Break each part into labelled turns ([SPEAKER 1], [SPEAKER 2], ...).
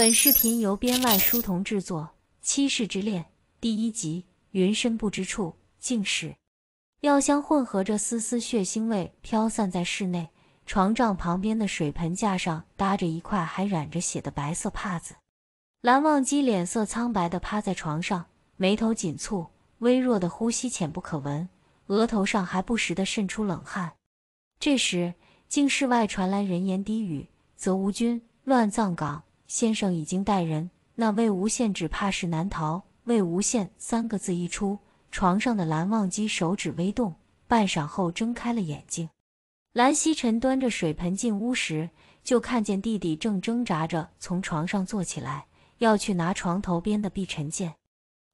[SPEAKER 1] 本视频由编外书童制作，《七世之恋》第一集《云深不知处》，竟室。药香混合着丝丝血腥味飘散在室内，床帐旁边的水盆架上搭着一块还染着血的白色帕子。蓝忘机脸色苍白的趴在床上，眉头紧蹙，微弱的呼吸浅不可闻，额头上还不时的渗出冷汗。这时，竟室外传来人言低语，则无君乱葬岗。先生已经带人，那魏无羡只怕是难逃。魏无羡三个字一出，床上的蓝忘机手指微动，半晌后睁开了眼睛。蓝曦臣端着水盆进屋时，就看见弟弟正挣扎着从床上坐起来，要去拿床头边的碧晨剑。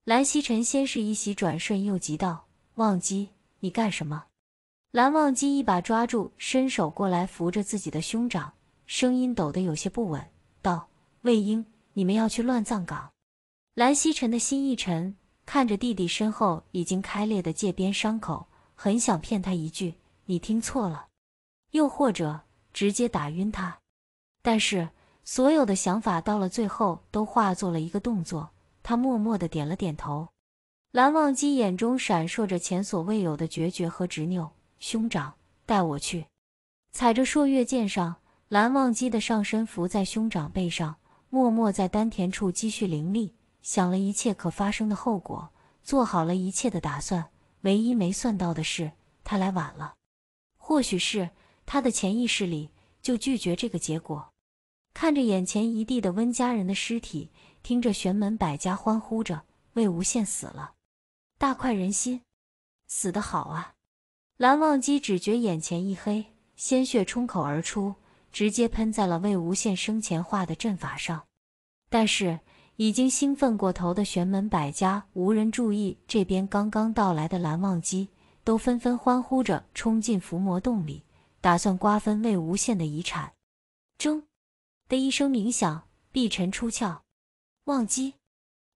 [SPEAKER 1] 蓝曦臣先是一喜，转瞬又急道：“忘机，你干什么？”蓝忘机一把抓住，伸手过来扶着自己的兄长，声音抖得有些不稳，道。魏婴，你们要去乱葬岗？蓝曦臣的心一沉，看着弟弟身后已经开裂的界边伤口，很想骗他一句“你听错了”，又或者直接打晕他。但是所有的想法到了最后都化作了一个动作，他默默的点了点头。蓝忘机眼中闪烁着前所未有的决绝和执拗：“兄长，带我去。”踩着朔月剑上，蓝忘机的上身伏在兄长背上。默默在丹田处积蓄灵力，想了一切可发生的后果，做好了一切的打算。唯一没算到的是，他来晚了。或许是他的潜意识里就拒绝这个结果。看着眼前一地的温家人的尸体，听着玄门百家欢呼着：“魏无羡死了，大快人心，死得好啊！”蓝忘机只觉眼前一黑，鲜血冲口而出。直接喷在了魏无羡生前画的阵法上，但是已经兴奋过头的玄门百家无人注意这边刚刚到来的蓝忘机，都纷纷欢呼着冲进伏魔洞里，打算瓜分魏无羡的遗产。铮的一声鸣响，碧尘出鞘。忘机，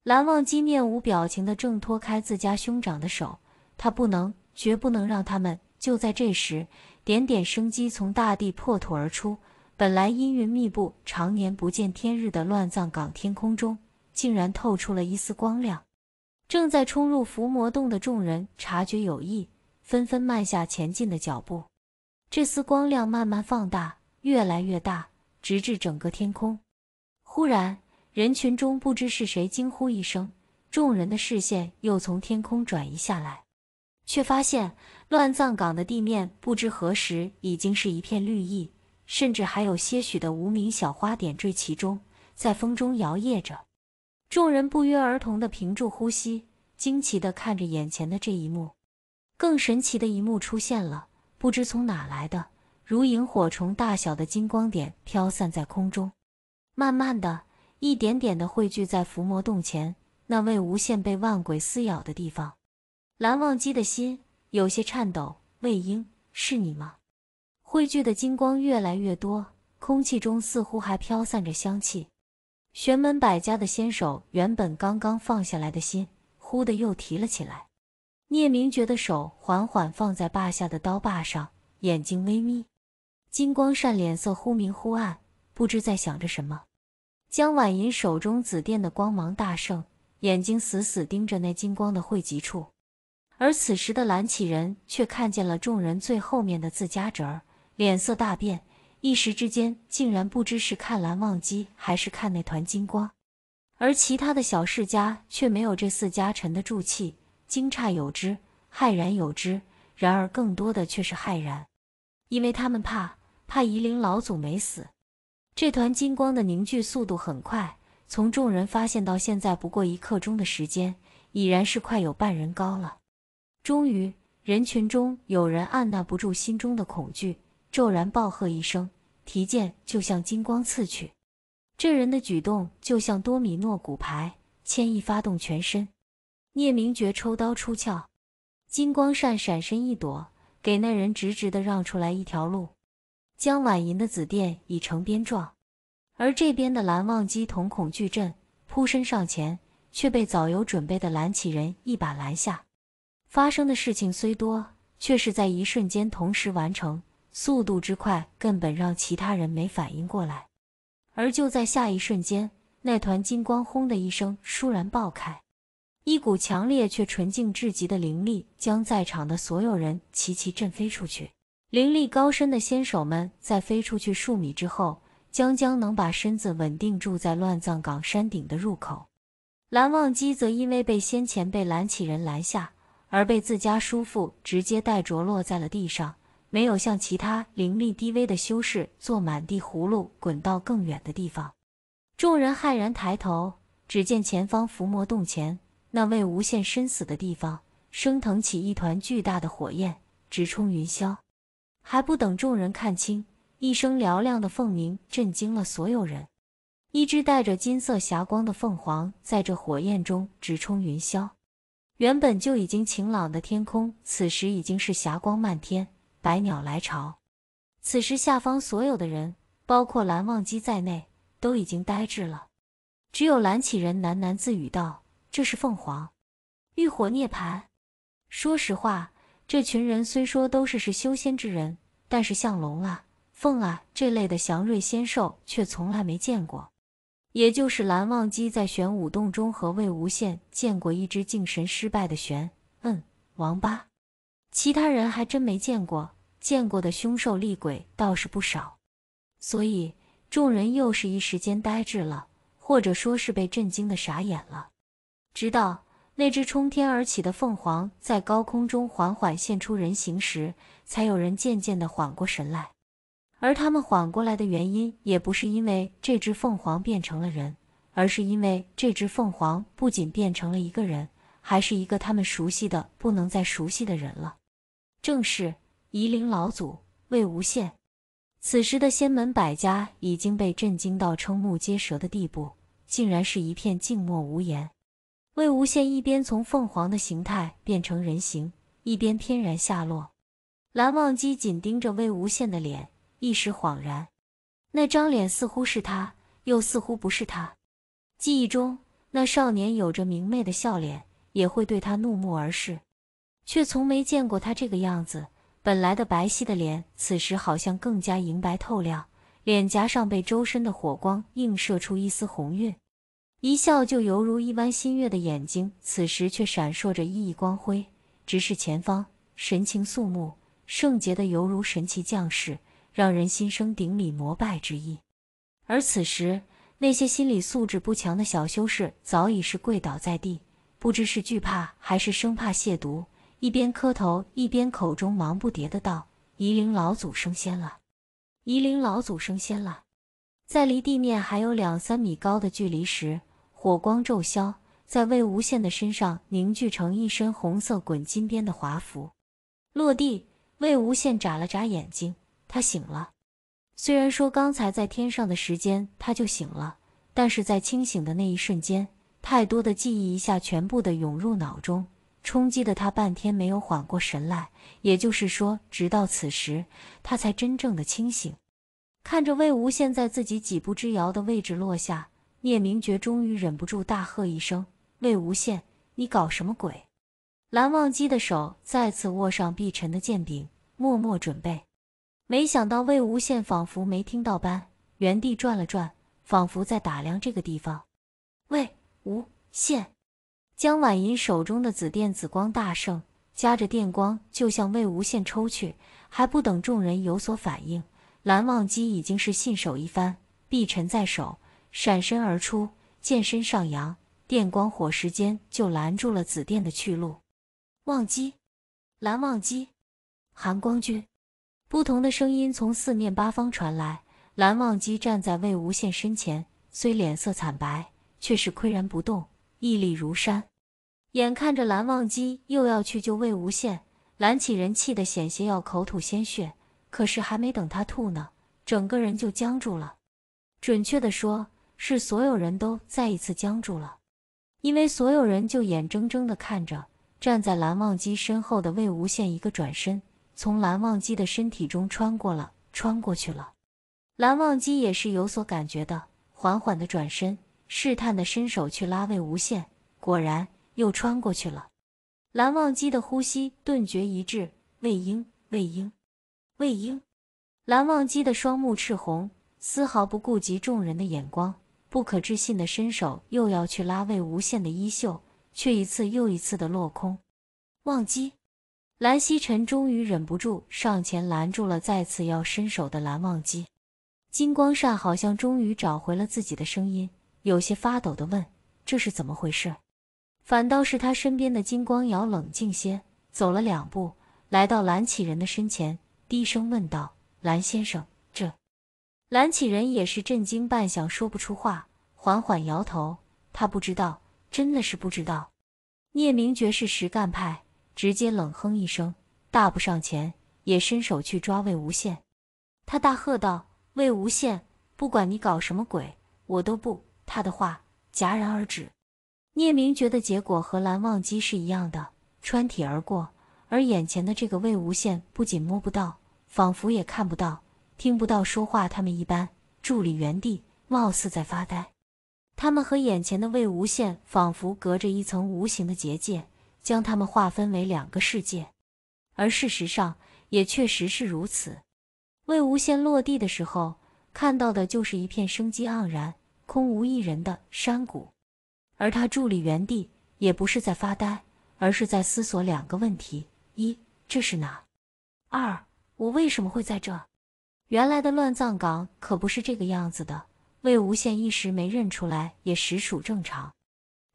[SPEAKER 1] 蓝忘机面无表情的挣脱开自家兄长的手，他不能，绝不能让他们。就在这时，点点生机从大地破土而出。本来阴云密布、常年不见天日的乱葬岗天空中，竟然透出了一丝光亮。正在冲入伏魔洞的众人察觉有异，纷纷慢下前进的脚步。这丝光亮慢慢放大，越来越大，直至整个天空。忽然，人群中不知是谁惊呼一声，众人的视线又从天空转移下来，却发现乱葬岗的地面不知何时已经是一片绿意。甚至还有些许的无名小花点缀其中，在风中摇曳着。众人不约而同地屏住呼吸，惊奇地看着眼前的这一幕。更神奇的一幕出现了：不知从哪来的，如萤火虫大小的金光点飘散在空中，慢慢的一点点地汇聚在伏魔洞前那魏无羡被万鬼撕咬的地方。蓝忘机的心有些颤抖：“魏婴，是你吗？”汇聚的金光越来越多，空气中似乎还飘散着香气。玄门百家的先手原本刚刚放下来的心，忽地又提了起来。聂明觉的手缓缓放在霸下的刀把上，眼睛微眯。金光善脸色忽明忽暗，不知在想着什么。江婉银手中紫电的光芒大盛，眼睛死死盯着那金光的汇集处。而此时的蓝启仁却看见了众人最后面的自家侄儿。脸色大变，一时之间竟然不知是看蓝忘机还是看那团金光，而其他的小世家却没有这四家沉得住气，惊诧有之，骇然有之，然而更多的却是骇然，因为他们怕，怕夷陵老祖没死。这团金光的凝聚速度很快，从众人发现到现在不过一刻钟的时间，已然是快有半人高了。终于，人群中有人按捺不住心中的恐惧。骤然暴喝一声，提剑就向金光刺去。这人的举动就像多米诺骨牌，牵一发动全身。聂明觉抽刀出鞘，金光扇闪身一躲，给那人直直的让出来一条路。江婉莹的紫电已成鞭状，而这边的蓝忘机瞳孔巨震，扑身上前，却被早有准备的蓝启仁一把拦下。发生的事情虽多，却是在一瞬间同时完成。速度之快，根本让其他人没反应过来。而就在下一瞬间，那团金光轰的一声，倏然爆开，一股强烈却纯净至极的灵力，将在场的所有人齐齐震飞出去。灵力高深的先手们，在飞出去数米之后，将将能把身子稳定住在乱葬岗山顶的入口。蓝忘机则因为被先前被蓝启人拦下，而被自家叔父直接带着落在了地上。没有像其他灵力低微的修士做满地葫芦滚到更远的地方。众人骇然抬头，只见前方伏魔洞前那魏无羡身死的地方，升腾起一团巨大的火焰，直冲云霄。还不等众人看清，一声嘹亮的凤鸣震惊了所有人。一只带着金色霞光的凤凰在这火焰中直冲云霄。原本就已经晴朗的天空，此时已经是霞光漫天。百鸟来朝，此时下方所有的人，包括蓝忘机在内，都已经呆滞了。只有蓝启人喃喃自语道：“这是凤凰，浴火涅槃。”说实话，这群人虽说都是是修仙之人，但是像龙啊、凤啊这类的祥瑞仙兽却从来没见过。也就是蓝忘机在玄武洞中和魏无羡见过一只净神失败的玄，嗯，王八。其他人还真没见过，见过的凶兽厉鬼倒是不少，所以众人又是一时间呆滞了，或者说是被震惊的傻眼了。直到那只冲天而起的凤凰在高空中缓缓现出人形时，才有人渐渐地缓过神来。而他们缓过来的原因，也不是因为这只凤凰变成了人，而是因为这只凤凰不仅变成了一个人，还是一个他们熟悉的不能再熟悉的人了。正是夷陵老祖魏无羡。此时的仙门百家已经被震惊到瞠目结舌的地步，竟然是一片静默无言。魏无羡一边从凤凰的形态变成人形，一边翩然下落。蓝忘机紧盯着魏无羡的脸，一时恍然，那张脸似乎是他，又似乎不是他。记忆中，那少年有着明媚的笑脸，也会对他怒目而视。却从没见过他这个样子。本来的白皙的脸，此时好像更加莹白透亮，脸颊上被周身的火光映射出一丝红晕。一笑就犹如一弯新月的眼睛，此时却闪烁着熠熠光辉，直视前方，神情肃穆，圣洁的犹如神奇将士，让人心生顶礼膜拜之意。而此时，那些心理素质不强的小修士早已是跪倒在地，不知是惧怕还是生怕亵渎。一边磕头，一边口中忙不迭的道：“夷陵老祖升仙了，夷陵老祖升仙了。”在离地面还有两三米高的距离时，火光骤消，在魏无羡的身上凝聚成一身红色滚金边的华服。落地，魏无羡眨了眨眼睛，他醒了。虽然说刚才在天上的时间他就醒了，但是在清醒的那一瞬间，太多的记忆一下全部的涌入脑中。冲击的他半天没有缓过神来，也就是说，直到此时，他才真正的清醒。看着魏无羡在自己几步之遥的位置落下，聂明觉终于忍不住大喝一声：“魏无羡，你搞什么鬼？”蓝忘机的手再次握上碧晨的剑柄，默默准备。没想到魏无羡仿佛没听到般，原地转了转，仿佛在打量这个地方。魏无羡。江婉吟手中的紫电，紫光大盛，夹着电光就向魏无羡抽去。还不等众人有所反应，蓝忘机已经是信手一翻，碧沉在手，闪身而出，剑身上扬，电光火石间就拦住了紫电的去路。忘机，蓝忘机，寒光君，不同的声音从四面八方传来。蓝忘机站在魏无羡身前，虽脸色惨白，却是岿然不动，屹立如山。眼看着蓝忘机又要去救魏无羡，蓝启人气得险些要口吐鲜血。可是还没等他吐呢，整个人就僵住了。准确的说，是所有人都再一次僵住了，因为所有人就眼睁睁的看着站在蓝忘机身后的魏无羡一个转身，从蓝忘机的身体中穿过了，穿过去了。蓝忘机也是有所感觉的，缓缓的转身，试探的伸手去拉魏无羡，果然。又穿过去了，蓝忘机的呼吸顿觉一滞。魏婴，魏婴，魏婴！蓝忘机的双目赤红，丝毫不顾及众人的眼光，不可置信的伸手又要去拉魏无羡的衣袖，却一次又一次的落空。忘机，蓝曦臣终于忍不住上前拦住了再次要伸手的蓝忘机。金光善好像终于找回了自己的声音，有些发抖的问：“这是怎么回事？”反倒是他身边的金光瑶冷静些，走了两步，来到蓝启人的身前，低声问道：“蓝先生，这……”蓝启人也是震惊，半晌说不出话，缓缓摇头，他不知道，真的是不知道。聂明觉是实干派，直接冷哼一声，大步上前，也伸手去抓魏无羡。他大喝道：“魏无羡，不管你搞什么鬼，我都不……”他的话戛然而止。叶明觉得结果和蓝忘机是一样的，穿体而过。而眼前的这个魏无羡，不仅摸不到，仿佛也看不到、听不到说话他们一般，伫立原地，貌似在发呆。他们和眼前的魏无羡，仿佛隔着一层无形的结界，将他们划分为两个世界。而事实上，也确实是如此。魏无羡落地的时候，看到的就是一片生机盎然、空无一人的山谷。而他伫立原地，也不是在发呆，而是在思索两个问题：一，这是哪？二，我为什么会在这？原来的乱葬岗可不是这个样子的。魏无羡一时没认出来，也实属正常。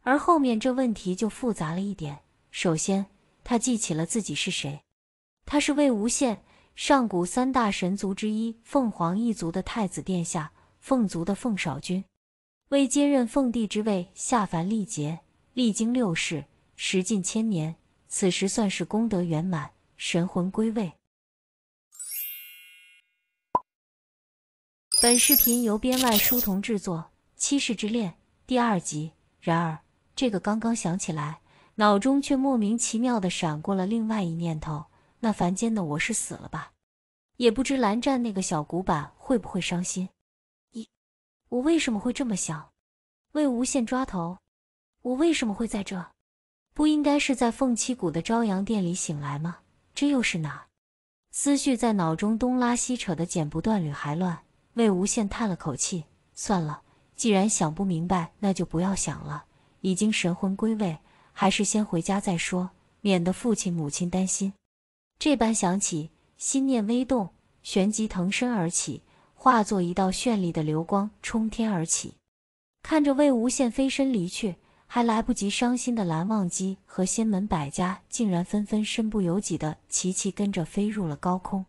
[SPEAKER 1] 而后面这问题就复杂了一点。首先，他记起了自己是谁。他是魏无羡，上古三大神族之一凤凰一族的太子殿下，凤族的凤少君。为接任奉帝之位，下凡历劫，历经六世，时近千年，此时算是功德圆满，神魂归位。本视频由编外书童制作，《七世之恋》第二集。然而，这个刚刚想起来，脑中却莫名其妙的闪过了另外一念头：那凡间的我是死了吧？也不知蓝湛那个小古板会不会伤心。我为什么会这么想？魏无羡抓头，我为什么会在这？不应该是在凤栖谷的朝阳殿里醒来吗？这又是哪？思绪在脑中东拉西扯的，剪不断，理还乱。魏无羡叹了口气，算了，既然想不明白，那就不要想了。已经神魂归位，还是先回家再说，免得父亲母亲担心。这般想起，心念微动，旋即腾身而起。化作一道绚丽的流光冲天而起，看着魏无羡飞身离去，还来不及伤心的蓝忘机和仙门百家竟然纷纷身不由己的齐齐跟着飞入了高空，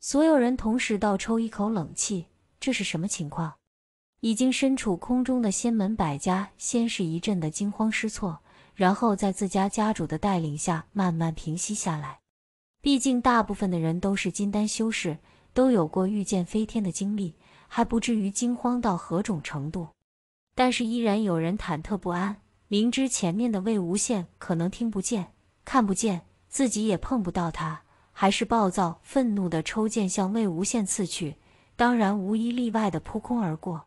[SPEAKER 1] 所有人同时倒抽一口冷气，这是什么情况？已经身处空中的仙门百家先是一阵的惊慌失措，然后在自家家主的带领下慢慢平息下来，毕竟大部分的人都是金丹修士。都有过御剑飞天的经历，还不至于惊慌到何种程度，但是依然有人忐忑不安。明知前面的魏无羡可能听不见、看不见，自己也碰不到他，还是暴躁愤怒地抽剑向魏无羡刺去，当然无一例外地扑空而过。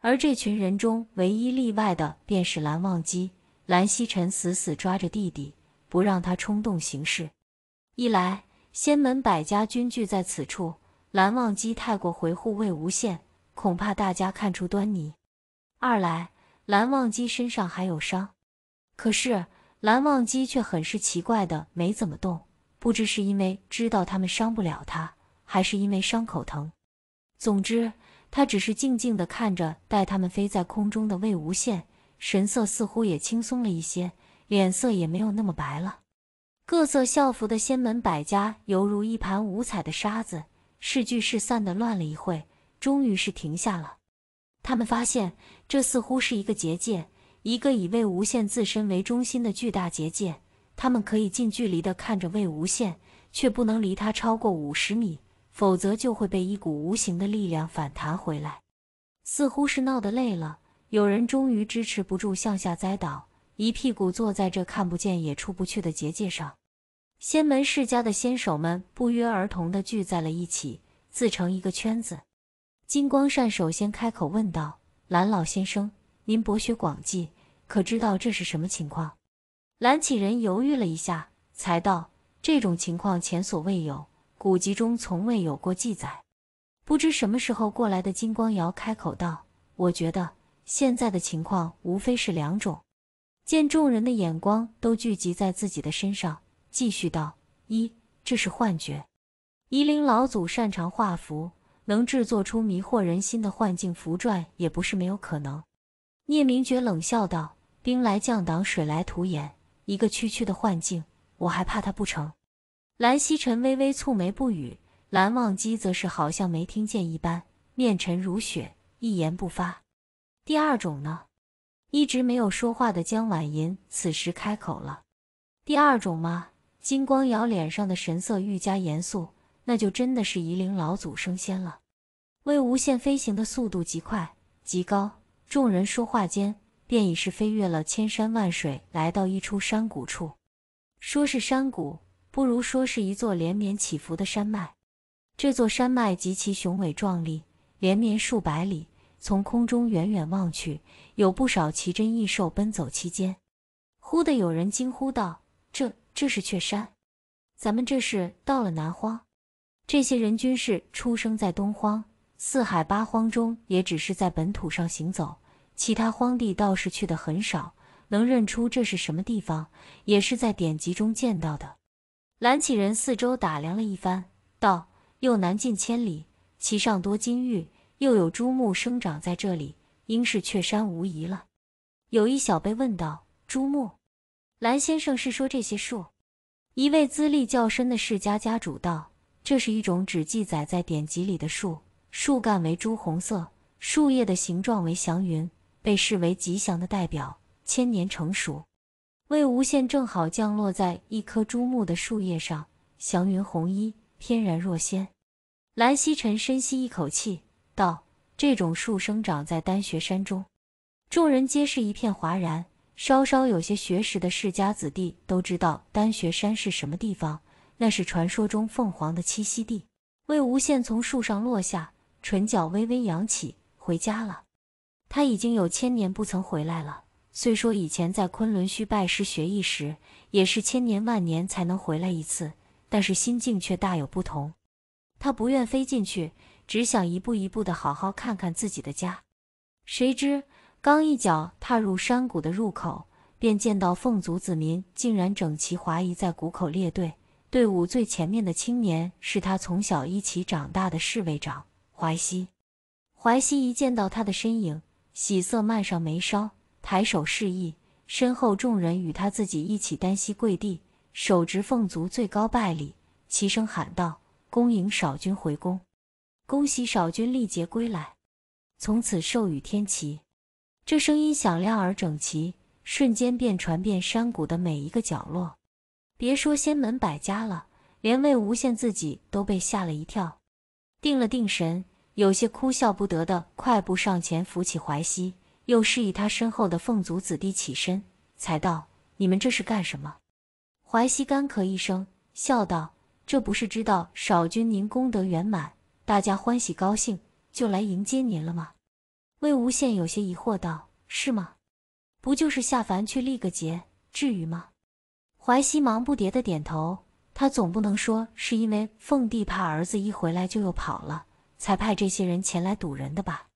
[SPEAKER 1] 而这群人中唯一例外的便是蓝忘机、蓝曦臣，死死抓着弟弟，不让他冲动行事。一来，仙门百家均聚在此处。蓝忘机太过维护魏无羡，恐怕大家看出端倪。二来，蓝忘机身上还有伤，可是蓝忘机却很是奇怪的没怎么动，不知是因为知道他们伤不了他，还是因为伤口疼。总之，他只是静静地看着带他们飞在空中的魏无羡，神色似乎也轻松了一些，脸色也没有那么白了。各色校服的仙门百家犹如一盘五彩的沙子。是聚是散的乱了一会，终于是停下了。他们发现这似乎是一个结界，一个以魏无羡自身为中心的巨大结界。他们可以近距离的看着魏无羡，却不能离他超过五十米，否则就会被一股无形的力量反弹回来。似乎是闹得累了，有人终于支持不住，向下栽倒，一屁股坐在这看不见也出不去的结界上。仙门世家的仙手们不约而同地聚在了一起，自成一个圈子。金光善首先开口问道：“蓝老先生，您博学广济，可知道这是什么情况？”蓝启仁犹豫了一下，才道：“这种情况前所未有，古籍中从未有过记载。”不知什么时候过来的金光瑶开口道：“我觉得现在的情况无非是两种。”见众人的眼光都聚集在自己的身上。继续道：“一，这是幻觉。夷陵老祖擅长画符，能制作出迷惑人心的幻境符篆也不是没有可能。”聂明觉冷笑道：“兵来将挡，水来土掩。一个区区的幻境，我还怕他不成？”蓝曦臣微微蹙眉不语，蓝忘机则是好像没听见一般，面沉如雪，一言不发。第二种呢？一直没有说话的江婉银此时开口了：“第二种吗？”金光瑶脸上的神色愈加严肃，那就真的是夷陵老祖升仙了。魏无羡飞行的速度极快极高，众人说话间便已是飞越了千山万水，来到一处山谷处。说是山谷，不如说是一座连绵起伏的山脉。这座山脉极其雄伟壮丽，连绵数百里，从空中远远望去，有不少奇珍异兽奔走其间。忽的，有人惊呼道：“这！”这是雀山，咱们这是到了南荒。这些人均是出生在东荒，四海八荒中也只是在本土上行走，其他荒地倒是去的很少。能认出这是什么地方，也是在典籍中见到的。蓝起人四周打量了一番，道：“又南近千里，其上多金玉，又有朱木生长在这里，应是雀山无疑了。”有一小辈问道：“朱木？”蓝先生是说这些树？一位资历较深的世家家主道：“这是一种只记载在典籍里的树，树干为朱红色，树叶的形状为祥云，被视为吉祥的代表。千年成熟。”魏无羡正好降落在一棵朱木的树叶上，祥云红衣，翩然若仙。蓝曦臣深吸一口气道：“这种树生长在丹穴山中。”众人皆是一片哗然。稍稍有些学识的世家子弟都知道丹学山是什么地方，那是传说中凤凰的栖息地。魏无羡从树上落下，唇角微微扬起，回家了。他已经有千年不曾回来了。虽说以前在昆仑虚拜师学艺时也是千年万年才能回来一次，但是心境却大有不同。他不愿飞进去，只想一步一步的好好看看自己的家。谁知。刚一脚踏入山谷的入口，便见到凤族子民竟然整齐划一在谷口列队。队伍最前面的青年是他从小一起长大的侍卫长怀西。怀西一见到他的身影，喜色漫上眉梢，抬手示意身后众人与他自己一起单膝跪地，手执凤族最高拜礼，齐声喊道：“恭迎少君回宫，恭喜少君历劫归来，从此寿与天齐。”这声音响亮而整齐，瞬间便传遍山谷的每一个角落。别说仙门百家了，连魏无羡自己都被吓了一跳。定了定神，有些哭笑不得的快步上前扶起淮西，又示意他身后的凤族子弟起身，才道：“你们这是干什么？”淮西干咳一声，笑道：“这不是知道少君您功德圆满，大家欢喜高兴，就来迎接您了吗？”魏无羡有些疑惑道：“是吗？不就是下凡去立个节，至于吗？”淮西忙不迭地点头，他总不能说是因为凤帝怕儿子一回来就又跑了，才派这些人前来堵人的吧？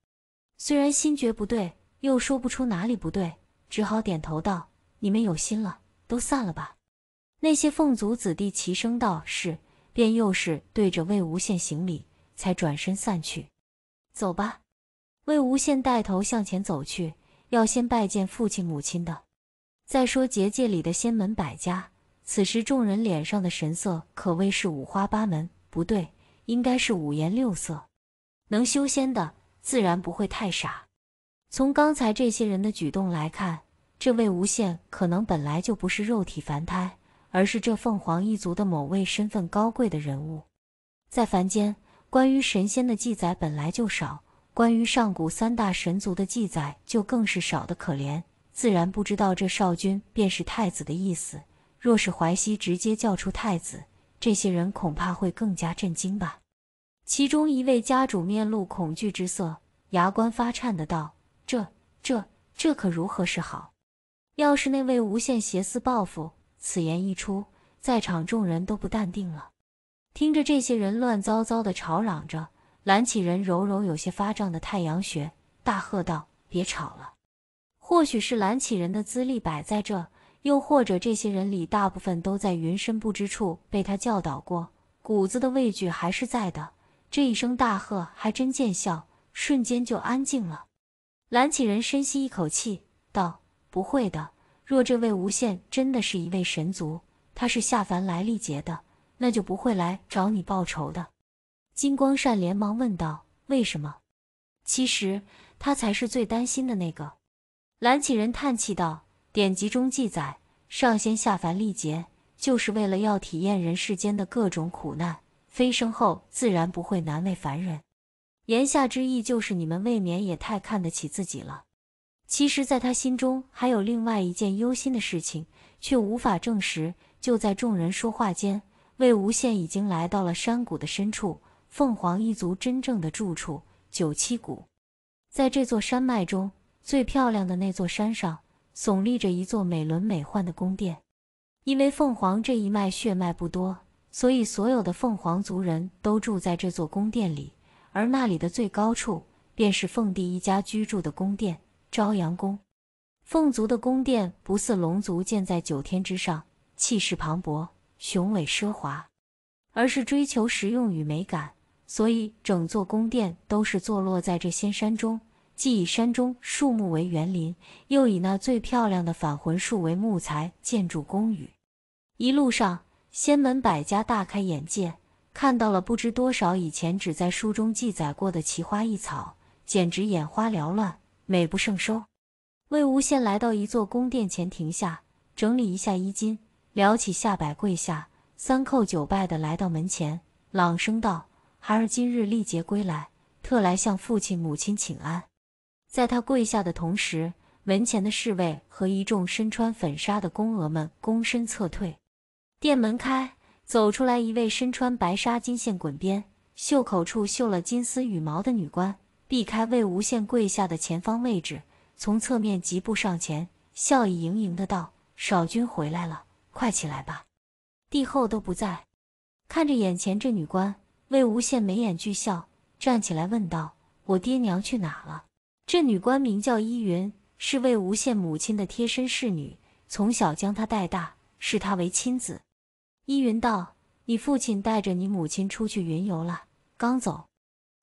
[SPEAKER 1] 虽然心觉不对，又说不出哪里不对，只好点头道：“你们有心了，都散了吧。”那些凤族子弟齐声道：“是。”便又是对着魏无羡行礼，才转身散去。走吧。魏无羡带头向前走去，要先拜见父亲母亲的。再说结界里的仙门百家，此时众人脸上的神色可谓是五花八门，不对，应该是五颜六色。能修仙的自然不会太傻。从刚才这些人的举动来看，这魏无羡可能本来就不是肉体凡胎，而是这凤凰一族的某位身份高贵的人物。在凡间，关于神仙的记载本来就少。关于上古三大神族的记载，就更是少得可怜，自然不知道这少君便是太子的意思。若是淮西直接叫出太子，这些人恐怕会更加震惊吧。其中一位家主面露恐惧之色，牙关发颤的道：“这、这、这可如何是好？”要是那位无限邪思报复，此言一出，在场众人都不淡定了。听着这些人乱糟糟的吵嚷着。蓝启仁揉揉有些发胀的太阳穴，大喝道：“别吵了！”或许是蓝启仁的资历摆在这，又或者这些人里大部分都在云深不知处被他教导过，骨子的畏惧还是在的。这一声大喝还真见效，瞬间就安静了。蓝启仁深吸一口气，道：“不会的，若这魏无羡真的是一位神族，他是下凡来历劫的，那就不会来找你报仇的。”金光善连忙问道：“为什么？”其实他才是最担心的那个。”蓝启仁叹气道：“典籍中记载，上仙下凡历劫，就是为了要体验人世间的各种苦难。飞升后自然不会难为凡人。”言下之意就是你们未免也太看得起自己了。其实，在他心中还有另外一件忧心的事情，却无法证实。就在众人说话间，魏无羡已经来到了山谷的深处。凤凰一族真正的住处九七谷，在这座山脉中最漂亮的那座山上，耸立着一座美轮美奂的宫殿。因为凤凰这一脉血脉不多，所以所有的凤凰族人都住在这座宫殿里。而那里的最高处，便是凤帝一家居住的宫殿朝阳宫。凤族的宫殿不似龙族建在九天之上，气势磅礴、雄伟奢华，而是追求实用与美感。所以，整座宫殿都是坐落在这仙山中，既以山中树木为园林，又以那最漂亮的返魂树为木材建筑宫宇。一路上，仙门百家大开眼界，看到了不知多少以前只在书中记载过的奇花异草，简直眼花缭乱，美不胜收。魏无羡来到一座宫殿前停下，整理一下衣襟，撩起下摆，跪下，三叩九拜地来到门前，朗声道。孩儿今日历劫归来，特来向父亲母亲请安。在他跪下的同时，门前的侍卫和一众身穿粉纱的宫娥们躬身侧退。殿门开，走出来一位身穿白纱、金线滚边、袖口处绣了金丝羽毛的女官，避开魏无羡跪下的前方位置，从侧面疾步上前，笑意盈盈的道：“少君回来了，快起来吧。”帝后都不在，看着眼前这女官。魏无羡眉眼俱笑，站起来问道：“我爹娘去哪了？”这女官名叫依云，是魏无羡母亲的贴身侍女，从小将她带大，视她为亲子。依云道：“你父亲带着你母亲出去云游了，刚走。”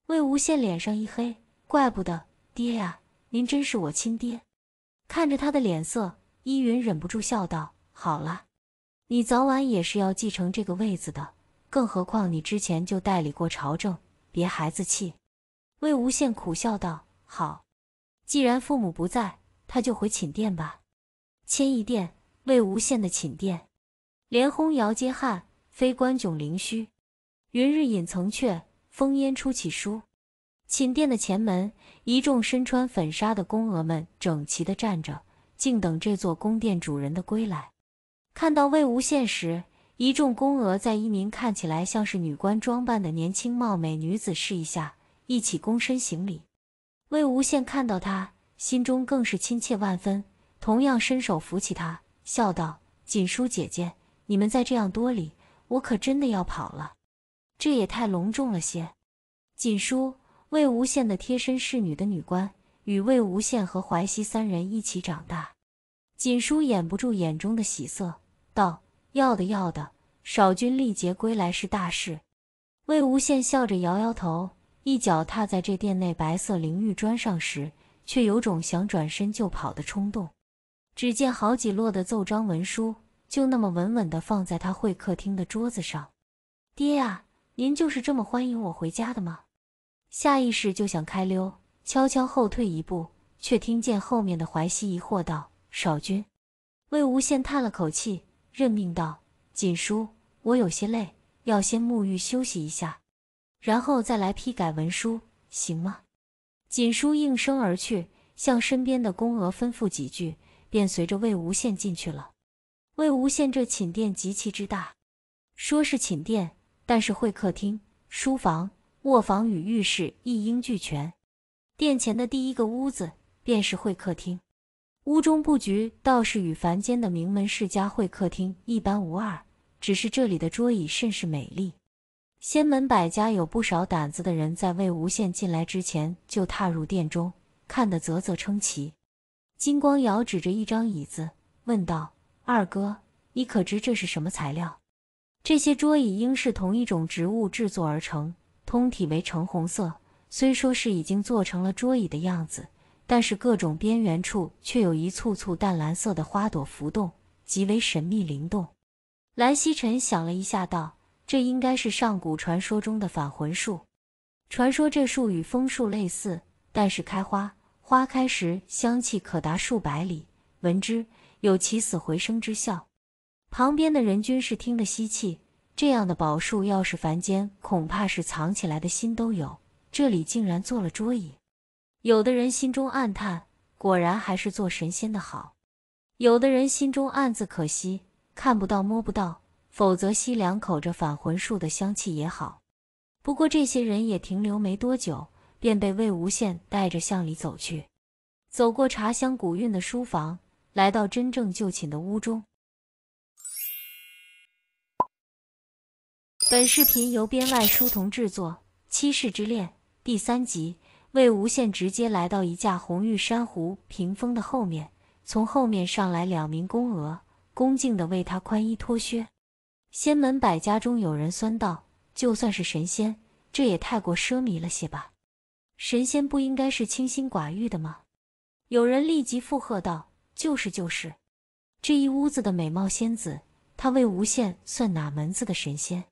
[SPEAKER 1] 魏无羡脸上一黑，怪不得爹呀，您真是我亲爹！看着他的脸色，依云忍不住笑道：“好了，你早晚也是要继承这个位子的。”更何况你之前就代理过朝政，别孩子气。”魏无羡苦笑道：“好，既然父母不在，他就回寝殿吧。”千亿殿，魏无羡的寝殿。连轰摇接汉，飞关迥灵虚。云日隐层阙，风烟出起书。寝殿的前门，一众身穿粉纱的宫娥们整齐地站着，静等这座宫殿主人的归来。看到魏无羡时，一众宫娥在一名看起来像是女官装扮的年轻貌美女子示意下，一起躬身行礼。魏无羡看到她，心中更是亲切万分，同样伸手扶起她，笑道：“锦书姐姐，你们再这样多礼，我可真的要跑了，这也太隆重了些。”锦书，魏无羡的贴身侍女的女官，与魏无羡和淮西三人一起长大。锦书掩不住眼中的喜色，道。要的，要的。少君历劫归来是大事。魏无羡笑着摇摇头，一脚踏在这殿内白色灵玉砖上时，却有种想转身就跑的冲动。只见好几摞的奏章文书就那么稳稳地放在他会客厅的桌子上。爹啊，您就是这么欢迎我回家的吗？下意识就想开溜，悄悄后退一步，却听见后面的淮西疑惑道：“少君。”魏无羡叹了口气。任命道：“锦叔，我有些累，要先沐浴休息一下，然后再来批改文书，行吗？”锦叔应声而去，向身边的宫娥吩咐几句，便随着魏无羡进去了。魏无羡这寝殿极其之大，说是寝殿，但是会客厅、书房、卧房与浴室一应俱全。殿前的第一个屋子便是会客厅。屋中布局倒是与凡间的名门世家会客厅一般无二，只是这里的桌椅甚是美丽。仙门百家有不少胆子的人，在魏无羡进来之前就踏入殿中，看得啧啧称奇。金光瑶指着一张椅子问道：“二哥，你可知这是什么材料？”这些桌椅应是同一种植物制作而成，通体为橙红色，虽说是已经做成了桌椅的样子。但是各种边缘处却有一簇簇淡蓝色的花朵浮动，极为神秘灵动。蓝曦臣想了一下，道：“这应该是上古传说中的返魂树。传说这树与枫树类似，但是开花，花开时香气可达数百里，闻之有起死回生之效。”旁边的人均是听得吸气。这样的宝树，要是凡间，恐怕是藏起来的心都有。这里竟然做了桌椅。有的人心中暗叹，果然还是做神仙的好；有的人心中暗自可惜，看不到摸不到，否则吸两口这返魂术的香气也好。不过这些人也停留没多久，便被魏无羡带着向里走去，走过茶香古韵的书房，来到真正就寝的屋中。本视频由编外书童制作，《七世之恋》第三集。魏无羡直接来到一架红玉珊瑚屏风的后面，从后面上来两名宫娥，恭敬地为他宽衣脱靴。仙门百家中有人酸道：“就算是神仙，这也太过奢靡了些吧？神仙不应该是清心寡欲的吗？”有人立即附和道：“就是就是。”这一屋子的美貌仙子，他魏无羡算哪门子的神仙？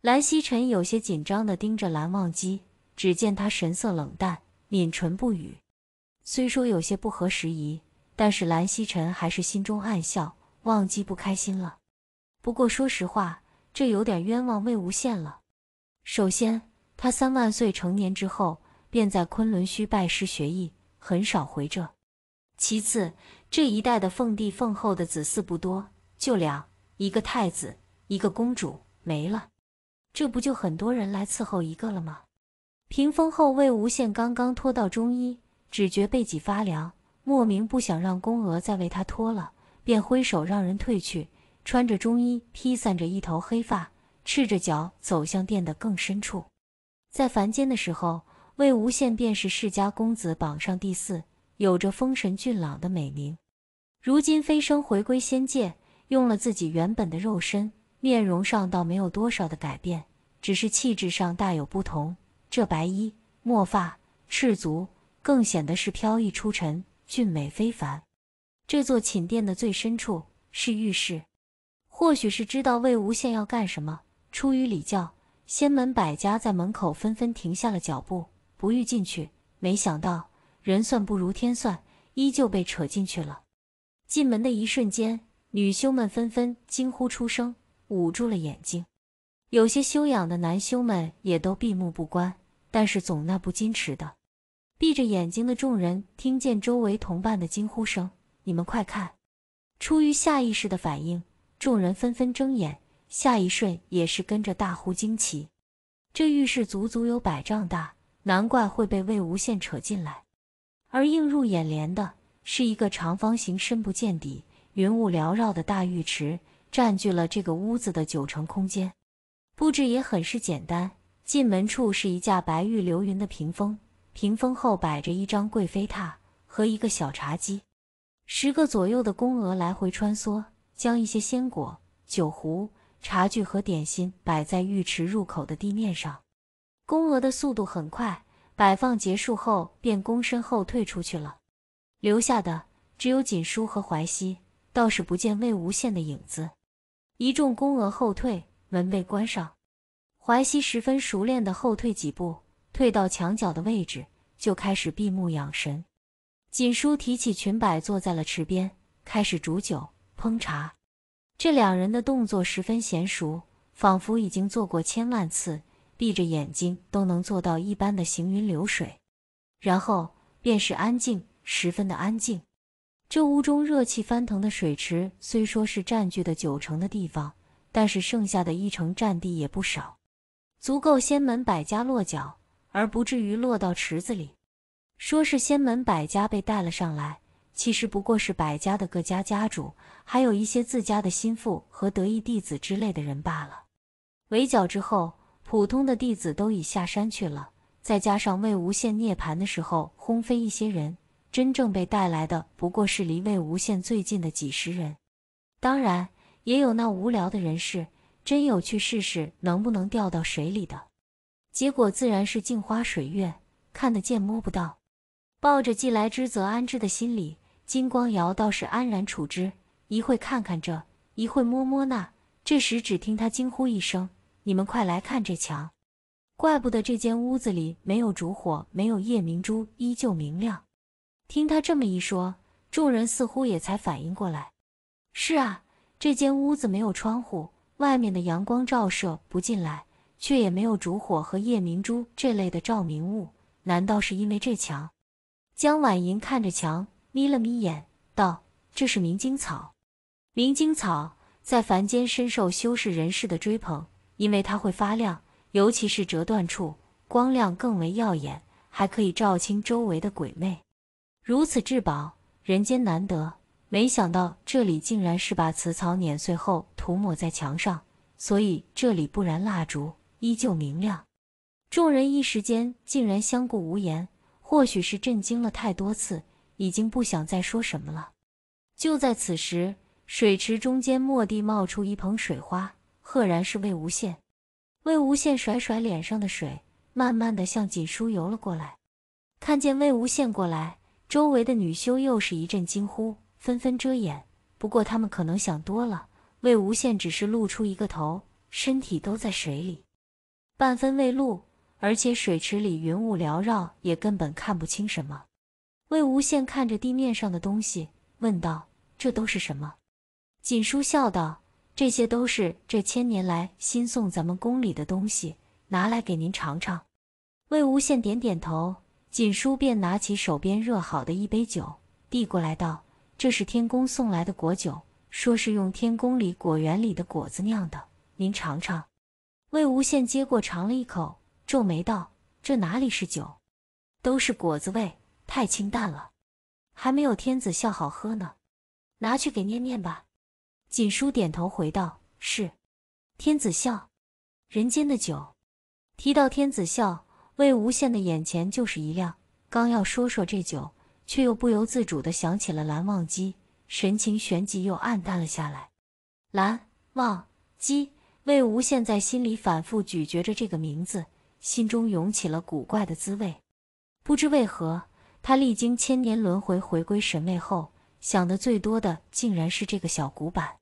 [SPEAKER 1] 蓝曦臣有些紧张地盯着蓝忘机。只见他神色冷淡，抿唇不语。虽说有些不合时宜，但是蓝曦臣还是心中暗笑，忘记不开心了。不过说实话，这有点冤枉魏无羡了。首先，他三万岁成年之后，便在昆仑虚拜师学艺，很少回这。其次，这一代的奉帝奉后的子嗣不多，就俩，一个太子，一个公主，没了。这不就很多人来伺候一个了吗？屏风后，魏无羡刚刚脱到中衣，只觉背脊发凉，莫名不想让宫娥再为他脱了，便挥手让人退去。穿着中衣，披散着一头黑发，赤着脚走向殿的更深处。在凡间的时候，魏无羡便是世家公子榜上第四，有着丰神俊朗的美名。如今飞升回归仙界，用了自己原本的肉身，面容上倒没有多少的改变，只是气质上大有不同。这白衣、墨发、赤足，更显得是飘逸出尘、俊美非凡。这座寝殿的最深处是浴室。或许是知道魏无羡要干什么，出于礼教，仙门百家在门口纷纷停下了脚步，不欲进去。没想到人算不如天算，依旧被扯进去了。进门的一瞬间，女修们纷纷惊呼出声，捂住了眼睛。有些修养的男修们也都闭目不观，但是总那不矜持的，闭着眼睛的众人听见周围同伴的惊呼声：“你们快看！”出于下意识的反应，众人纷纷睁眼，下一瞬也是跟着大呼惊奇。这浴室足足有百丈大，难怪会被魏无羡扯进来。而映入眼帘的是一个长方形、深不见底、云雾缭绕的大浴池，占据了这个屋子的九成空间。布置也很是简单，进门处是一架白玉流云的屏风，屏风后摆着一张贵妃榻和一个小茶几。十个左右的宫娥来回穿梭，将一些鲜果、酒壶、茶具和点心摆在浴池入口的地面上。宫娥的速度很快，摆放结束后便躬身后退出去了，留下的只有锦书和淮西，倒是不见魏无羡的影子。一众宫娥后退。门被关上，淮西十分熟练的后退几步，退到墙角的位置，就开始闭目养神。锦书提起裙摆，坐在了池边，开始煮酒烹茶。这两人的动作十分娴熟，仿佛已经做过千万次，闭着眼睛都能做到一般的行云流水。然后便是安静，十分的安静。这屋中热气翻腾的水池，虽说是占据的九成的地方。但是剩下的一城占地也不少，足够仙门百家落脚，而不至于落到池子里。说是仙门百家被带了上来，其实不过是百家的各家家主，还有一些自家的心腹和得意弟子之类的人罢了。围剿之后，普通的弟子都已下山去了，再加上魏无羡涅槃的时候轰飞一些人，真正被带来的不过是离魏无羡最近的几十人。当然。也有那无聊的人士，真有去试试能不能掉到水里的，结果自然是镜花水月，看得见摸不到。抱着既来之则安之的心理，金光瑶倒是安然处之，一会看看这，一会摸摸那。这时只听他惊呼一声：“你们快来看这墙！”怪不得这间屋子里没有烛火，没有夜明珠，依旧明亮。听他这么一说，众人似乎也才反应过来：“是啊。”这间屋子没有窗户，外面的阳光照射不进来，却也没有烛火和夜明珠这类的照明物。难道是因为这墙？江婉莹看着墙，眯了眯眼，道：“这是明晶草。明晶草在凡间深受修士人士的追捧，因为它会发亮，尤其是折断处，光亮更为耀眼，还可以照清周围的鬼魅。如此至宝，人间难得。”没想到这里竟然是把瓷草碾碎后涂抹在墙上，所以这里不燃蜡烛依旧明亮。众人一时间竟然相顾无言，或许是震惊了太多次，已经不想再说什么了。就在此时，水池中间蓦地冒出一捧水花，赫然是魏无羡。魏无羡甩甩脸上的水，慢慢的向锦书游了过来。看见魏无羡过来，周围的女修又是一阵惊呼。纷纷遮掩，不过他们可能想多了。魏无羡只是露出一个头，身体都在水里，半分未露。而且水池里云雾缭绕，也根本看不清什么。魏无羡看着地面上的东西，问道：“这都是什么？”锦书笑道：“这些都是这千年来新送咱们宫里的东西，拿来给您尝尝。”魏无羡点点头，锦书便拿起手边热好的一杯酒递过来，道：这是天宫送来的果酒，说是用天宫里果园里的果子酿的，您尝尝。魏无羡接过，尝了一口，皱眉道：“这哪里是酒，都是果子味，太清淡了，还没有天子笑好喝呢。”拿去给念念吧。锦书点头回道：“是，天子笑，人间的酒。”提到天子笑，魏无羡的眼前就是一亮，刚要说说这酒。却又不由自主地想起了蓝忘机，神情旋即又黯淡了下来。蓝忘机，魏无羡在心里反复咀嚼着这个名字，心中涌起了古怪的滋味。不知为何，他历经千年轮回回归神位后，想的最多的竟然是这个小古板。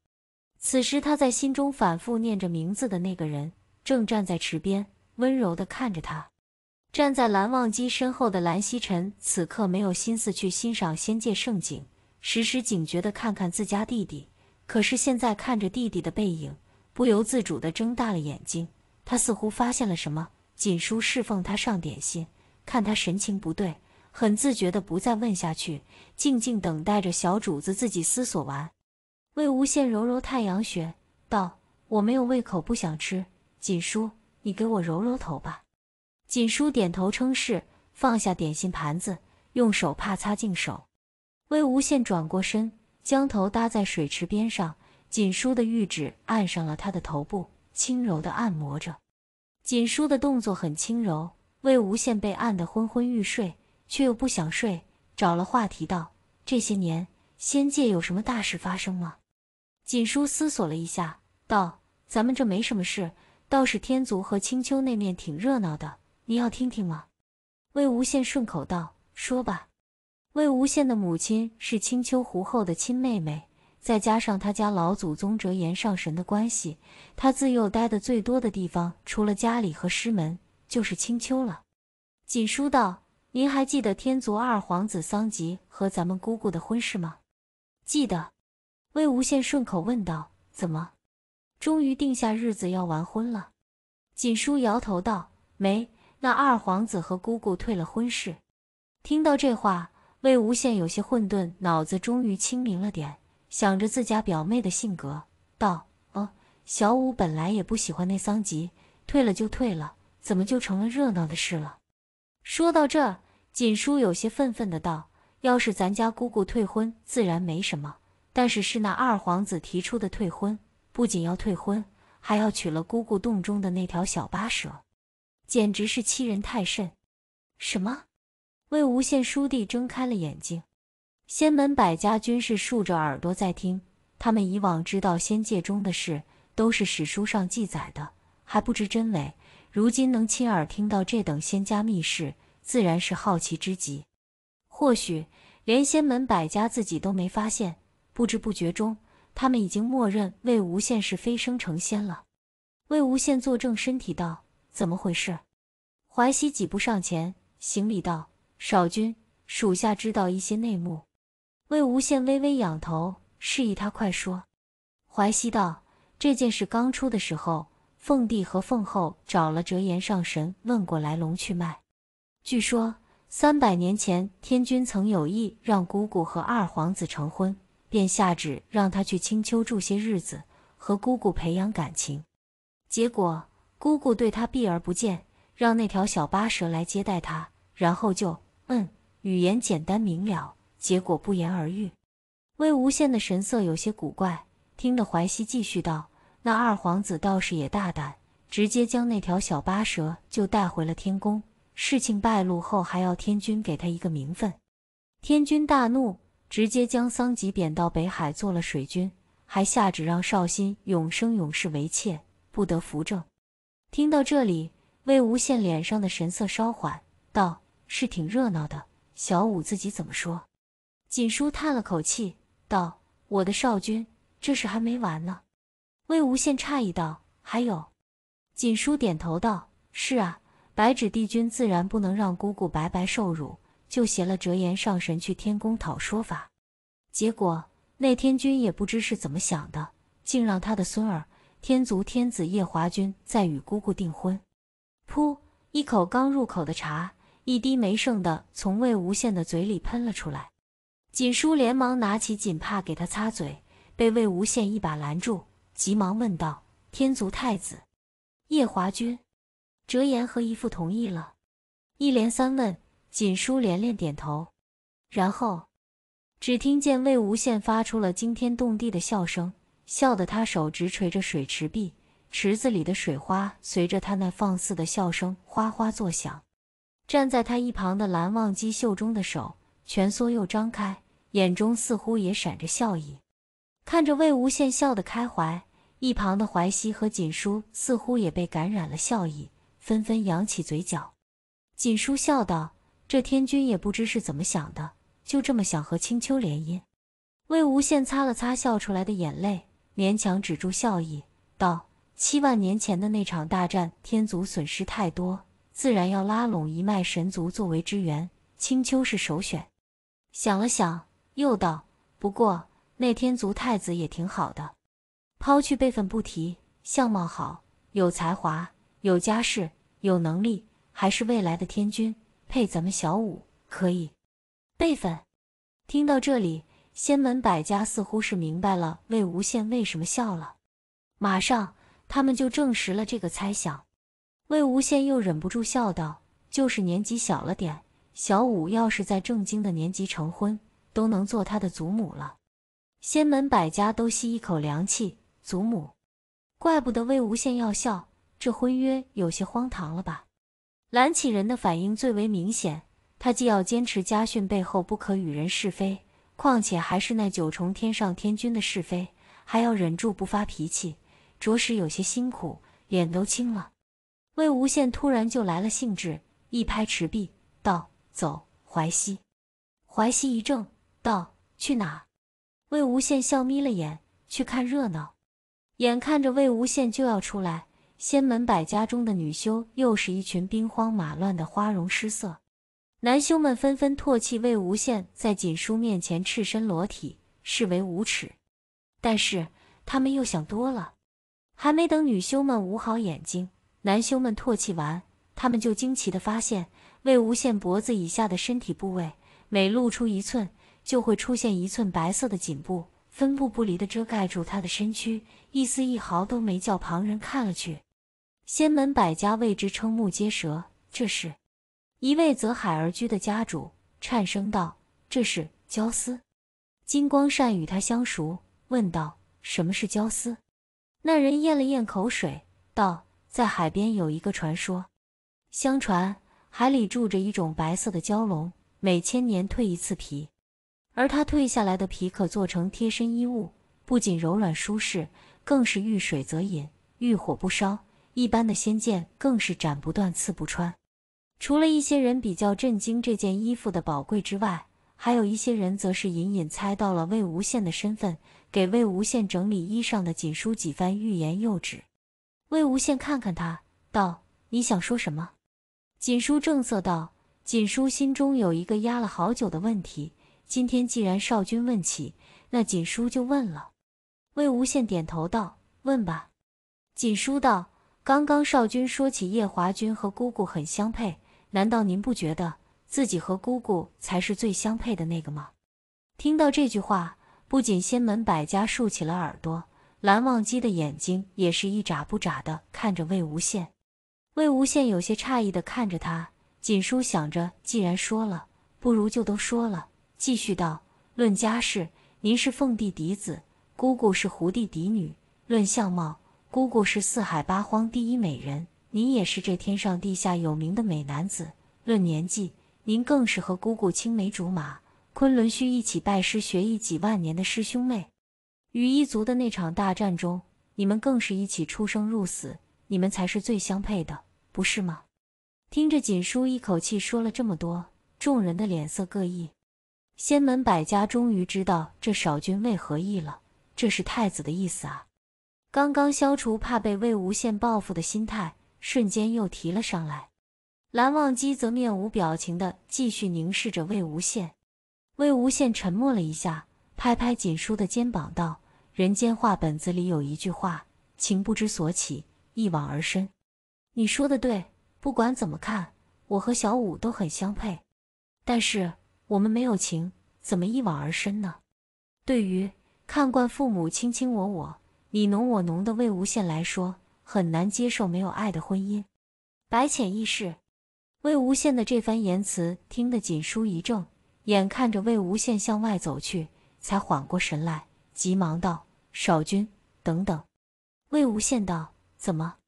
[SPEAKER 1] 此时，他在心中反复念着名字的那个人，正站在池边，温柔地看着他。站在蓝忘机身后的蓝曦臣，此刻没有心思去欣赏仙界盛景，时时警觉的看看自家弟弟。可是现在看着弟弟的背影，不由自主的睁大了眼睛。他似乎发现了什么。锦书侍奉他上点心，看他神情不对，很自觉的不再问下去，静静等待着小主子自己思索完。魏无羡揉揉太阳穴，道：“我没有胃口，不想吃。锦书，你给我揉揉头吧。”锦书点头称是，放下点心盘子，用手帕擦净手。魏无羡转过身，将头搭在水池边上，锦书的玉指按上了他的头部，轻柔的按摩着。锦书的动作很轻柔，魏无羡被按得昏昏欲睡，却又不想睡，找了话题道：“这些年仙界有什么大事发生吗？”锦书思索了一下，道：“咱们这没什么事，倒是天族和青丘那面挺热闹的。”你要听听吗？魏无羡顺口道：“说吧。”魏无羡的母亲是青丘狐后的亲妹妹，再加上他家老祖宗折颜上神的关系，他自幼待的最多的地方，除了家里和师门，就是青丘了。锦书道：“您还记得天族二皇子桑吉和咱们姑姑的婚事吗？”记得。魏无羡顺口问道：“怎么？终于定下日子要完婚了？”锦书摇头道：“没。”那二皇子和姑姑退了婚事，听到这话，魏无羡有些混沌，脑子终于清明了点，想着自家表妹的性格，道：“哦，小五本来也不喜欢那桑吉，退了就退了，怎么就成了热闹的事了？”说到这，锦叔有些愤愤的道：“要是咱家姑姑退婚，自然没什么，但是是那二皇子提出的退婚，不仅要退婚，还要娶了姑姑洞中的那条小巴蛇。”简直是欺人太甚！什么？魏无羡叔弟睁开了眼睛，仙门百家均是竖着耳朵在听。他们以往知道仙界中的事，都是史书上记载的，还不知真伪。如今能亲耳听到这等仙家秘事，自然是好奇之极。或许连仙门百家自己都没发现，不知不觉中，他们已经默认魏无羡是飞升成仙了。魏无羡坐正身体道。怎么回事？淮西几步上前，行礼道：“少君，属下知道一些内幕。”魏无羡微微仰头，示意他快说。淮西道：“这件事刚出的时候，凤帝和凤后找了折颜上神问过来龙去脉。据说三百年前，天君曾有意让姑姑和二皇子成婚，便下旨让他去青丘住些日子，和姑姑培养感情。结果……”姑姑对他避而不见，让那条小巴蛇来接待他，然后就嗯，语言简单明了，结果不言而喻。魏无羡的神色有些古怪，听得淮西继续道：“那二皇子倒是也大胆，直接将那条小巴蛇就带回了天宫。事情败露后，还要天君给他一个名分。天君大怒，直接将桑吉贬到北海做了水军，还下旨让少辛永生永世为妾，不得扶正。”听到这里，魏无羡脸上的神色稍缓，道：“是挺热闹的，小五自己怎么说？”锦叔叹了口气，道：“我的少君，这事还没完呢。”魏无羡诧异道：“还有？”锦叔点头道：“是啊，白芷帝君自然不能让姑姑白白受辱，就携了折颜上神去天宫讨说法。结果那天君也不知是怎么想的，竟让他的孙儿……”天族天子夜华君在与姑姑订婚，噗！一口刚入口的茶，一滴没剩的从魏无羡的嘴里喷了出来。锦书连忙拿起锦帕给他擦嘴，被魏无羡一把拦住，急忙问道：“天族太子夜华君，折颜和姨父同意了？”一连三问，锦书连连点头。然后，只听见魏无羡发出了惊天动地的笑声。笑得他手直垂着水池壁，池子里的水花随着他那放肆的笑声哗哗作响。站在他一旁的蓝忘机袖中的手蜷缩又张开，眼中似乎也闪着笑意。看着魏无羡笑得开怀，一旁的淮西和锦书似乎也被感染了笑意，纷纷扬起嘴角。锦书笑道：“这天君也不知是怎么想的，就这么想和青丘联姻。”魏无羡擦了擦笑出来的眼泪。勉强止住笑意，道：“七万年前的那场大战，天族损失太多，自然要拉拢一脉神族作为支援。青丘是首选。”想了想，又道：“不过，那天族太子也挺好的，抛去辈分不提，相貌好，有才华，有家世，有能力，还是未来的天君，配咱们小五可以。”辈分，听到这里。仙门百家似乎是明白了魏无羡为什么笑了，马上他们就证实了这个猜想。魏无羡又忍不住笑道：“就是年纪小了点，小舞要是在正经的年纪成婚，都能做他的祖母了。”仙门百家都吸一口凉气：“祖母，怪不得魏无羡要笑，这婚约有些荒唐了吧？”蓝启人的反应最为明显，他既要坚持家训，背后不可与人是非。况且还是那九重天上天君的是非，还要忍住不发脾气，着实有些辛苦，脸都青了。魏无羡突然就来了兴致，一拍池壁，道：“走，淮西。”淮西一怔，道：“去哪？”魏无羡笑眯了眼，去看热闹。眼看着魏无羡就要出来，仙门百家中的女修又是一群兵荒马乱的花容失色。男修们纷纷唾弃魏无羡在锦书面前赤身裸体，视为无耻。但是他们又想多了，还没等女修们捂好眼睛，男修们唾弃完，他们就惊奇的发现，魏无羡脖子以下的身体部位每露出一寸，就会出现一寸白色的锦布，分步不离的遮盖住他的身躯，一丝一毫都没叫旁人看了去。仙门百家为之瞠目结舌，这是。一位泽海而居的家主颤声道：“这是焦丝。”金光善与他相熟，问道：“什么是焦丝？”那人咽了咽口水，道：“在海边有一个传说，相传海里住着一种白色的蛟龙，每千年蜕一次皮，而它蜕下来的皮可做成贴身衣物，不仅柔软舒适，更是遇水则隐，遇火不烧，一般的仙剑更是斩不断、刺不穿。”除了一些人比较震惊这件衣服的宝贵之外，还有一些人则是隐隐猜到了魏无羡的身份。给魏无羡整理衣裳的锦书几番欲言又止，魏无羡看看他，道：“你想说什么？”锦书正色道：“锦书心中有一个压了好久的问题，今天既然少君问起，那锦书就问了。”魏无羡点头道：“问吧。”锦书道：“刚刚少君说起夜华君和姑姑很相配。”难道您不觉得自己和姑姑才是最相配的那个吗？听到这句话，不仅仙门百家竖起了耳朵，蓝忘机的眼睛也是一眨不眨的看着魏无羡。魏无羡有些诧异的看着他，锦书想着，既然说了，不如就都说了，继续道：“论家世，您是凤帝嫡子，姑姑是狐帝嫡女；论相貌，姑姑是四海八荒第一美人。”您也是这天上地下有名的美男子，论年纪，您更是和姑姑青梅竹马，昆仑虚一起拜师学艺几万年的师兄妹。与一族的那场大战中，你们更是一起出生入死，你们才是最相配的，不是吗？听着锦叔一口气说了这么多，众人的脸色各异。仙门百家终于知道这少君为何意了，这是太子的意思啊！刚刚消除怕被魏无羡报复的心态。瞬间又提了上来，蓝忘机则面无表情地继续凝视着魏无羡。魏无羡沉默了一下，拍拍锦书的肩膀道：“人间话本子里有一句话，情不知所起，一往而深。你说的对，不管怎么看，我和小舞都很相配。但是我们没有情，怎么一往而深呢？”对于看惯父母卿卿我我、你侬我侬的魏无羡来说，很难接受没有爱的婚姻。白浅亦是，魏无羡的这番言辞听得锦书一怔，眼看着魏无羡向外走去，才缓过神来，急忙道：“少君，等等。”魏无羡道：“怎么？”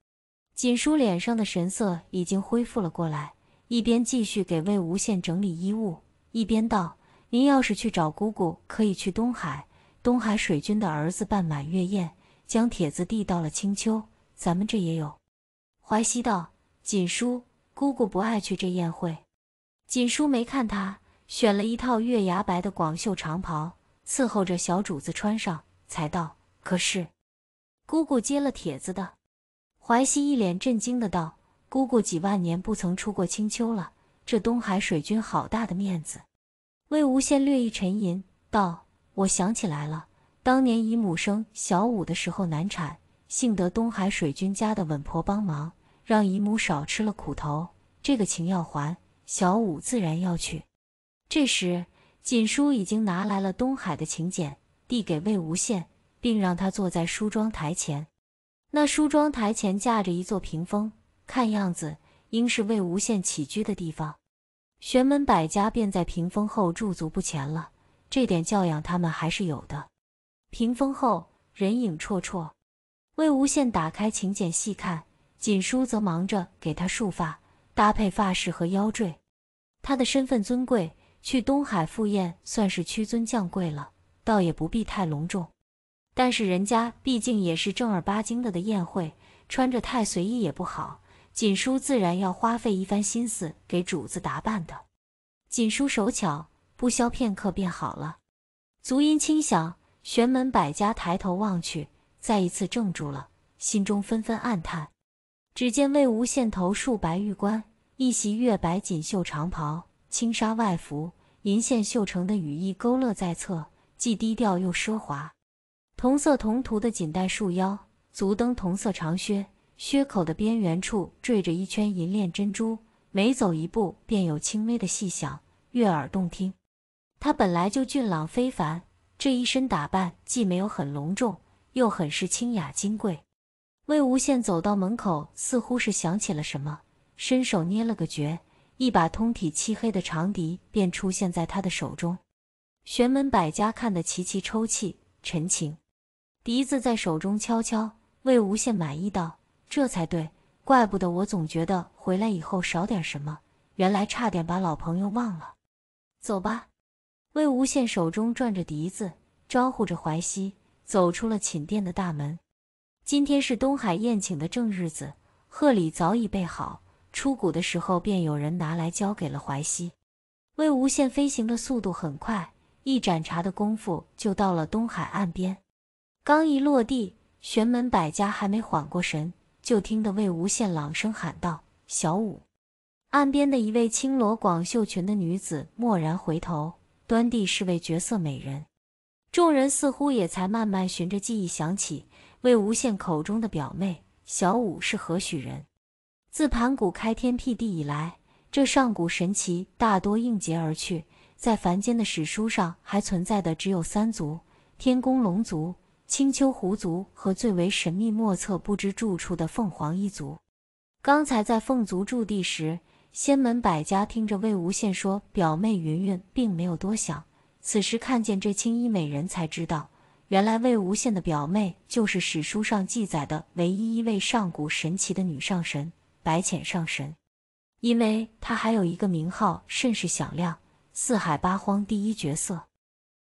[SPEAKER 1] 锦书脸上的神色已经恢复了过来，一边继续给魏无羡整理衣物，一边道：“您要是去找姑姑，可以去东海。东海水君的儿子办满月宴，将帖子递到了青丘。”咱们这也有，淮西道锦叔姑姑不爱去这宴会。锦叔没看他，选了一套月牙白的广袖长袍，伺候着小主子穿上，才道：“可是，姑姑接了帖子的。”淮西一脸震惊的道：“姑姑几万年不曾出过青丘了，这东海水军好大的面子。”魏无羡略一沉吟，道：“我想起来了，当年姨母生小五的时候难产。”幸得东海水君家的稳婆帮忙，让姨母少吃了苦头。这个情要还，小五自然要去。这时，锦叔已经拿来了东海的请柬，递给魏无羡，并让他坐在梳妆台前。那梳妆台前架着一座屏风，看样子应是魏无羡起居的地方。玄门百家便在屏风后驻足不前了。这点教养他们还是有的。屏风后人影绰绰。魏无羡打开请柬细看，锦书则忙着给他束发，搭配发饰和腰坠。他的身份尊贵，去东海赴宴算是屈尊降贵了，倒也不必太隆重。但是人家毕竟也是正儿八经的的宴会，穿着太随意也不好。锦书自然要花费一番心思给主子打扮的。锦书手巧，不消片刻便好了。足音轻响，玄门百家抬头望去。再一次怔住了，心中纷纷暗叹。只见魏无羡头束白玉冠，一袭月白锦绣长袍，轻纱外服，银线绣成的羽翼勾勒在侧，既低调又奢华。同色同图的锦带束腰，足蹬同色长靴，靴口的边缘处缀着一圈银链珍珠，每走一步便有轻微的细响，悦耳动听。他本来就俊朗非凡，这一身打扮既没有很隆重。又很是清雅金贵。魏无羡走到门口，似乎是想起了什么，伸手捏了个诀，一把通体漆黑的长笛便出现在他的手中。玄门百家看得齐齐抽泣，陈情，笛子在手中敲敲。魏无羡满意道：“这才对，怪不得我总觉得回来以后少点什么，原来差点把老朋友忘了。”走吧。魏无羡手中转着笛子，招呼着淮西。走出了寝殿的大门，今天是东海宴请的正日子，贺礼早已备好。出谷的时候便有人拿来交给了淮西。魏无羡飞行的速度很快，一盏茶的功夫就到了东海岸边。刚一落地，玄门百家还没缓过神，就听得魏无羡朗声喊道：“小舞！”岸边的一位青罗广袖裙的女子蓦然回头，端地是位绝色美人。众人似乎也才慢慢循着记忆想起，魏无羡口中的表妹小舞是何许人。自盘古开天辟地以来，这上古神奇大多应劫而去，在凡间的史书上还存在的只有三族：天宫龙族、青丘狐族和最为神秘莫测、不知住处的凤凰一族。刚才在凤族驻地时，仙门百家听着魏无羡说表妹云云，并没有多想。此时看见这青衣美人，才知道原来魏无羡的表妹就是史书上记载的唯一一位上古神奇的女上神——白浅上神。因为她还有一个名号甚是响亮，四海八荒第一绝色。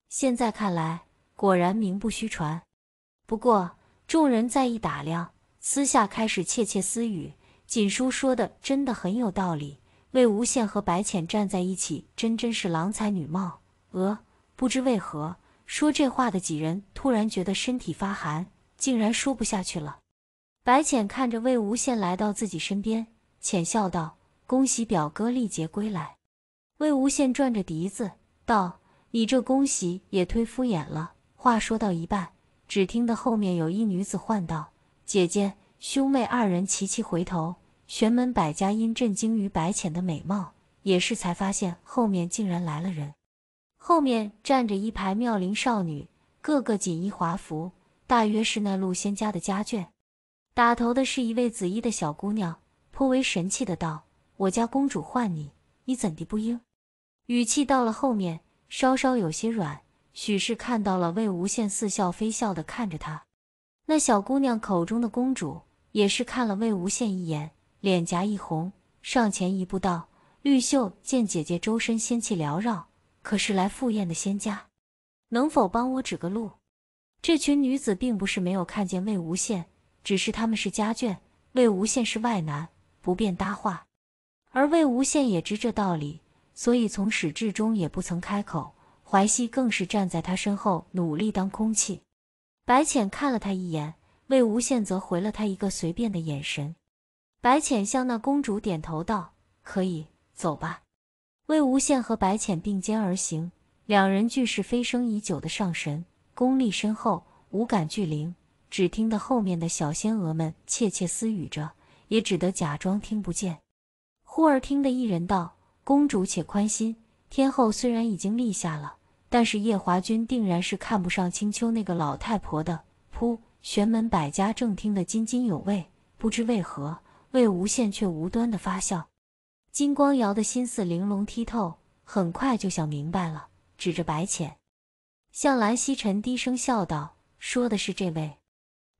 [SPEAKER 1] 现在看来，果然名不虚传。不过众人再一打量，私下开始窃窃私语：“锦书说的真的很有道理，魏无羡和白浅站在一起，真真是郎才女貌。”呃。不知为何，说这话的几人突然觉得身体发寒，竟然说不下去了。白浅看着魏无羡来到自己身边，浅笑道：“恭喜表哥历劫归来。”魏无羡转着笛子道：“你这恭喜也忒敷衍了。”话说到一半，只听得后面有一女子唤道：“姐姐！”兄妹二人齐齐回头，玄门百家因震惊于白浅的美貌，也是才发现后面竟然来了人。后面站着一排妙龄少女，个个锦衣华服，大约是那陆仙家的家眷。打头的是一位紫衣的小姑娘，颇为神气的道：“我家公主唤你，你怎地不应？”语气到了后面，稍稍有些软，许是看到了魏无羡似笑非笑的看着她。那小姑娘口中的公主也是看了魏无羡一眼，脸颊一红，上前一步道：“绿袖见姐姐周身仙气缭绕。”可是来赴宴的仙家，能否帮我指个路？这群女子并不是没有看见魏无羡，只是他们是家眷，魏无羡是外男，不便搭话。而魏无羡也知这道理，所以从始至终也不曾开口。淮西更是站在他身后，努力当空气。白浅看了他一眼，魏无羡则回了他一个随便的眼神。白浅向那公主点头道：“可以，走吧。”魏无羡和白浅并肩而行，两人俱是飞升已久的上神，功力深厚，五感俱灵。只听得后面的小仙娥们窃窃私语着，也只得假装听不见。忽而听得一人道：“公主且宽心，天后虽然已经立下了，但是夜华君定然是看不上青丘那个老太婆的。”噗！玄门百家正听得津津有味，不知为何，魏无羡却无端的发笑。金光瑶的心思玲珑剔透，很快就想明白了，指着白浅，向蓝曦臣低声笑道：“说的是这位。”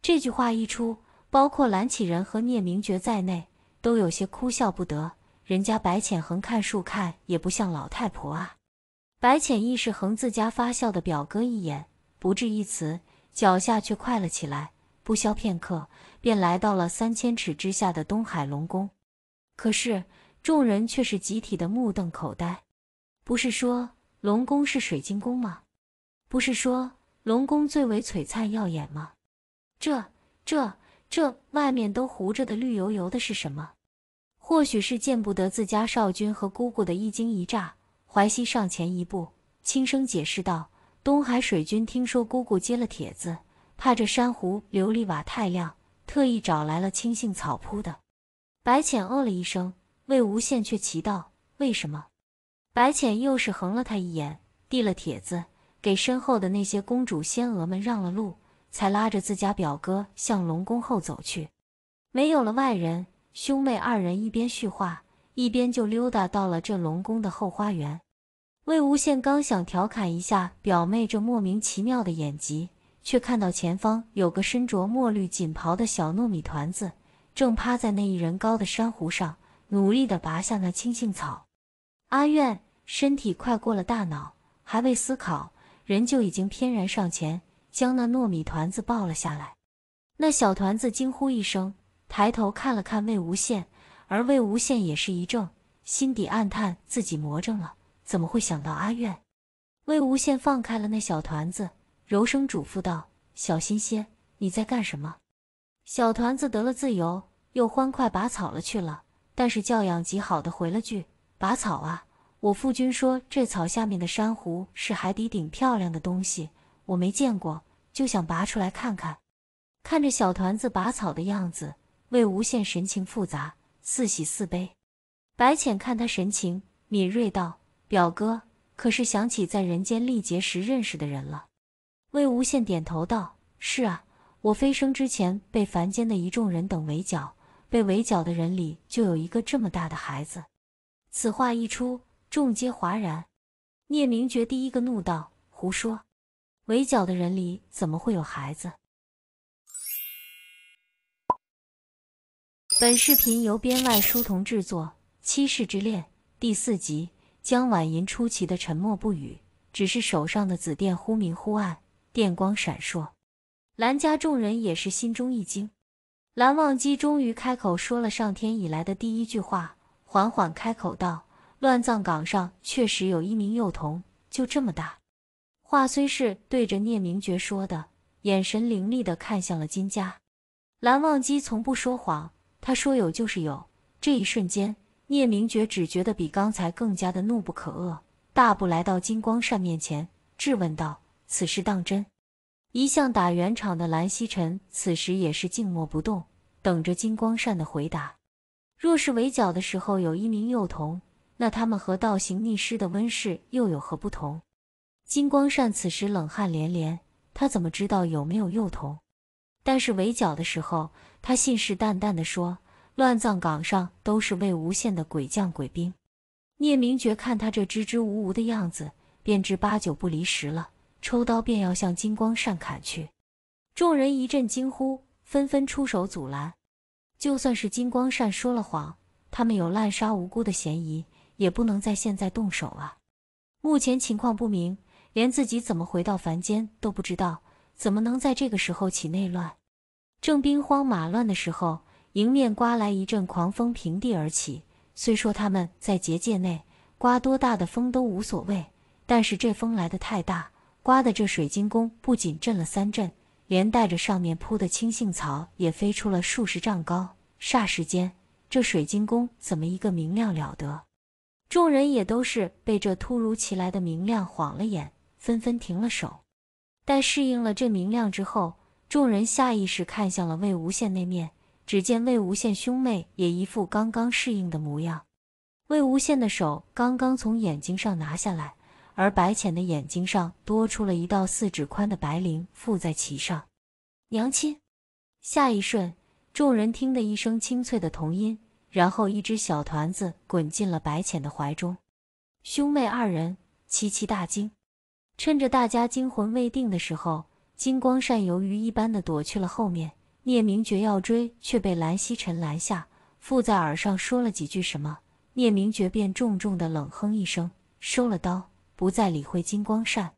[SPEAKER 1] 这句话一出，包括蓝启仁和聂明珏在内，都有些哭笑不得。人家白浅横看竖看也不像老太婆啊！白浅亦是横自家发笑的表哥一眼，不至一词，脚下却快了起来，不消片刻，便来到了三千尺之下的东海龙宫。可是。众人却是集体的目瞪口呆。不是说龙宫是水晶宫吗？不是说龙宫最为璀璨耀眼吗？这、这、这外面都糊着的绿油油的是什么？或许是见不得自家少君和姑姑的一惊一乍，淮西上前一步，轻声解释道：“东海水君听说姑姑接了帖子，怕这珊瑚琉璃瓦太亮，特意找来了青杏草铺的。”白浅哦了一声。魏无羡却奇道：“为什么？”白浅又是横了他一眼，递了帖子给身后的那些公主仙娥们让了路，才拉着自家表哥向龙宫后走去。没有了外人，兄妹二人一边叙话，一边就溜达到了这龙宫的后花园。魏无羡刚想调侃一下表妹这莫名其妙的眼疾，却看到前方有个身着墨绿锦袍的小糯米团子，正趴在那一人高的珊瑚上。努力地拔下那青杏草，阿苑身体快过了大脑，还未思考，人就已经翩然上前，将那糯米团子抱了下来。那小团子惊呼一声，抬头看了看魏无羡，而魏无羡也是一怔，心底暗叹自己魔怔了，怎么会想到阿苑？魏无羡放开了那小团子，柔声嘱咐道：“小心些，你在干什么？”小团子得了自由，又欢快拔草了去了。但是教养极好的回了句：“拔草啊！我父君说这草下面的珊瑚是海底顶漂亮的东西，我没见过，就想拔出来看看。”看着小团子拔草的样子，魏无羡神情复杂，似喜似悲。白浅看他神情，敏锐道：“表哥，可是想起在人间历劫时认识的人了？”魏无羡点头道：“是啊，我飞升之前被凡间的一众人等围剿。”被围剿的人里就有一个这么大的孩子，此话一出，众皆哗然。聂明觉第一个怒道：“胡说！围剿的人里怎么会有孩子？”本视频由编外书童制作，《七世之恋》第四集。江婉吟出奇的沉默不语，只是手上的紫电忽明忽暗，电光闪烁。兰家众人也是心中一惊。蓝忘机终于开口说了上天以来的第一句话，缓缓开口道：“乱葬岗上确实有一名幼童，就这么大。”话虽是对着聂明珏说的，眼神凌厉的看向了金家。蓝忘机从不说谎，他说有就是有。这一瞬间，聂明珏只觉得比刚才更加的怒不可遏，大步来到金光善面前质问道：“此事当真？”一向打圆场的蓝曦臣此时也是静默不动，等着金光善的回答。若是围剿的时候有一名幼童，那他们和倒行逆施的温氏又有何不同？金光善此时冷汗连连，他怎么知道有没有幼童？但是围剿的时候，他信誓旦旦地说，乱葬岗上都是魏无羡的鬼将鬼兵。聂明珏看他这支支吾吾的样子，便知八九不离十了。抽刀便要向金光扇砍去，众人一阵惊呼，纷纷出手阻拦。就算是金光扇说了谎，他们有滥杀无辜的嫌疑，也不能在现在动手啊！目前情况不明，连自己怎么回到凡间都不知道，怎么能在这个时候起内乱？正兵荒马乱的时候，迎面刮来一阵狂风，平地而起。虽说他们在结界内，刮多大的风都无所谓，但是这风来的太大。刮的这水晶宫不仅震了三震，连带着上面铺的青杏草也飞出了数十丈高。霎时间，这水晶宫怎么一个明亮了得？众人也都是被这突如其来的明亮晃了眼，纷纷停了手。待适应了这明亮之后，众人下意识看向了魏无羡那面。只见魏无羡兄妹也一副刚刚适应的模样。魏无羡的手刚刚从眼睛上拿下来。而白浅的眼睛上多出了一道四指宽的白绫，附在其上。娘亲。下一瞬，众人听得一声清脆的童音，然后一只小团子滚进了白浅的怀中。兄妹二人齐齐大惊。趁着大家惊魂未定的时候，金光善游鱼一般的躲去了后面。聂明珏要追，却被蓝曦臣拦下，附在耳上说了几句什么。聂明珏便重重的冷哼一声，收了刀。不再理会金光善，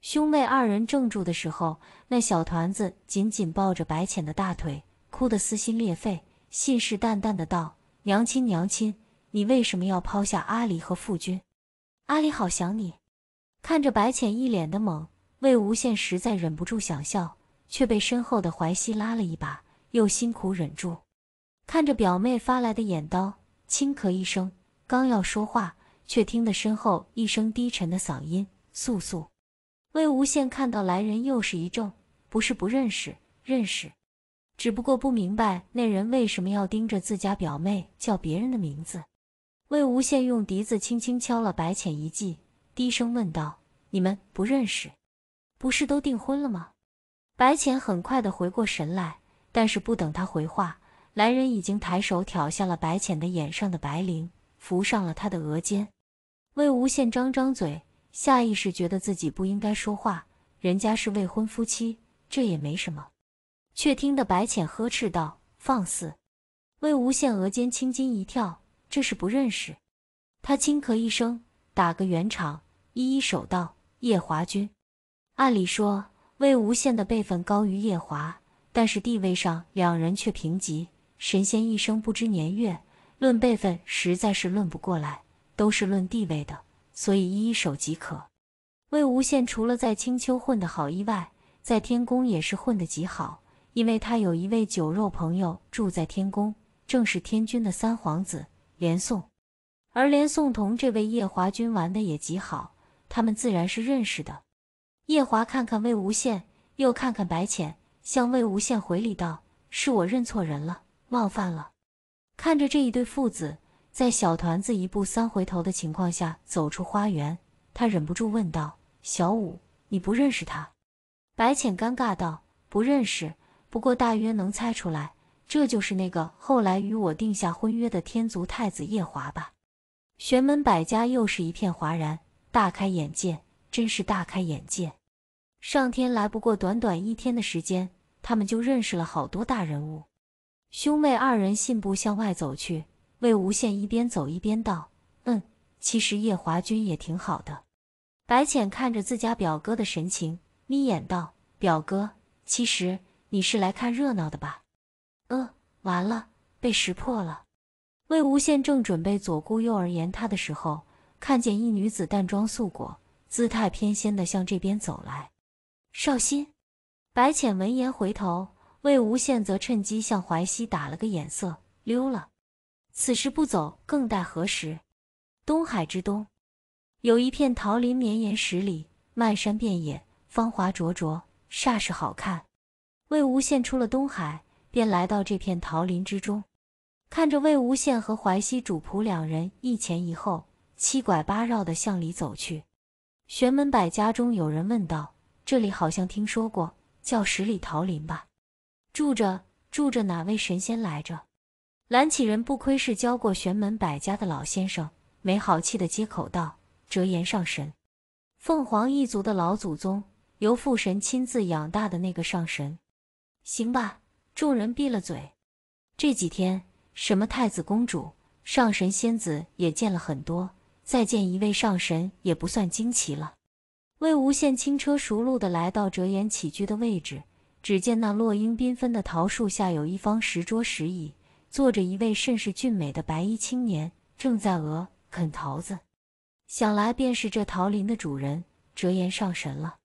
[SPEAKER 1] 兄妹二人怔住的时候，那小团子紧紧抱着白浅的大腿，哭得撕心裂肺，信誓旦旦的道：“娘亲，娘亲，你为什么要抛下阿离和父君？阿离好想你。”看着白浅一脸的懵，魏无羡实在忍不住想笑，却被身后的淮西拉了一把，又辛苦忍住，看着表妹发来的眼刀，轻咳一声，刚要说话。却听得身后一声低沉的嗓音：“素素。”魏无羡看到来人，又是一怔。不是不认识，认识，只不过不明白那人为什么要盯着自家表妹叫别人的名字。魏无羡用笛子轻轻敲了白浅一记，低声问道：“你们不认识？不是都订婚了吗？”白浅很快的回过神来，但是不等他回话，来人已经抬手挑下了白浅的眼上的白绫，扶上了他的额间。魏无羡张张嘴，下意识觉得自己不应该说话，人家是未婚夫妻，这也没什么。却听得白浅呵斥道：“放肆！”魏无羡额间青筋一跳，这是不认识。他轻咳一声，打个圆场，一一守道。夜华君，按理说魏无羡的辈分高于夜华，但是地位上两人却平级。神仙一生不知年月，论辈分实在是论不过来。都是论地位的，所以一一守即可。魏无羡除了在青丘混得好以外，在天宫也是混得极好，因为他有一位酒肉朋友住在天宫，正是天君的三皇子连宋。而连宋同这位夜华君玩得也极好，他们自然是认识的。夜华看看魏无羡，又看看白浅，向魏无羡回礼道：“是我认错人了，冒犯了。”看着这一对父子。在小团子一步三回头的情况下走出花园，他忍不住问道：“小五，你不认识他？”白浅尴尬道：“不认识，不过大约能猜出来，这就是那个后来与我定下婚约的天族太子夜华吧？”玄门百家又是一片哗然，大开眼界，真是大开眼界！上天来不过短短一天的时间，他们就认识了好多大人物。兄妹二人信步向外走去。魏无羡一边走一边道：“嗯，其实夜华君也挺好的。”白浅看着自家表哥的神情，眯眼道：“表哥，其实你是来看热闹的吧？”呃，完了，被识破了。魏无羡正准备左顾右而言他的时候，看见一女子淡妆素裹，姿态翩跹的向这边走来。少辛，白浅闻言回头，魏无羡则趁机向淮西打了个眼色，溜了。此时不走，更待何时？东海之东，有一片桃林绵延十里，漫山遍野，芳华灼灼，煞是好看。魏无羡出了东海，便来到这片桃林之中，看着魏无羡和淮西主仆两人一前一后，七拐八绕的向里走去。玄门百家中有人问道：“这里好像听说过，叫十里桃林吧？住着住着哪位神仙来着？”蓝启人不愧是教过玄门百家的老先生，没好气的接口道：“折颜上神，凤凰一族的老祖宗，由父神亲自养大的那个上神，行吧。”众人闭了嘴。这几天什么太子公主、上神仙子也见了很多，再见一位上神也不算惊奇了。魏无羡轻车熟路的来到折颜起居的位置，只见那落英缤纷的桃树下有一方石桌石椅。坐着一位甚是俊美的白衣青年，正在鹅啃桃子，想来便是这桃林的主人折颜上神了。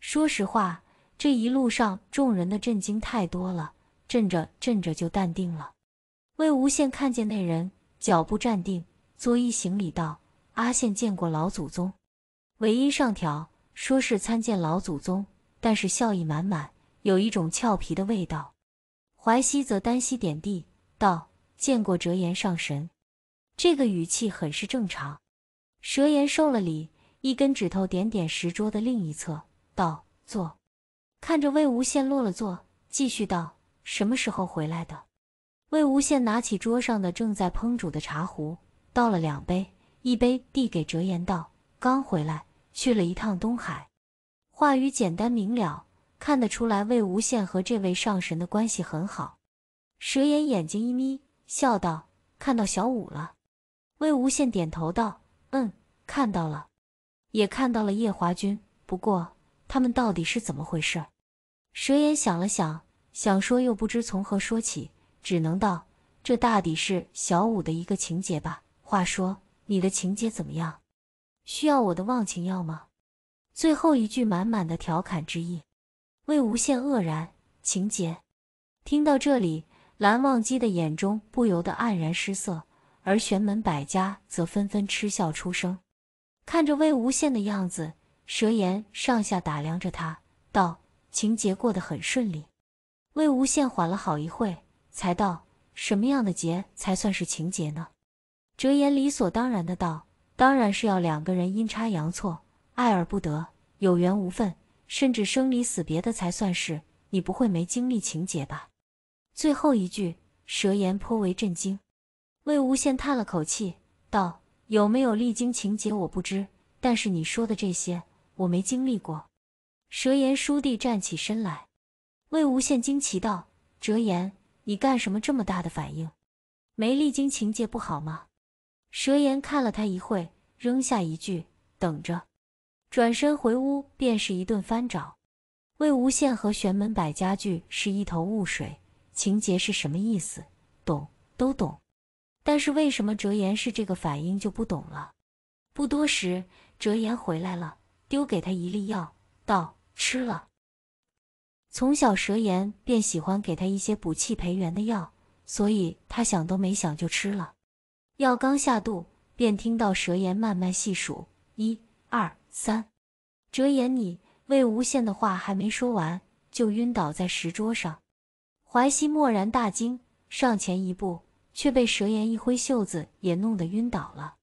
[SPEAKER 1] 说实话，这一路上众人的震惊太多了，震着震着就淡定了。魏无羡看见那人，脚步站定，作揖行礼道：“阿羡见过老祖宗。”尾音上挑，说是参见老祖宗，但是笑意满满，有一种俏皮的味道。淮西则单膝点地。道见过折颜上神，这个语气很是正常。折颜受了礼，一根指头点点石桌的另一侧，道坐。看着魏无羡落了座，继续道：什么时候回来的？魏无羡拿起桌上的正在烹煮的茶壶，倒了两杯，一杯递给折颜道：刚回来，去了一趟东海。话语简单明了，看得出来魏无羡和这位上神的关系很好。蛇眼眼睛一眯，笑道：“看到小五了。”魏无羡点头道：“嗯，看到了，也看到了夜华君。不过他们到底是怎么回事？”蛇眼想了想，想说又不知从何说起，只能道：“这大抵是小五的一个情节吧。话说你的情节怎么样？需要我的忘情药吗？”最后一句满满的调侃之意。魏无羡愕然：“情节？”听到这里。蓝忘机的眼中不由得黯然失色，而玄门百家则纷纷嗤笑出声。看着魏无羡的样子，蛇颜上下打量着他，道：“情劫过得很顺利。”魏无羡缓了好一会，才道：“什么样的劫才算是情劫呢？”哲颜理所当然的道：“当然是要两个人阴差阳错，爱而不得，有缘无分，甚至生离死别的才算是。你不会没经历情劫吧？”最后一句，蛇言颇为震惊。魏无羡叹了口气道：“有没有历经情节，我不知。但是你说的这些，我没经历过。”蛇言倏地站起身来。魏无羡惊奇道：“折颜，你干什么这么大的反应？没历经情节不好吗？”蛇言看了他一会，扔下一句：“等着。”转身回屋，便是一顿翻找。魏无羡和玄门摆家具是一头雾水。情节是什么意思？懂都懂，但是为什么折颜是这个反应就不懂了？不多时，折颜回来了，丢给他一粒药，道：“吃了。”从小，折颜便喜欢给他一些补气培元的药，所以他想都没想就吃了。药刚下肚，便听到折颜慢慢细数：“一、二、三。”折颜，你魏无羡的话还没说完，就晕倒在石桌上。淮西蓦然大惊，上前一步，却被蛇颜一挥袖子，也弄得晕倒了。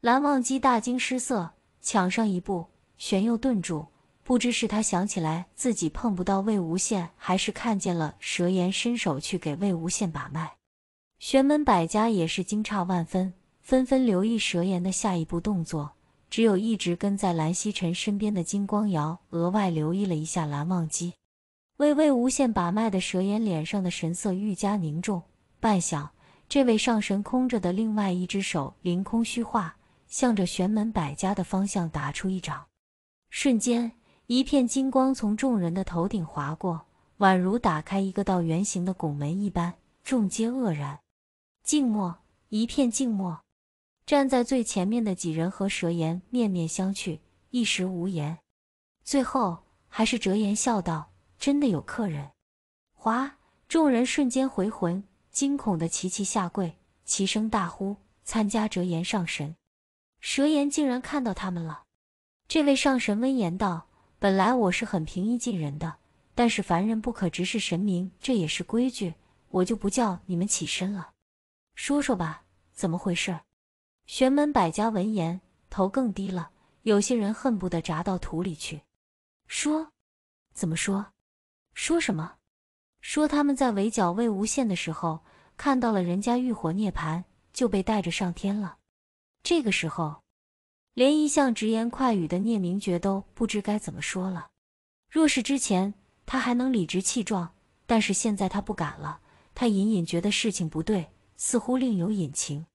[SPEAKER 1] 蓝忘机大惊失色，抢上一步，旋又顿住，不知是他想起来自己碰不到魏无羡，还是看见了蛇颜伸手去给魏无羡把脉。玄门百家也是惊诧万分，纷纷留意蛇颜的下一步动作。只有一直跟在蓝曦臣身边的金光瑶，额外留意了一下蓝忘机。为魏无羡把脉的蛇颜脸上的神色愈加凝重，半晌，这位上神空着的另外一只手凌空虚化，向着玄门百家的方向打出一掌。瞬间，一片金光从众人的头顶划过，宛如打开一个道圆形的拱门一般，众皆愕然，静默，一片静默。站在最前面的几人和蛇颜面面相觑，一时无言。最后，还是折颜笑道。真的有客人！哗！众人瞬间回魂，惊恐的齐齐下跪，齐声大呼：“参加折言上神！”蛇岩竟然看到他们了。这位上神温言道：“本来我是很平易近人的，但是凡人不可直视神明，这也是规矩。我就不叫你们起身了。说说吧，怎么回事？”玄门百家闻言，头更低了，有些人恨不得扎到土里去。说，怎么说？说什么？说他们在围剿魏无羡的时候，看到了人家浴火涅槃，就被带着上天了。这个时候，连一向直言快语的聂明觉都不知该怎么说了。若是之前，他还能理直气壮，但是现在他不敢了。他隐隐觉得事情不对，似乎另有隐情。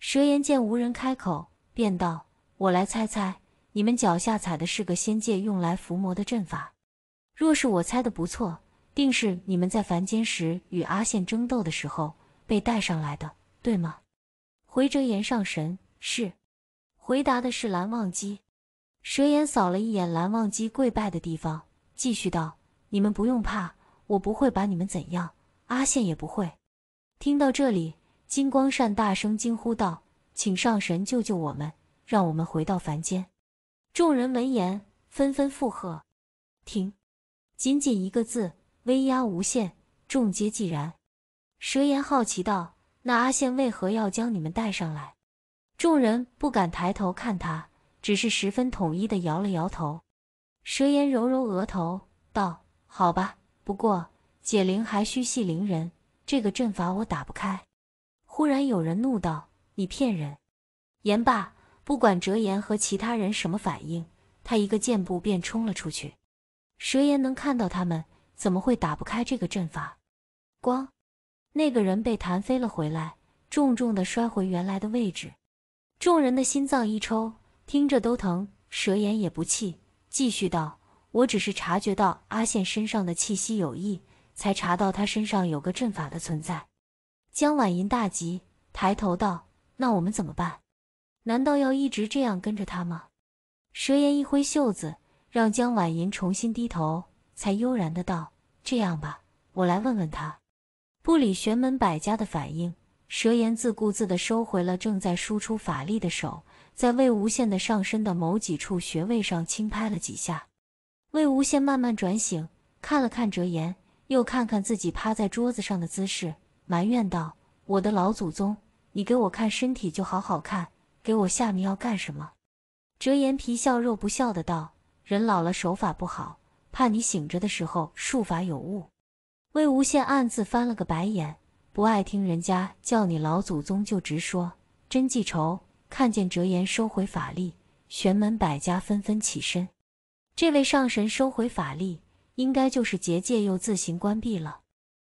[SPEAKER 1] 蛇颜见无人开口，便道：“我来猜猜，你们脚下踩的是个仙界用来伏魔的阵法。”若是我猜的不错，定是你们在凡间时与阿羡争斗的时候被带上来的，对吗？回折颜上神是，回答的是蓝忘机。蛇眼扫了一眼蓝忘机跪拜的地方，继续道：“你们不用怕，我不会把你们怎样，阿羡也不会。”听到这里，金光善大声惊呼道：“请上神救救我们，让我们回到凡间！”众人闻言纷纷附和，听。仅仅一个字，威压无限，众皆寂然。蛇炎好奇道：“那阿羡为何要将你们带上来？”众人不敢抬头看他，只是十分统一的摇了摇头。蛇炎揉揉额头，道：“好吧，不过解铃还须系铃人，这个阵法我打不开。”忽然有人怒道：“你骗人！”言罢，不管哲言和其他人什么反应，他一个箭步便冲了出去。蛇炎能看到他们，怎么会打不开这个阵法？光，那个人被弹飞了回来，重重的摔回原来的位置。众人的心脏一抽，听着都疼。蛇炎也不气，继续道：“我只是察觉到阿羡身上的气息有异，才查到他身上有个阵法的存在。”江婉莹大急，抬头道：“那我们怎么办？难道要一直这样跟着他吗？”蛇炎一挥袖子。让江婉莹重新低头，才悠然的道：“这样吧，我来问问他。”不理玄门百家的反应，蛇颜自顾自的收回了正在输出法力的手，在魏无羡的上身的某几处穴位上轻拍了几下。魏无羡慢慢转醒，看了看哲颜，又看看自己趴在桌子上的姿势，埋怨道：“我的老祖宗，你给我看身体就好好看，给我下面要干什么？”哲颜皮笑肉不笑的道。人老了，手法不好，怕你醒着的时候术法有误。魏无羡暗自翻了个白眼，不爱听人家叫你老祖宗就直说，真记仇。看见折颜收回法力，玄门百家纷纷起身。这位上神收回法力，应该就是结界又自行关闭了。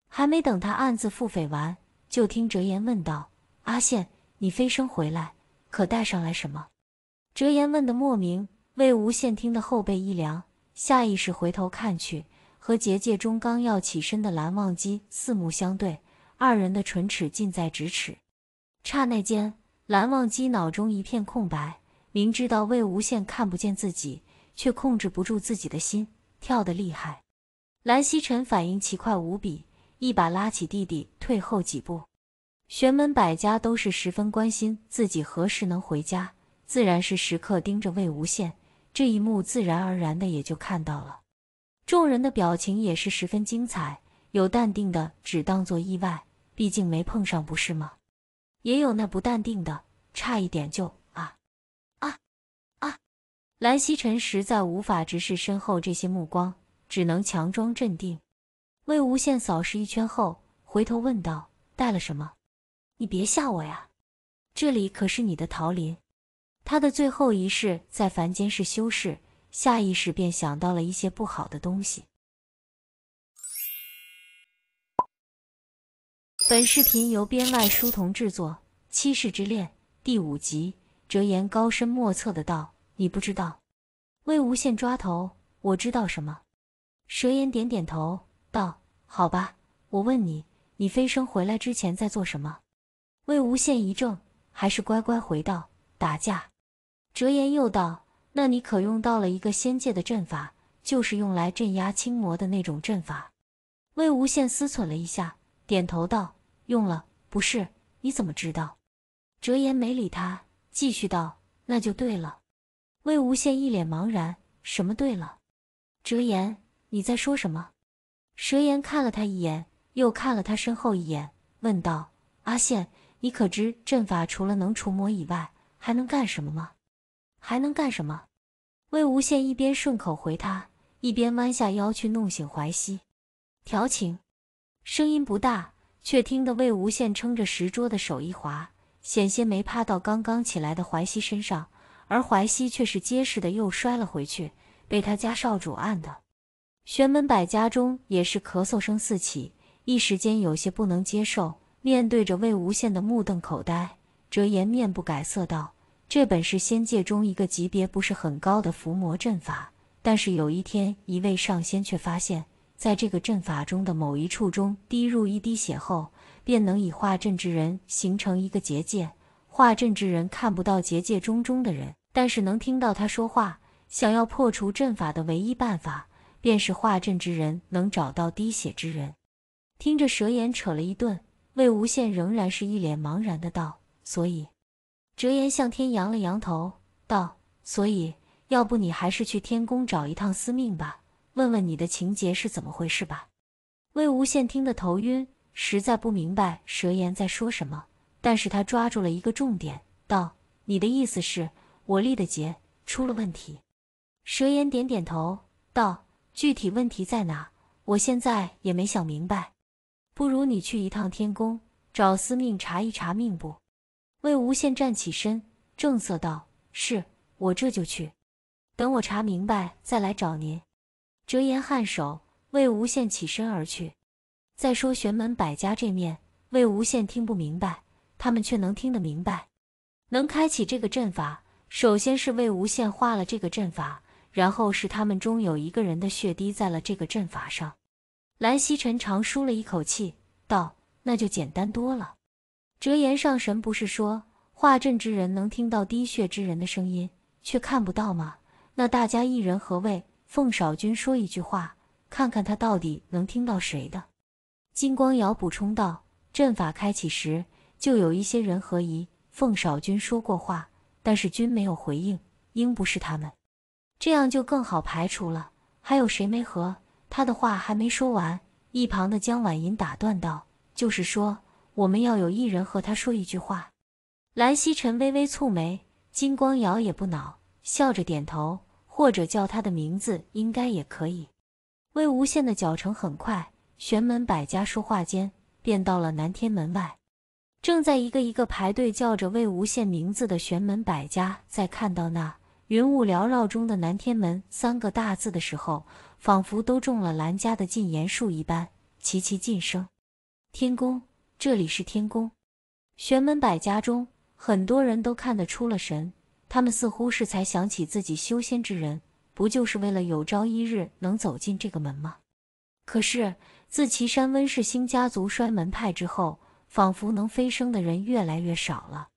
[SPEAKER 1] 还没等他暗自腹诽完，就听折颜问道：“阿羡，你飞升回来可带上来什么？”折颜问得莫名。魏无羡听得后背一凉，下意识回头看去，和结界中刚要起身的蓝忘机四目相对，二人的唇齿近在咫尺，刹那间，蓝忘机脑中一片空白，明知道魏无羡看不见自己，却控制不住自己的心跳得厉害。蓝曦臣反应奇快无比，一把拉起弟弟退后几步。玄门百家都是十分关心自己何时能回家，自然是时刻盯着魏无羡。这一幕自然而然的也就看到了，众人的表情也是十分精彩，有淡定的只当做意外，毕竟没碰上不是吗？也有那不淡定的，差一点就啊啊啊！蓝曦臣实在无法直视身后这些目光，只能强装镇定。魏无羡扫视一圈后，回头问道：“带了什么？你别吓我呀，这里可是你的桃林。”他的最后一世在凡间是修士，下意识便想到了一些不好的东西。本视频由编外书童制作，《七世之恋》第五集。折颜高深莫测的道：“你不知道。”魏无羡抓头：“我知道什么？”蛇颜点点头，道：“好吧，我问你，你飞升回来之前在做什么？”魏无羡一怔，还是乖乖回道：“打架。”折颜又道：“那你可用到了一个仙界的阵法，就是用来镇压青魔的那种阵法。”魏无羡思忖了一下，点头道：“用了，不是？你怎么知道？”折颜没理他，继续道：“那就对了。”魏无羡一脸茫然：“什么对了？”折颜：“你在说什么？”折颜看了他一眼，又看了他身后一眼，问道：“阿羡，你可知阵法除了能除魔以外，还能干什么吗？”还能干什么？魏无羡一边顺口回他，一边弯下腰去弄醒淮西，调情，声音不大，却听得魏无羡撑着石桌的手一滑，险些没趴到刚刚起来的淮西身上，而淮西却是结实的又摔了回去，被他家少主按的。玄门百家中也是咳嗽声四起，一时间有些不能接受，面对着魏无羡的目瞪口呆，折颜面不改色道。这本是仙界中一个级别不是很高的伏魔阵法，但是有一天，一位上仙却发现，在这个阵法中的某一处中滴入一滴血后，便能以化阵之人形成一个结界，化阵之人看不到结界中中的人，但是能听到他说话。想要破除阵法的唯一办法，便是化阵之人能找到滴血之人。听着蛇眼扯了一顿，魏无羡仍然是一脸茫然的道：“所以。”折颜向天扬了扬头，道：“所以，要不你还是去天宫找一趟司命吧，问问你的情节是怎么回事吧。”魏无羡听得头晕，实在不明白蛇颜在说什么，但是他抓住了一个重点，道：“你的意思是，我立的劫出了问题？”蛇颜点点头，道：“具体问题在哪，我现在也没想明白。不如你去一趟天宫，找司命查一查命簿。”魏无羡站起身，正色道：“是我这就去，等我查明白再来找您。”折颜颔首，魏无羡起身而去。再说玄门百家这面，魏无羡听不明白，他们却能听得明白。能开启这个阵法，首先是魏无羡画了这个阵法，然后是他们中有一个人的血滴在了这个阵法上。蓝曦臣长舒了一口气，道：“那就简单多了。”折颜上神不是说画阵之人能听到滴血之人的声音，却看不到吗？那大家一人何位？凤少君说一句话，看看他到底能听到谁的。金光瑶补充道：“阵法开启时，就有一些人合疑。凤少君说过话，但是君没有回应，应不是他们。这样就更好排除了。还有谁没合？”他的话还没说完，一旁的江婉吟打断道：‘就是说。’我们要有一人和他说一句话。蓝曦臣微微蹙眉，金光瑶也不恼，笑着点头。或者叫他的名字，应该也可以。魏无羡的脚程很快，玄门百家说话间便到了南天门外。正在一个一个排队叫着魏无羡名字的玄门百家，在看到那云雾缭绕中的南天门三个大字的时候，仿佛都中了蓝家的禁言术一般，齐齐噤声。天宫。这里是天宫，玄门百家中，很多人都看得出了神。他们似乎是才想起，自己修仙之人，不就是为了有朝一日能走进这个门吗？可是自岐山温氏新家族摔门派之后，仿佛能飞升的人越来越少了。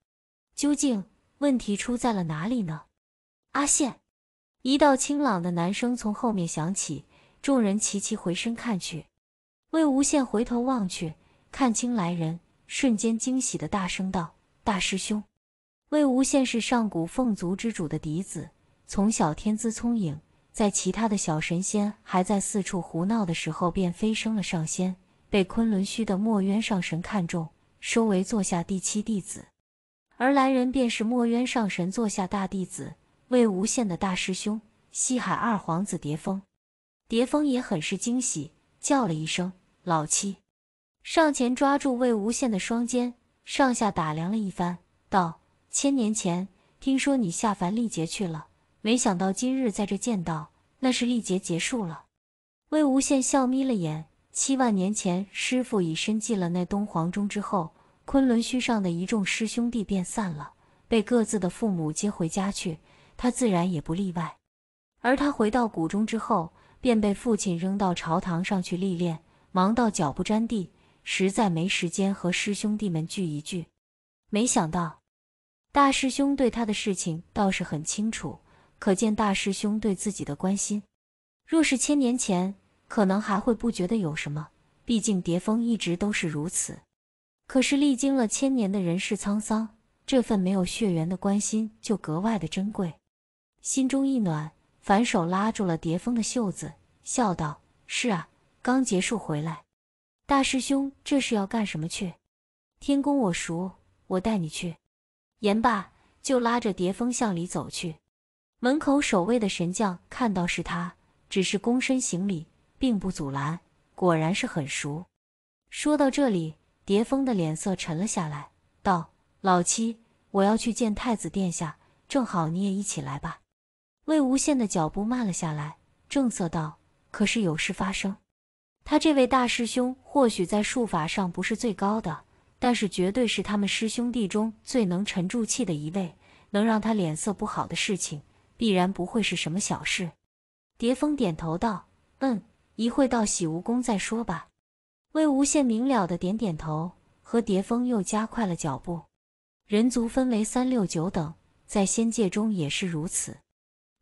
[SPEAKER 1] 究竟问题出在了哪里呢？阿羡，一道清朗的男声从后面响起，众人齐齐回身看去。魏无羡回头望去。看清来人，瞬间惊喜的大声道：“大师兄，魏无羡是上古凤族之主的嫡子，从小天资聪颖，在其他的小神仙还在四处胡闹的时候，便飞升了上仙，被昆仑虚的墨渊上神看中，收为座下第七弟子。而来人便是墨渊上神座下大弟子魏无羡的大师兄，西海二皇子蝶峰。蝶峰也很是惊喜，叫了一声老七。”上前抓住魏无羡的双肩，上下打量了一番，道：“千年前听说你下凡历劫去了，没想到今日在这见到。那是历劫结束了。”魏无羡笑眯了眼。七万年前，师傅已身进了那东皇钟之后，昆仑虚上的一众师兄弟便散了，被各自的父母接回家去。他自然也不例外。而他回到谷中之后，便被父亲扔到朝堂上去历练，忙到脚不沾地。实在没时间和师兄弟们聚一聚，没想到大师兄对他的事情倒是很清楚，可见大师兄对自己的关心。若是千年前，可能还会不觉得有什么，毕竟蝶峰一直都是如此。可是历经了千年的人世沧桑，这份没有血缘的关心就格外的珍贵。心中一暖，反手拉住了蝶峰的袖子，笑道：“是啊，刚结束回来。”大师兄，这是要干什么去？天宫我熟，我带你去。言罢，就拉着蝶风向里走去。门口守卫的神将看到是他，只是躬身行礼，并不阻拦。果然是很熟。说到这里，蝶风的脸色沉了下来，道：“老七，我要去见太子殿下，正好你也一起来吧。”魏无羡的脚步慢了下来，正色道：“可是有事发生。”他这位大师兄或许在术法上不是最高的，但是绝对是他们师兄弟中最能沉住气的一位。能让他脸色不好的事情，必然不会是什么小事。蝶风点头道：“嗯，一会到洗梧宫再说吧。”魏无羡明了的点点头，和蝶风又加快了脚步。人族分为三六九等，在仙界中也是如此。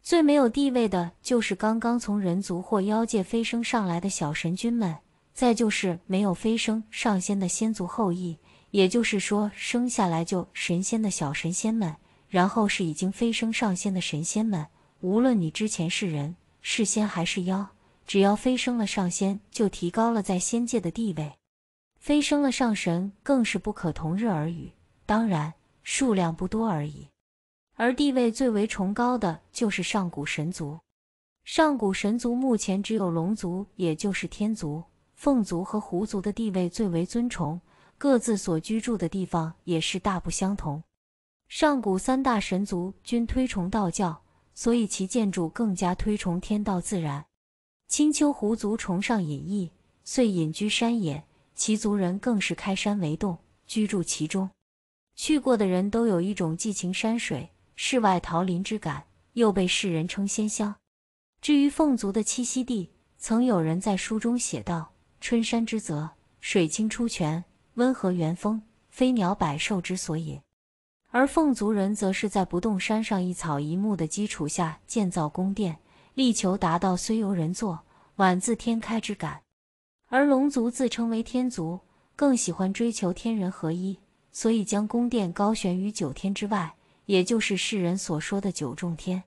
[SPEAKER 1] 最没有地位的就是刚刚从人族或妖界飞升上来的小神君们，再就是没有飞升上仙的仙族后裔，也就是说生下来就神仙的小神仙们，然后是已经飞升上仙的神仙们。无论你之前是人、是仙还是妖，只要飞升了上仙，就提高了在仙界的地位。飞升了上神更是不可同日而语，当然数量不多而已。而地位最为崇高的就是上古神族。上古神族目前只有龙族，也就是天族、凤族和狐族的地位最为尊崇，各自所居住的地方也是大不相同。上古三大神族均推崇道教，所以其建筑更加推崇天道自然。青丘狐族崇尚隐逸，遂隐居山野，其族人更是开山为洞，居住其中。去过的人都有一种寄情山水。世外桃林之感，又被世人称仙乡。至于凤族的栖息地，曾有人在书中写道：“春山之泽，水清出泉，温和元风，飞鸟百兽之所也。”而凤族人则是在不动山上一草一木的基础下建造宫殿，力求达到虽由人作，宛自天开之感。而龙族自称为天族，更喜欢追求天人合一，所以将宫殿高悬于九天之外。也就是世人所说的九重天，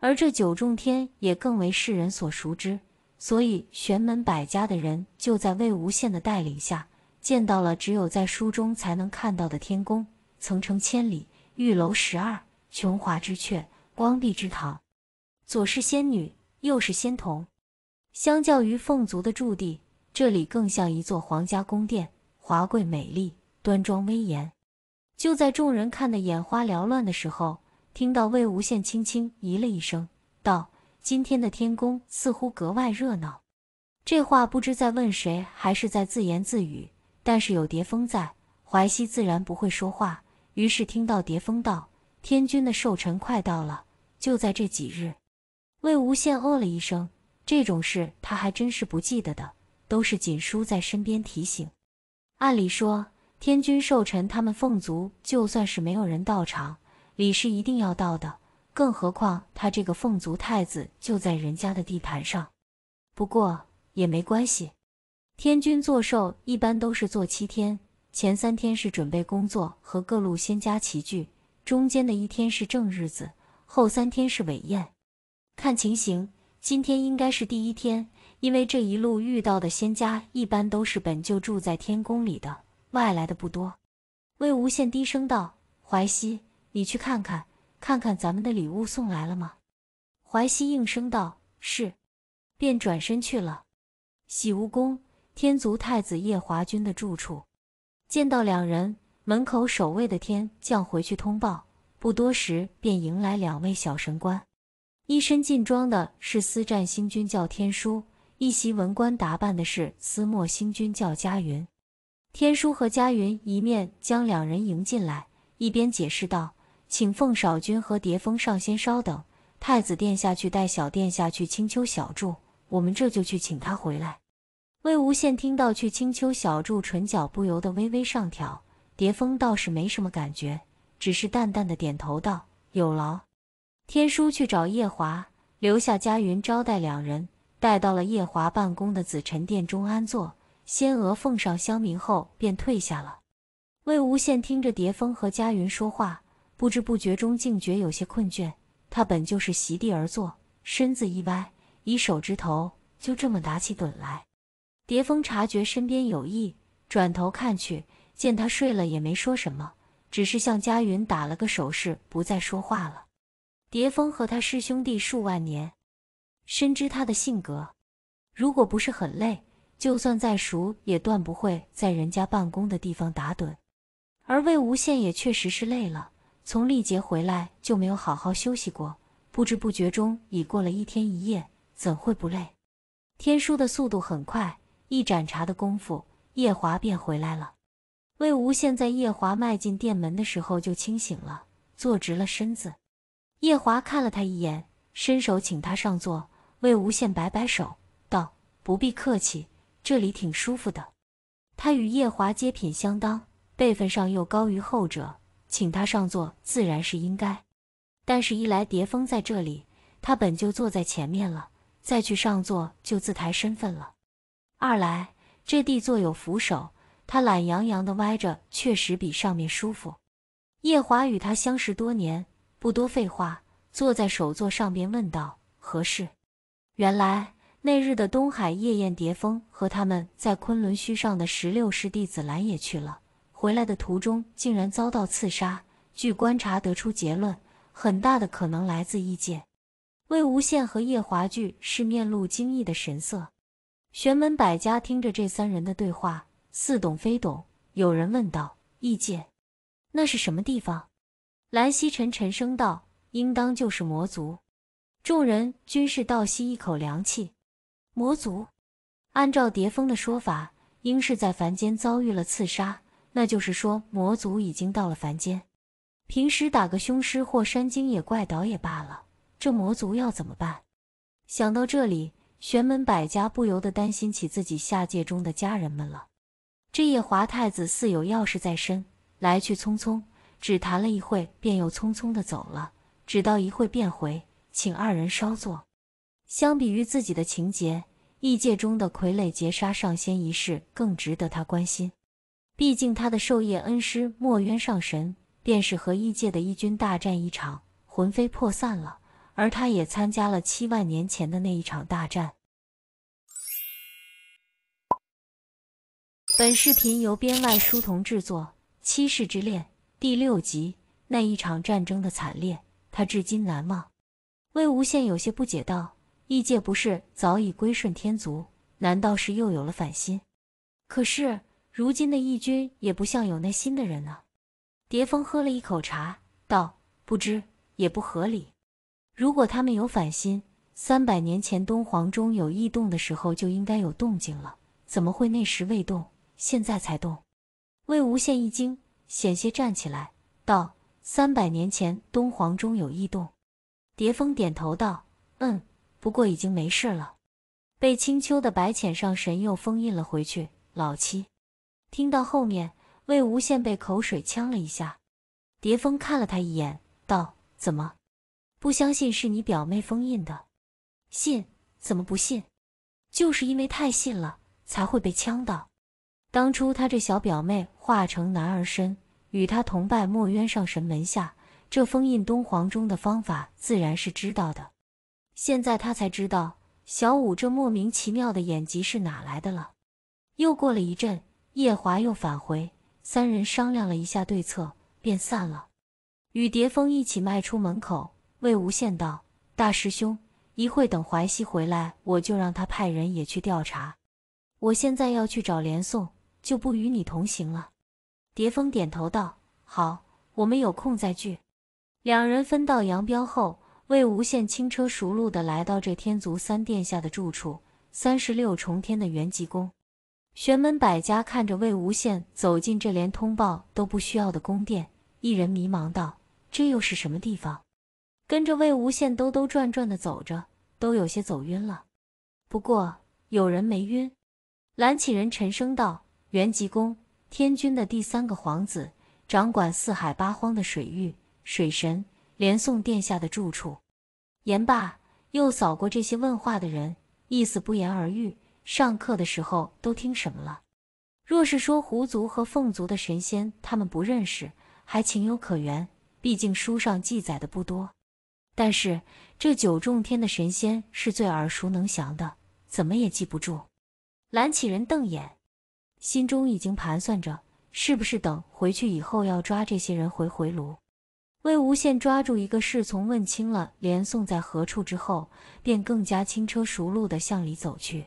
[SPEAKER 1] 而这九重天也更为世人所熟知。所以玄门百家的人就在魏无羡的带领下，见到了只有在书中才能看到的天宫，层城千里，玉楼十二，琼华之阙，光碧之堂，左是仙女，右是仙童。相较于凤族的驻地，这里更像一座皇家宫殿，华贵美丽，端庄威严。就在众人看得眼花缭乱的时候，听到魏无羡轻轻咦了一声，道：“今天的天宫似乎格外热闹。”这话不知在问谁，还是在自言自语。但是有蝶风在，淮西自然不会说话。于是听到蝶风道：“天君的寿辰快到了，就在这几日。”魏无羡哦了一声，这种事他还真是不记得的，都是锦书在身边提醒。按理说。天君寿辰，他们凤族就算是没有人到场，李氏一定要到的。更何况他这个凤族太子就在人家的地盘上。不过也没关系，天君做寿一般都是做七天，前三天是准备工作和各路仙家齐聚，中间的一天是正日子，后三天是尾宴。看情形，今天应该是第一天，因为这一路遇到的仙家一般都是本就住在天宫里的。外来的不多，魏无羡低声道：“淮西，你去看看，看看咱们的礼物送来了吗？”淮西应声道：“是。”便转身去了喜无宫，天族太子夜华君的住处。见到两人，门口守卫的天将回去通报，不多时便迎来两位小神官，一身劲装的是司战星君叫天枢，一袭文官打扮的是司墨星君叫嘉云。天书和佳云一面将两人迎进来，一边解释道：“请凤少君和蝶风上仙稍等，太子殿下去带小殿下去青丘小筑，我们这就去请他回来。”魏无羡听到去青丘小筑，唇角不由得微微上挑。蝶风倒是没什么感觉，只是淡淡的点头道：“有劳。”天书去找夜华，留下佳云招待两人，带到了夜华办公的紫宸殿中安坐。仙娥奉上香茗后便退下了。魏无羡听着蝶风和佳云说话，不知不觉中竟觉有些困倦。他本就是席地而坐，身子一歪，以手指头就这么打起盹来。蝶风察觉身边有异，转头看去，见他睡了，也没说什么，只是向佳云打了个手势，不再说话了。蝶风和他师兄弟数万年，深知他的性格，如果不是很累。就算再熟，也断不会在人家办公的地方打盹。而魏无羡也确实是累了，从历劫回来就没有好好休息过，不知不觉中已过了一天一夜，怎会不累？天书的速度很快，一盏茶的功夫，夜华便回来了。魏无羡在夜华迈进店门的时候就清醒了，坐直了身子。夜华看了他一眼，伸手请他上座。魏无羡摆摆手，道：“不必客气。”这里挺舒服的，他与夜华接品相当，辈分上又高于后者，请他上座自然是应该。但是，一来蝶风在这里，他本就坐在前面了，再去上座就自抬身份了；二来这地座有扶手，他懒洋洋的歪着，确实比上面舒服。夜华与他相识多年，不多废话，坐在首座上边问道：“何事？”原来。那日的东海夜宴，蝶峰和他们在昆仑虚上的十六世弟子蓝也去了。回来的途中竟然遭到刺杀，据观察得出结论，很大的可能来自异界。魏无羡和夜华聚是面露惊异的神色。玄门百家听着这三人的对话，似懂非懂。有人问道：“异界，那是什么地方？”蓝曦臣沉声道：“应当就是魔族。”众人均是倒吸一口凉气。魔族，按照叠峰的说法，应是在凡间遭遇了刺杀，那就是说魔族已经到了凡间。平时打个凶尸或山精野怪倒也罢了，这魔族要怎么办？想到这里，玄门百家不由得担心起自己下界中的家人们了。这夜华太子似有要事在身，来去匆匆，只谈了一会便又匆匆的走了。只到一会便回，请二人稍坐。相比于自己的情节，异界中的傀儡劫杀上仙一事更值得他关心。毕竟他的授业恩师墨渊上神，便是和异界的异军大战一场，魂飞魄散了；而他也参加了七万年前的那一场大战。本视频由编外书童制作，《七世之恋》第六集，那一场战争的惨烈，他至今难忘。魏无羡有些不解道。异界不是早已归顺天族？难道是又有了反心？可是如今的义军也不像有那心的人啊。叠峰喝了一口茶，道：“不知也不合理。如果他们有反心，三百年前东皇钟有异动的时候就应该有动静了，怎么会那时未动，现在才动？”魏无羡一惊，险些站起来，道：“三百年前东皇钟有异动。”叠峰点头道：“嗯。”不过已经没事了，被青丘的白浅上神又封印了回去。老七，听到后面，魏无羡被口水呛了一下。蝶风看了他一眼，道：“怎么，不相信是你表妹封印的？信？怎么不信？就是因为太信了，才会被呛到。当初他这小表妹化成男儿身，与他同拜墨渊上神门下，这封印东皇钟的方法，自然是知道的。”现在他才知道，小五这莫名其妙的眼疾是哪来的了。又过了一阵，夜华又返回，三人商量了一下对策，便散了，与蝶风一起迈出门口。魏无羡道：“大师兄，一会等淮西回来，我就让他派人也去调查。我现在要去找连宋，就不与你同行了。”蝶风点头道：“好，我们有空再聚。”两人分道扬镳后。魏无羡轻车熟路的来到这天族三殿下的住处——三十六重天的元吉宫。玄门百家看着魏无羡走进这连通报都不需要的宫殿，一人迷茫道：“这又是什么地方？”跟着魏无羡兜兜转转的走着，都有些走晕了。不过有人没晕，蓝启仁沉声道：“元吉宫，天君的第三个皇子，掌管四海八荒的水域，水神连宋殿下的住处。”言罢，又扫过这些问话的人，意思不言而喻。上课的时候都听什么了？若是说狐族和凤族的神仙，他们不认识，还情有可原，毕竟书上记载的不多。但是这九重天的神仙是最耳熟能详的，怎么也记不住。蓝启仁瞪眼，心中已经盘算着，是不是等回去以后要抓这些人回回炉？魏无羡抓住一个侍从，问清了连宋在何处之后，便更加轻车熟路地向里走去。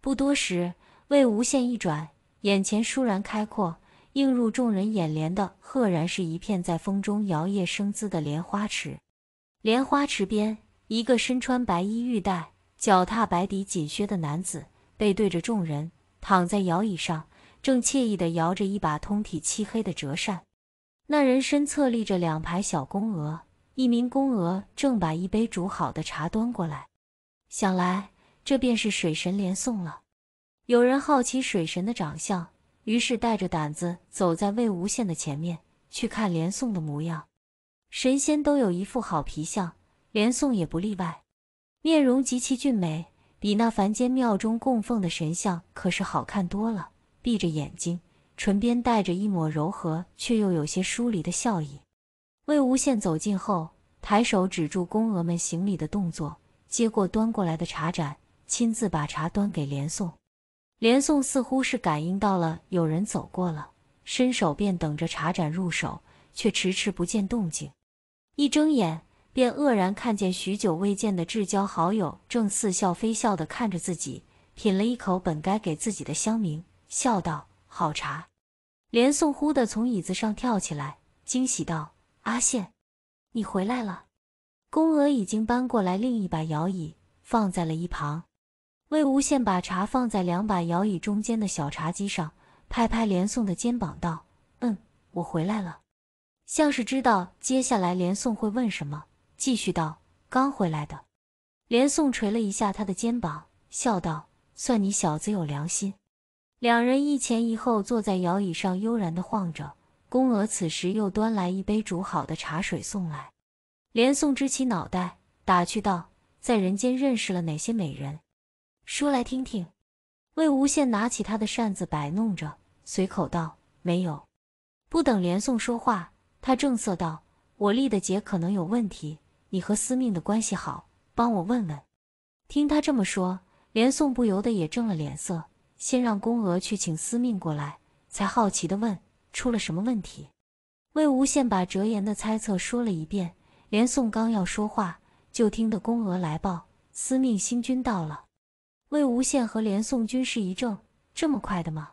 [SPEAKER 1] 不多时，魏无羡一转，眼前倏然开阔，映入众人眼帘的赫然是一片在风中摇曳生姿的莲花池。莲花池边，一个身穿白衣玉带、脚踏白底锦靴的男子背对着众人，躺在摇椅上，正惬意地摇着一把通体漆黑的折扇。那人身侧立着两排小宫娥，一名宫娥正把一杯煮好的茶端过来。想来这便是水神连宋了。有人好奇水神的长相，于是带着胆子走在魏无羡的前面去看连宋的模样。神仙都有一副好皮相，连宋也不例外，面容极其俊美，比那凡间庙中供奉的神像可是好看多了。闭着眼睛。唇边带着一抹柔和却又有些疏离的笑意，魏无羡走近后，抬手止住宫娥们行礼的动作，接过端过来的茶盏，亲自把茶端给连宋。连宋似乎是感应到了有人走过了，伸手便等着茶盏入手，却迟迟不见动静。一睁眼，便愕然看见许久未见的至交好友正似笑非笑地看着自己，品了一口本该给自己的香茗，笑道：“好茶。”连宋忽地从椅子上跳起来，惊喜道：“阿羡，你回来了。”宫娥已经搬过来另一把摇椅，放在了一旁。魏无羡把茶放在两把摇椅中间的小茶几上，拍拍连宋的肩膀道：“嗯，我回来了。”像是知道接下来连宋会问什么，继续道：“刚回来的。”连宋捶了一下他的肩膀，笑道：“算你小子有良心。”两人一前一后坐在摇椅上，悠然地晃着。宫娥此时又端来一杯煮好的茶水送来。连宋支起脑袋，打趣道：“在人间认识了哪些美人？说来听听。”魏无羡拿起他的扇子摆弄着，随口道：“没有。”不等连宋说话，他正色道：“我立的姐可能有问题，你和司命的关系好，帮我问问。”听他这么说，连宋不由得也正了脸色。先让宫娥去请司命过来，才好奇地问出了什么问题。魏无羡把折颜的猜测说了一遍，连宋刚要说话，就听得宫娥来报，司命星君到了。魏无羡和连宋军士一怔：“这么快的吗？”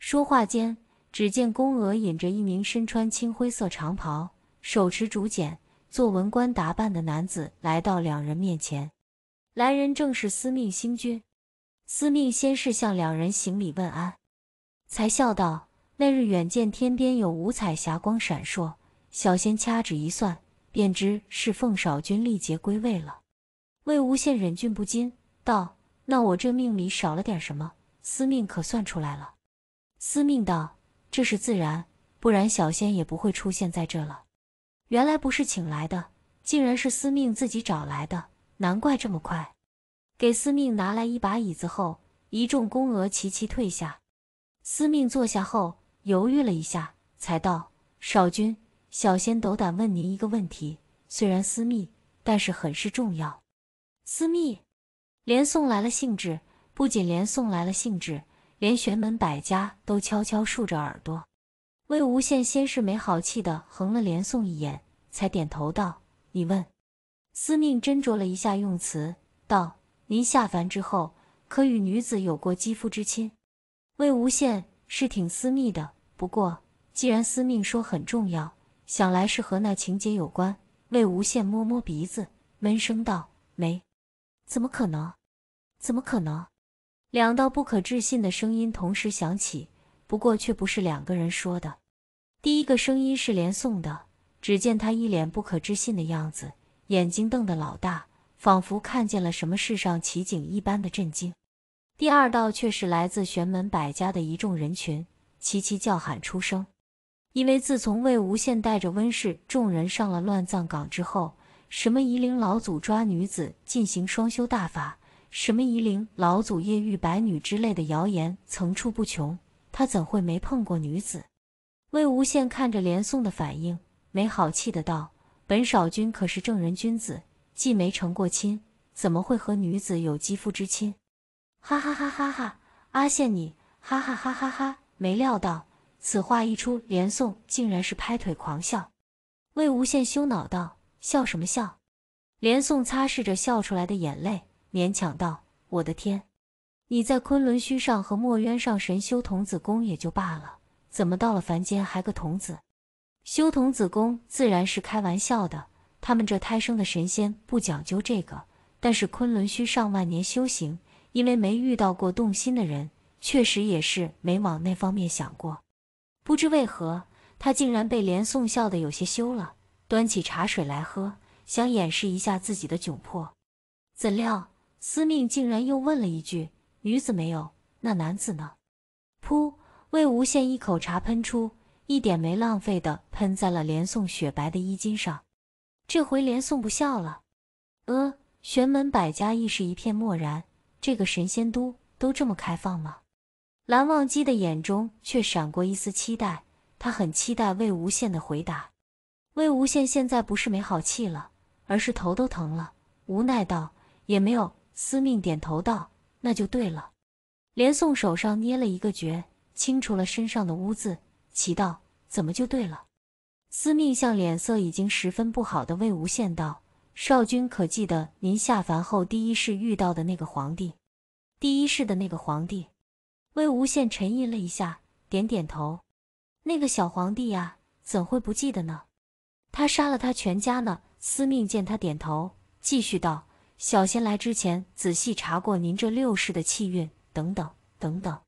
[SPEAKER 1] 说话间，只见宫娥引着一名身穿青灰色长袍、手持竹简、做文官打扮的男子来到两人面前。来人正是司命星君。司命先是向两人行礼问安，才笑道：“那日远见天边有五彩霞光闪烁，小仙掐指一算，便知是凤少君历劫归位了。”魏无羡忍俊不禁道：“那我这命里少了点什么？司命可算出来了？”司命道：“这是自然，不然小仙也不会出现在这了。”原来不是请来的，竟然是司命自己找来的，难怪这么快。给司命拿来一把椅子后，一众宫娥齐齐退下。司命坐下后，犹豫了一下，才道：“少君，小仙斗胆问您一个问题，虽然私密，但是很是重要。”私密，连送来了兴致，不仅连送来了兴致，连玄门百家都悄悄竖着耳朵。魏无羡先是没好气的横了连宋一眼，才点头道：“你问。”司命斟酌了一下用词，道。您下凡之后，可与女子有过肌肤之亲？魏无羡是挺私密的，不过既然司命说很重要，想来是和那情节有关。魏无羡摸摸鼻子，闷声道：“没，怎么可能？怎么可能？”两道不可置信的声音同时响起，不过却不是两个人说的。第一个声音是连宋的，只见他一脸不可置信的样子，眼睛瞪得老大。仿佛看见了什么世上奇景一般的震惊，第二道却是来自玄门百家的一众人群齐齐叫喊出声。因为自从魏无羡带着温氏众人上了乱葬岗之后，什么夷陵老祖抓女子进行双修大法，什么夷陵老祖夜遇白女之类的谣言层出不穷，他怎会没碰过女子？魏无羡看着连宋的反应，没好气的道：“本少君可是正人君子。”既没成过亲，怎么会和女子有肌肤之亲？哈哈哈哈哈！阿羡你哈哈哈哈哈！没料到此话一出，连宋竟然是拍腿狂笑。魏无羡羞恼道：“笑什么笑？”连宋擦拭着笑出来的眼泪，勉强道：“我的天，你在昆仑虚上和墨渊上神修童子功也就罢了，怎么到了凡间还个童子？修童子功自然是开玩笑的。”他们这胎生的神仙不讲究这个，但是昆仑虚上万年修行，因为没遇到过动心的人，确实也是没往那方面想过。不知为何，他竟然被连宋笑得有些羞了，端起茶水来喝，想掩饰一下自己的窘迫。怎料司命竟然又问了一句：“女子没有，那男子呢？”噗！魏无羡一口茶喷出，一点没浪费的喷在了连宋雪白的衣襟上。这回连宋不笑了，呃，玄门百家亦是一片默然。这个神仙都都这么开放吗？蓝忘机的眼中却闪过一丝期待，他很期待魏无羡的回答。魏无羡现在不是没好气了，而是头都疼了，无奈道：“也没有。”司命点头道：“那就对了。”连宋手上捏了一个诀，清除了身上的污渍，奇道：“怎么就对了？”司命向脸色已经十分不好的魏无羡道：“少君，可记得您下凡后第一世遇到的那个皇帝？第一世的那个皇帝。”魏无羡沉吟了一下，点点头：“那个小皇帝呀，怎会不记得呢？他杀了他全家呢。”司命见他点头，继续道：“小仙来之前仔细查过您这六世的气运，等等等等。”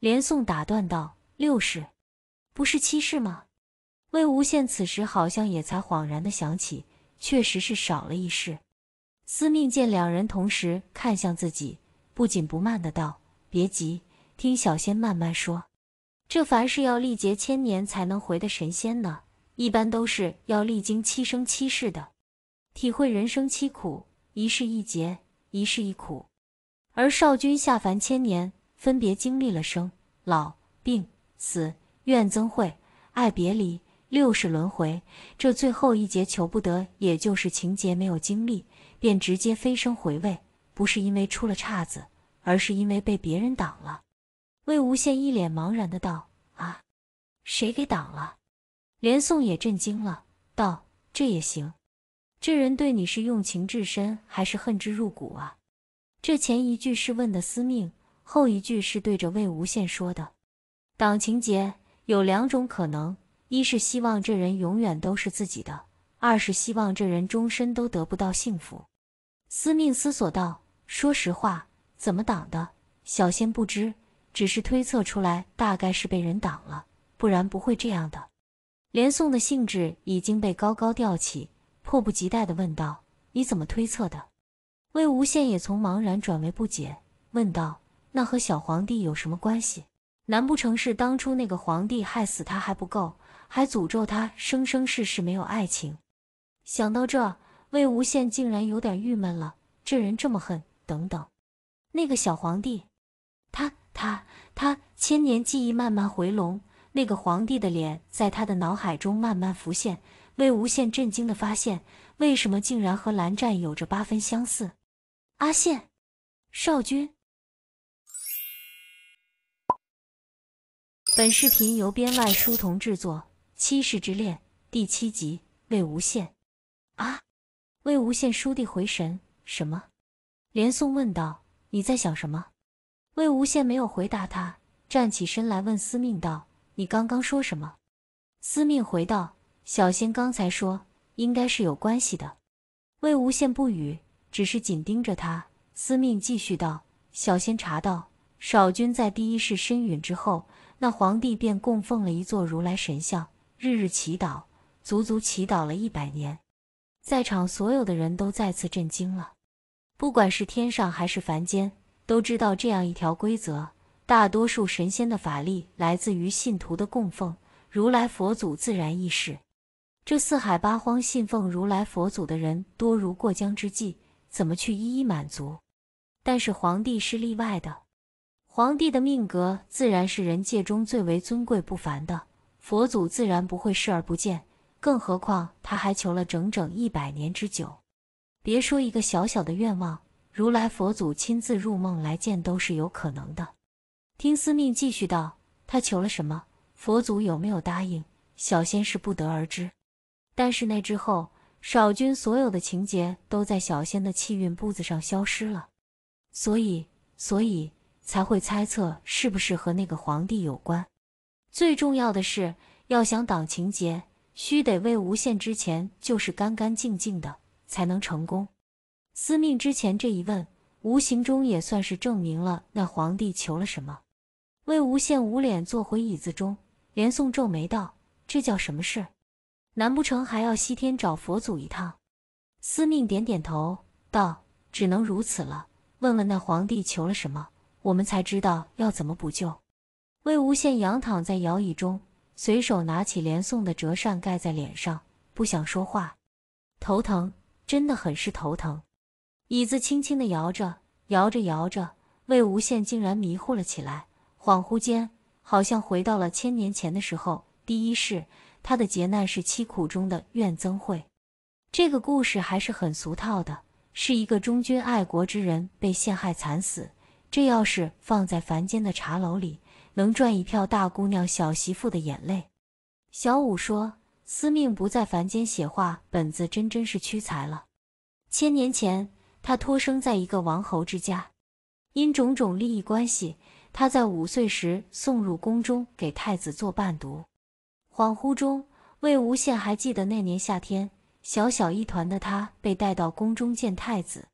[SPEAKER 1] 连宋打断道：“六世，不是七世吗？”魏无羡此时好像也才恍然的想起，确实是少了一世。司命见两人同时看向自己，不紧不慢的道：“别急，听小仙慢慢说。这凡是要历劫千年才能回的神仙呢，一般都是要历经七生七世的，体会人生七苦。一世一劫，一世一苦。而少君下凡千年，分别经历了生、老、病、死、怨、憎、会、爱、别离。”六世轮回，这最后一劫求不得，也就是情劫没有经历，便直接飞升回位，不是因为出了岔子，而是因为被别人挡了。魏无羡一脸茫然的道：“啊，谁给挡了？”连宋也震惊了，道：“这也行？这人对你是用情至深，还是恨之入骨啊？”这前一句是问的司命，后一句是对着魏无羡说的。挡情劫有两种可能。一是希望这人永远都是自己的，二是希望这人终身都得不到幸福。司命思索道：“说实话，怎么挡的？小仙不知，只是推测出来，大概是被人挡了，不然不会这样的。”连宋的兴致已经被高高吊起，迫不及待地问道：“你怎么推测的？”魏无羡也从茫然转为不解，问道：“那和小皇帝有什么关系？难不成是当初那个皇帝害死他还不够？”还诅咒他生生世世没有爱情。想到这，魏无羡竟然有点郁闷了。这人这么恨……等等，那个小皇帝，他他他，千年记忆慢慢回笼，那个皇帝的脸在他的脑海中慢慢浮现。魏无羡震惊的发现，为什么竟然和蓝湛有着八分相似？阿羡，少君。本视频由编外书童制作。《七世之恋》第七集，魏无羡，啊！魏无羡倏地回神，什么？连宋问道：“你在想什么？”魏无羡没有回答他，站起身来问司命道：“你刚刚说什么？”司命回道：“小仙刚才说，应该是有关系的。”魏无羡不语，只是紧盯着他。司命继续道：“小仙查到，少君在第一世身陨之后，那皇帝便供奉了一座如来神像。”日日祈祷，足足祈祷了一百年，在场所有的人都再次震惊了。不管是天上还是凡间，都知道这样一条规则：大多数神仙的法力来自于信徒的供奉。如来佛祖自然亦是。这四海八荒信奉如来佛祖的人多如过江之鲫，怎么去一一满足？但是皇帝是例外的，皇帝的命格自然是人界中最为尊贵不凡的。佛祖自然不会视而不见，更何况他还求了整整一百年之久。别说一个小小的愿望，如来佛祖亲自入梦来见都是有可能的。听司命继续道：“他求了什么？佛祖有没有答应？小仙是不得而知。但是那之后，少君所有的情节都在小仙的气运步子上消失了，所以，所以才会猜测是不是和那个皇帝有关。”最重要的是，要想挡情劫，须得魏无羡之前就是干干净净的，才能成功。司命之前这一问，无形中也算是证明了那皇帝求了什么。魏无羡捂脸坐回椅子中，连宋皱眉道：“这叫什么事？难不成还要西天找佛祖一趟？”司命点点头道：“只能如此了，问问那皇帝求了什么，我们才知道要怎么补救。”魏无羡仰躺在摇椅中，随手拿起连宋的折扇盖在脸上，不想说话，头疼，真的很是头疼。椅子轻轻地摇着，摇着，摇着，魏无羡竟然迷糊了起来，恍惚间好像回到了千年前的时候。第一世，他的劫难是七苦中的怨憎会。这个故事还是很俗套的，是一个忠君爱国之人被陷害惨死。这要是放在凡间的茶楼里。能赚一票大姑娘、小媳妇的眼泪。小五说：“司命不在凡间写画本子，真真是屈才了。”千年前，他托生在一个王侯之家，因种种利益关系，他在五岁时送入宫中给太子做伴读。恍惚中，魏无羡还记得那年夏天，小小一团的他被带到宫中见太子。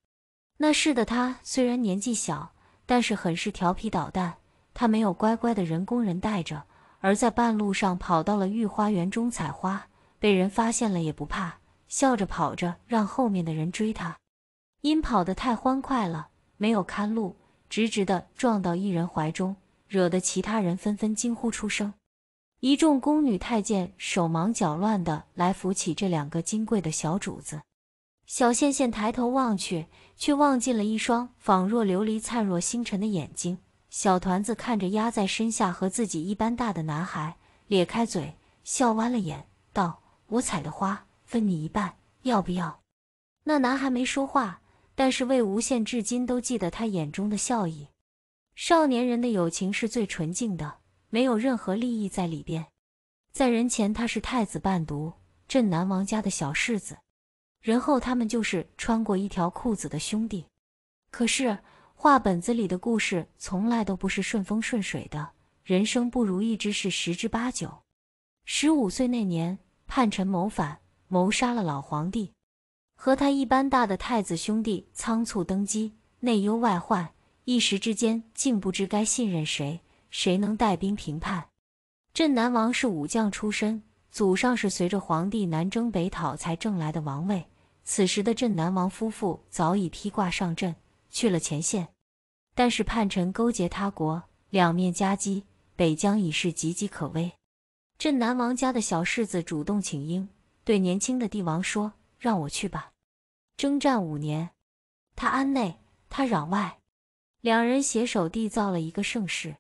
[SPEAKER 1] 那时的他虽然年纪小，但是很是调皮捣蛋。他没有乖乖的人工人带着，而在半路上跑到了御花园中采花，被人发现了也不怕，笑着跑着，让后面的人追他。因跑得太欢快了，没有看路，直直的撞到一人怀中，惹得其他人纷纷惊呼出声。一众宫女太监手忙脚乱的来扶起这两个金贵的小主子。小羡羡抬头望去，却望见了一双仿若琉璃、灿若星辰的眼睛。小团子看着压在身下和自己一般大的男孩，咧开嘴笑弯了眼，道：“我采的花分你一半，要不要？”那男孩没说话，但是魏无羡至今都记得他眼中的笑意。少年人的友情是最纯净的，没有任何利益在里边。在人前他是太子伴读、镇南王家的小世子，人后他们就是穿过一条裤子的兄弟。可是。画本子里的故事从来都不是顺风顺水的，人生不如意之事十之八九。十五岁那年，叛臣谋反，谋杀了老皇帝，和他一般大的太子兄弟仓促登基，内忧外患，一时之间竟不知该信任谁，谁能带兵平叛？镇南王是武将出身，祖上是随着皇帝南征北讨才挣来的王位，此时的镇南王夫妇早已披挂上阵。去了前线，但是叛臣勾结他国，两面夹击，北疆已是岌岌可危。镇南王家的小世子主动请缨，对年轻的帝王说：“让我去吧。”征战五年，他安内，他攘外，两人携手缔造了一个盛世。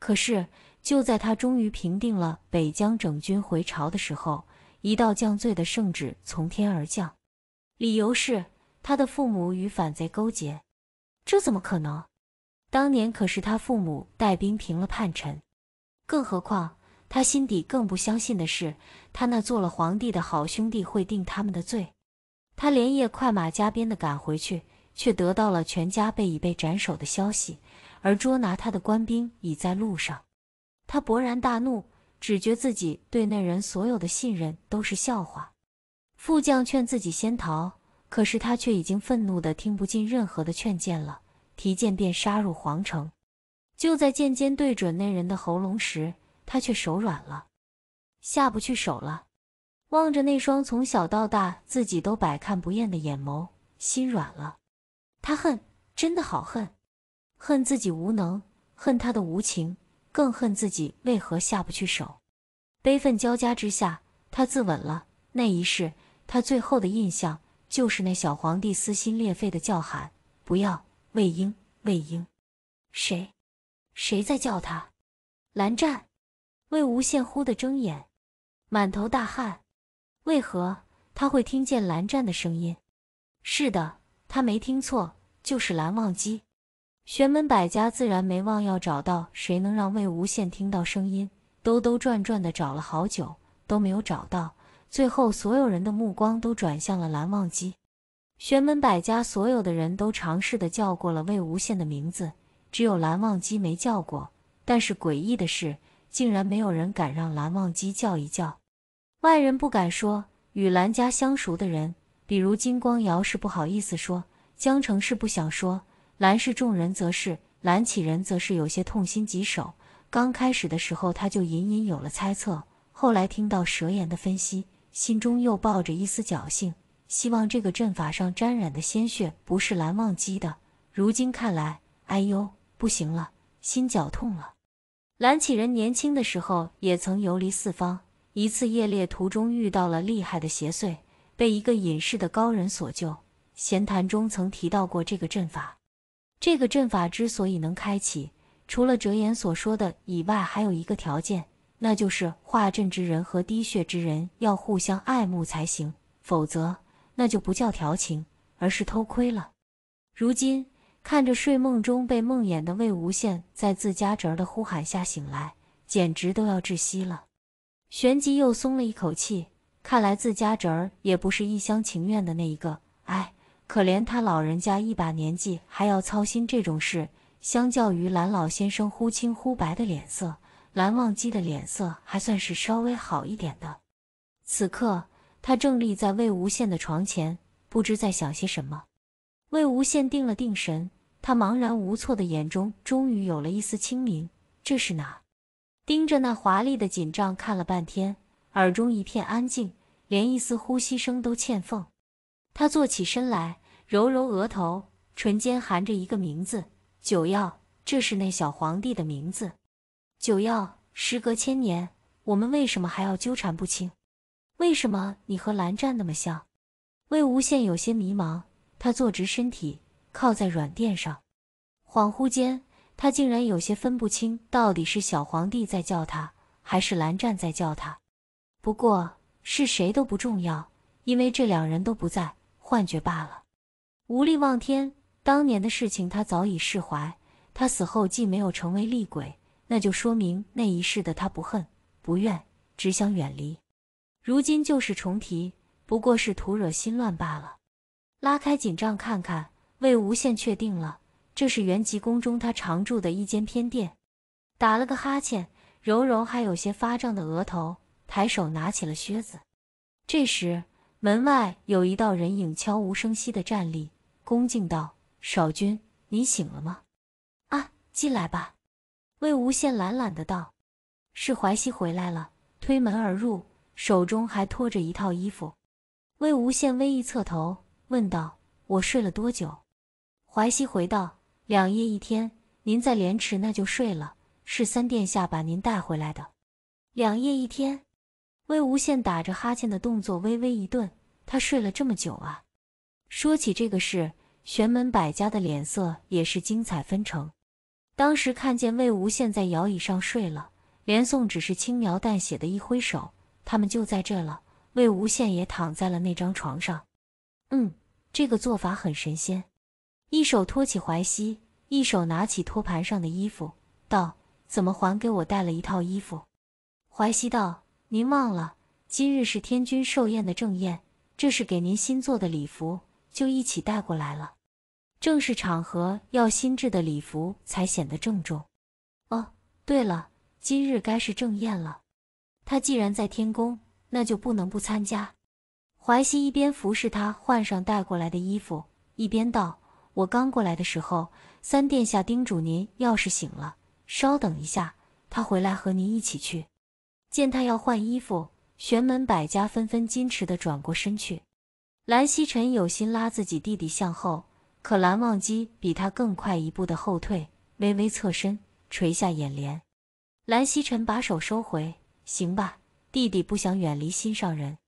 [SPEAKER 1] 可是就在他终于平定了北疆，整军回朝的时候，一道降罪的圣旨从天而降，理由是他的父母与反贼勾结。这怎么可能？当年可是他父母带兵平了叛臣，更何况他心底更不相信的是，他那做了皇帝的好兄弟会定他们的罪。他连夜快马加鞭地赶回去，却得到了全家被已被斩首的消息，而捉拿他的官兵已在路上。他勃然大怒，只觉自己对那人所有的信任都是笑话。副将劝自己先逃。可是他却已经愤怒的听不进任何的劝谏了，提剑便杀入皇城。就在剑尖对准那人的喉咙时，他却手软了，下不去手了。望着那双从小到大自己都百看不厌的眼眸，心软了。他恨，真的好恨，恨自己无能，恨他的无情，更恨自己为何下不去手。悲愤交加之下，他自刎了。那一世，他最后的印象。就是那小皇帝撕心裂肺的叫喊：“不要，魏婴，魏婴！”谁？谁在叫他？蓝湛？魏无羡忽的睁眼，满头大汗。为何他会听见蓝湛的声音？是的，他没听错，就是蓝忘机。玄门百家自然没忘要找到谁能让魏无羡听到声音，兜兜转转的找了好久，都没有找到。最后，所有人的目光都转向了蓝忘机。玄门百家所有的人都尝试的叫过了魏无羡的名字，只有蓝忘机没叫过。但是诡异的是，竟然没有人敢让蓝忘机叫一叫。外人不敢说，与蓝家相熟的人，比如金光瑶是不好意思说，江澄是不想说，蓝氏众人则是，蓝启人则是有些痛心疾首。刚开始的时候，他就隐隐有了猜测，后来听到蛇炎的分析。心中又抱着一丝侥幸，希望这个阵法上沾染的鲜血不是蓝忘机的。如今看来，哎呦，不行了，心绞痛了。蓝启仁年轻的时候也曾游离四方，一次夜猎途中遇到了厉害的邪祟，被一个隐世的高人所救。闲谈中曾提到过这个阵法。这个阵法之所以能开启，除了哲言所说的以外，还有一个条件。那就是化阵之人和滴血之人要互相爱慕才行，否则那就不叫调情，而是偷窥了。如今看着睡梦中被梦魇的魏无羡在自家侄儿的呼喊下醒来，简直都要窒息了。旋即又松了一口气，看来自家侄儿也不是一厢情愿的那一个。哎，可怜他老人家一把年纪还要操心这种事，相较于蓝老先生忽青忽白的脸色。蓝忘机的脸色还算是稍微好一点的，此刻他正立在魏无羡的床前，不知在想些什么。魏无羡定了定神，他茫然无措的眼中终于有了一丝清明。这是哪？盯着那华丽的锦帐看了半天，耳中一片安静，连一丝呼吸声都欠奉。他坐起身来，揉揉额头，唇间含着一个名字——九曜。这是那小皇帝的名字。九曜，时隔千年，我们为什么还要纠缠不清？为什么你和蓝湛那么像？魏无羡有些迷茫，他坐直身体，靠在软垫上，恍惚间，他竟然有些分不清到底是小皇帝在叫他，还是蓝湛在叫他。不过是谁都不重要，因为这两人都不在，幻觉罢了。无力望天，当年的事情他早已释怀，他死后既没有成为厉鬼。那就说明那一世的他不恨不怨，只想远离。如今旧事重提，不过是徒惹心乱罢了。拉开锦帐看看，魏无羡确定了，这是元吉宫中他常住的一间偏殿。打了个哈欠，揉揉还有些发胀的额头，抬手拿起了靴子。这时门外有一道人影悄无声息的站立，恭敬道：“少君，你醒了吗？啊，进来吧。”魏无羡懒懒的道：“是怀西回来了，推门而入，手中还拖着一套衣服。”魏无羡微一侧头，问道：“我睡了多久？”怀西回道：“两夜一天，您在莲池那就睡了，是三殿下把您带回来的。”两夜一天，魏无羡打着哈欠的动作微微一顿，他睡了这么久啊！说起这个事，玄门百家的脸色也是精彩纷呈。当时看见魏无羡在摇椅上睡了，连宋只是轻描淡写的一挥手，他们就在这了。魏无羡也躺在了那张床上。嗯，这个做法很神仙。一手托起怀西，一手拿起托盘上的衣服，道：“怎么还给我带了一套衣服？”怀西道：“您忘了，今日是天君寿宴的正宴，这是给您新做的礼服，就一起带过来了。”正式场合要新制的礼服才显得郑重。哦，对了，今日该是正宴了。他既然在天宫，那就不能不参加。怀西一边服侍他换上带过来的衣服，一边道：“我刚过来的时候，三殿下叮嘱您，要是醒了，稍等一下，他回来和您一起去。”见他要换衣服，玄门百家纷纷矜持地转过身去。蓝曦臣有心拉自己弟弟向后。可蓝忘机比他更快一步的后退，微微侧身，垂下眼帘。蓝曦臣把手收回，行吧，弟弟不想远离心上人。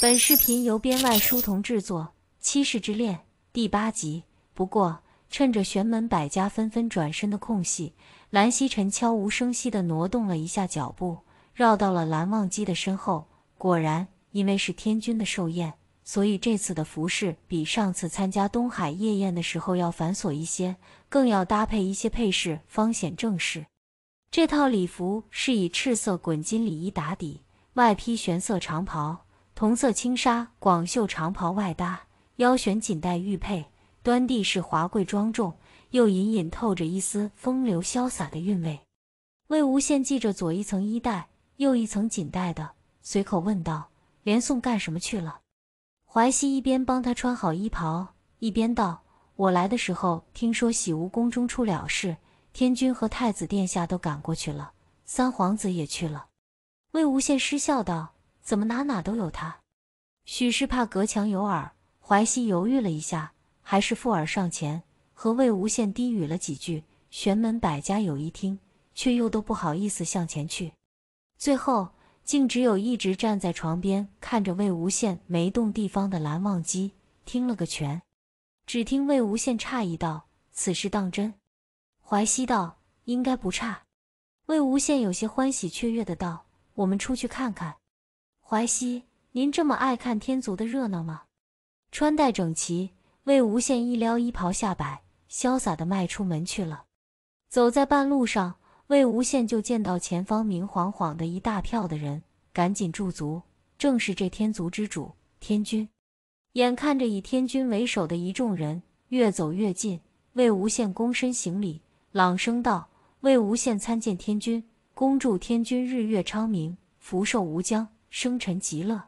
[SPEAKER 1] 本视频由编外书童制作，《七世之恋》第八集。不过，趁着玄门百家纷纷转身的空隙，蓝曦臣悄无声息的挪动了一下脚步，绕到了蓝忘机的身后。果然，因为是天君的寿宴。所以这次的服饰比上次参加东海夜宴的时候要繁琐一些，更要搭配一些配饰方显正式。这套礼服是以赤色滚金里衣打底，外披玄色长袍，同色轻纱广袖长袍外搭，腰悬锦带玉佩，端地是华贵庄重，又隐隐透着一丝风流潇洒的韵味。魏无羡系着左一层衣带，右一层锦带的，随口问道：“连宋干什么去了？”淮西一边帮他穿好衣袍，一边道：“我来的时候听说喜无宫中出了事，天君和太子殿下都赶过去了，三皇子也去了。”魏无羡失笑道：“怎么哪哪都有他？许是怕隔墙有耳。”淮西犹豫了一下，还是附耳上前，和魏无羡低语了几句。玄门百家有一听，却又都不好意思向前去。最后。竟只有一直站在床边看着魏无羡没动地方的蓝忘机听了个全。只听魏无羡诧异道：“此事当真？”淮西道：“应该不差。”魏无羡有些欢喜雀跃的道：“我们出去看看。”淮西，您这么爱看天族的热闹吗？穿戴整齐，魏无羡一撩衣袍下摆，潇洒的迈出门去了。走在半路上。魏无羡就见到前方明晃晃的一大票的人，赶紧驻足。正是这天族之主天君。眼看着以天君为首的一众人越走越近，魏无羡躬身行礼，朗声道：“魏无羡参见天君，恭祝天君日月昌明，福寿无疆，生辰极乐。”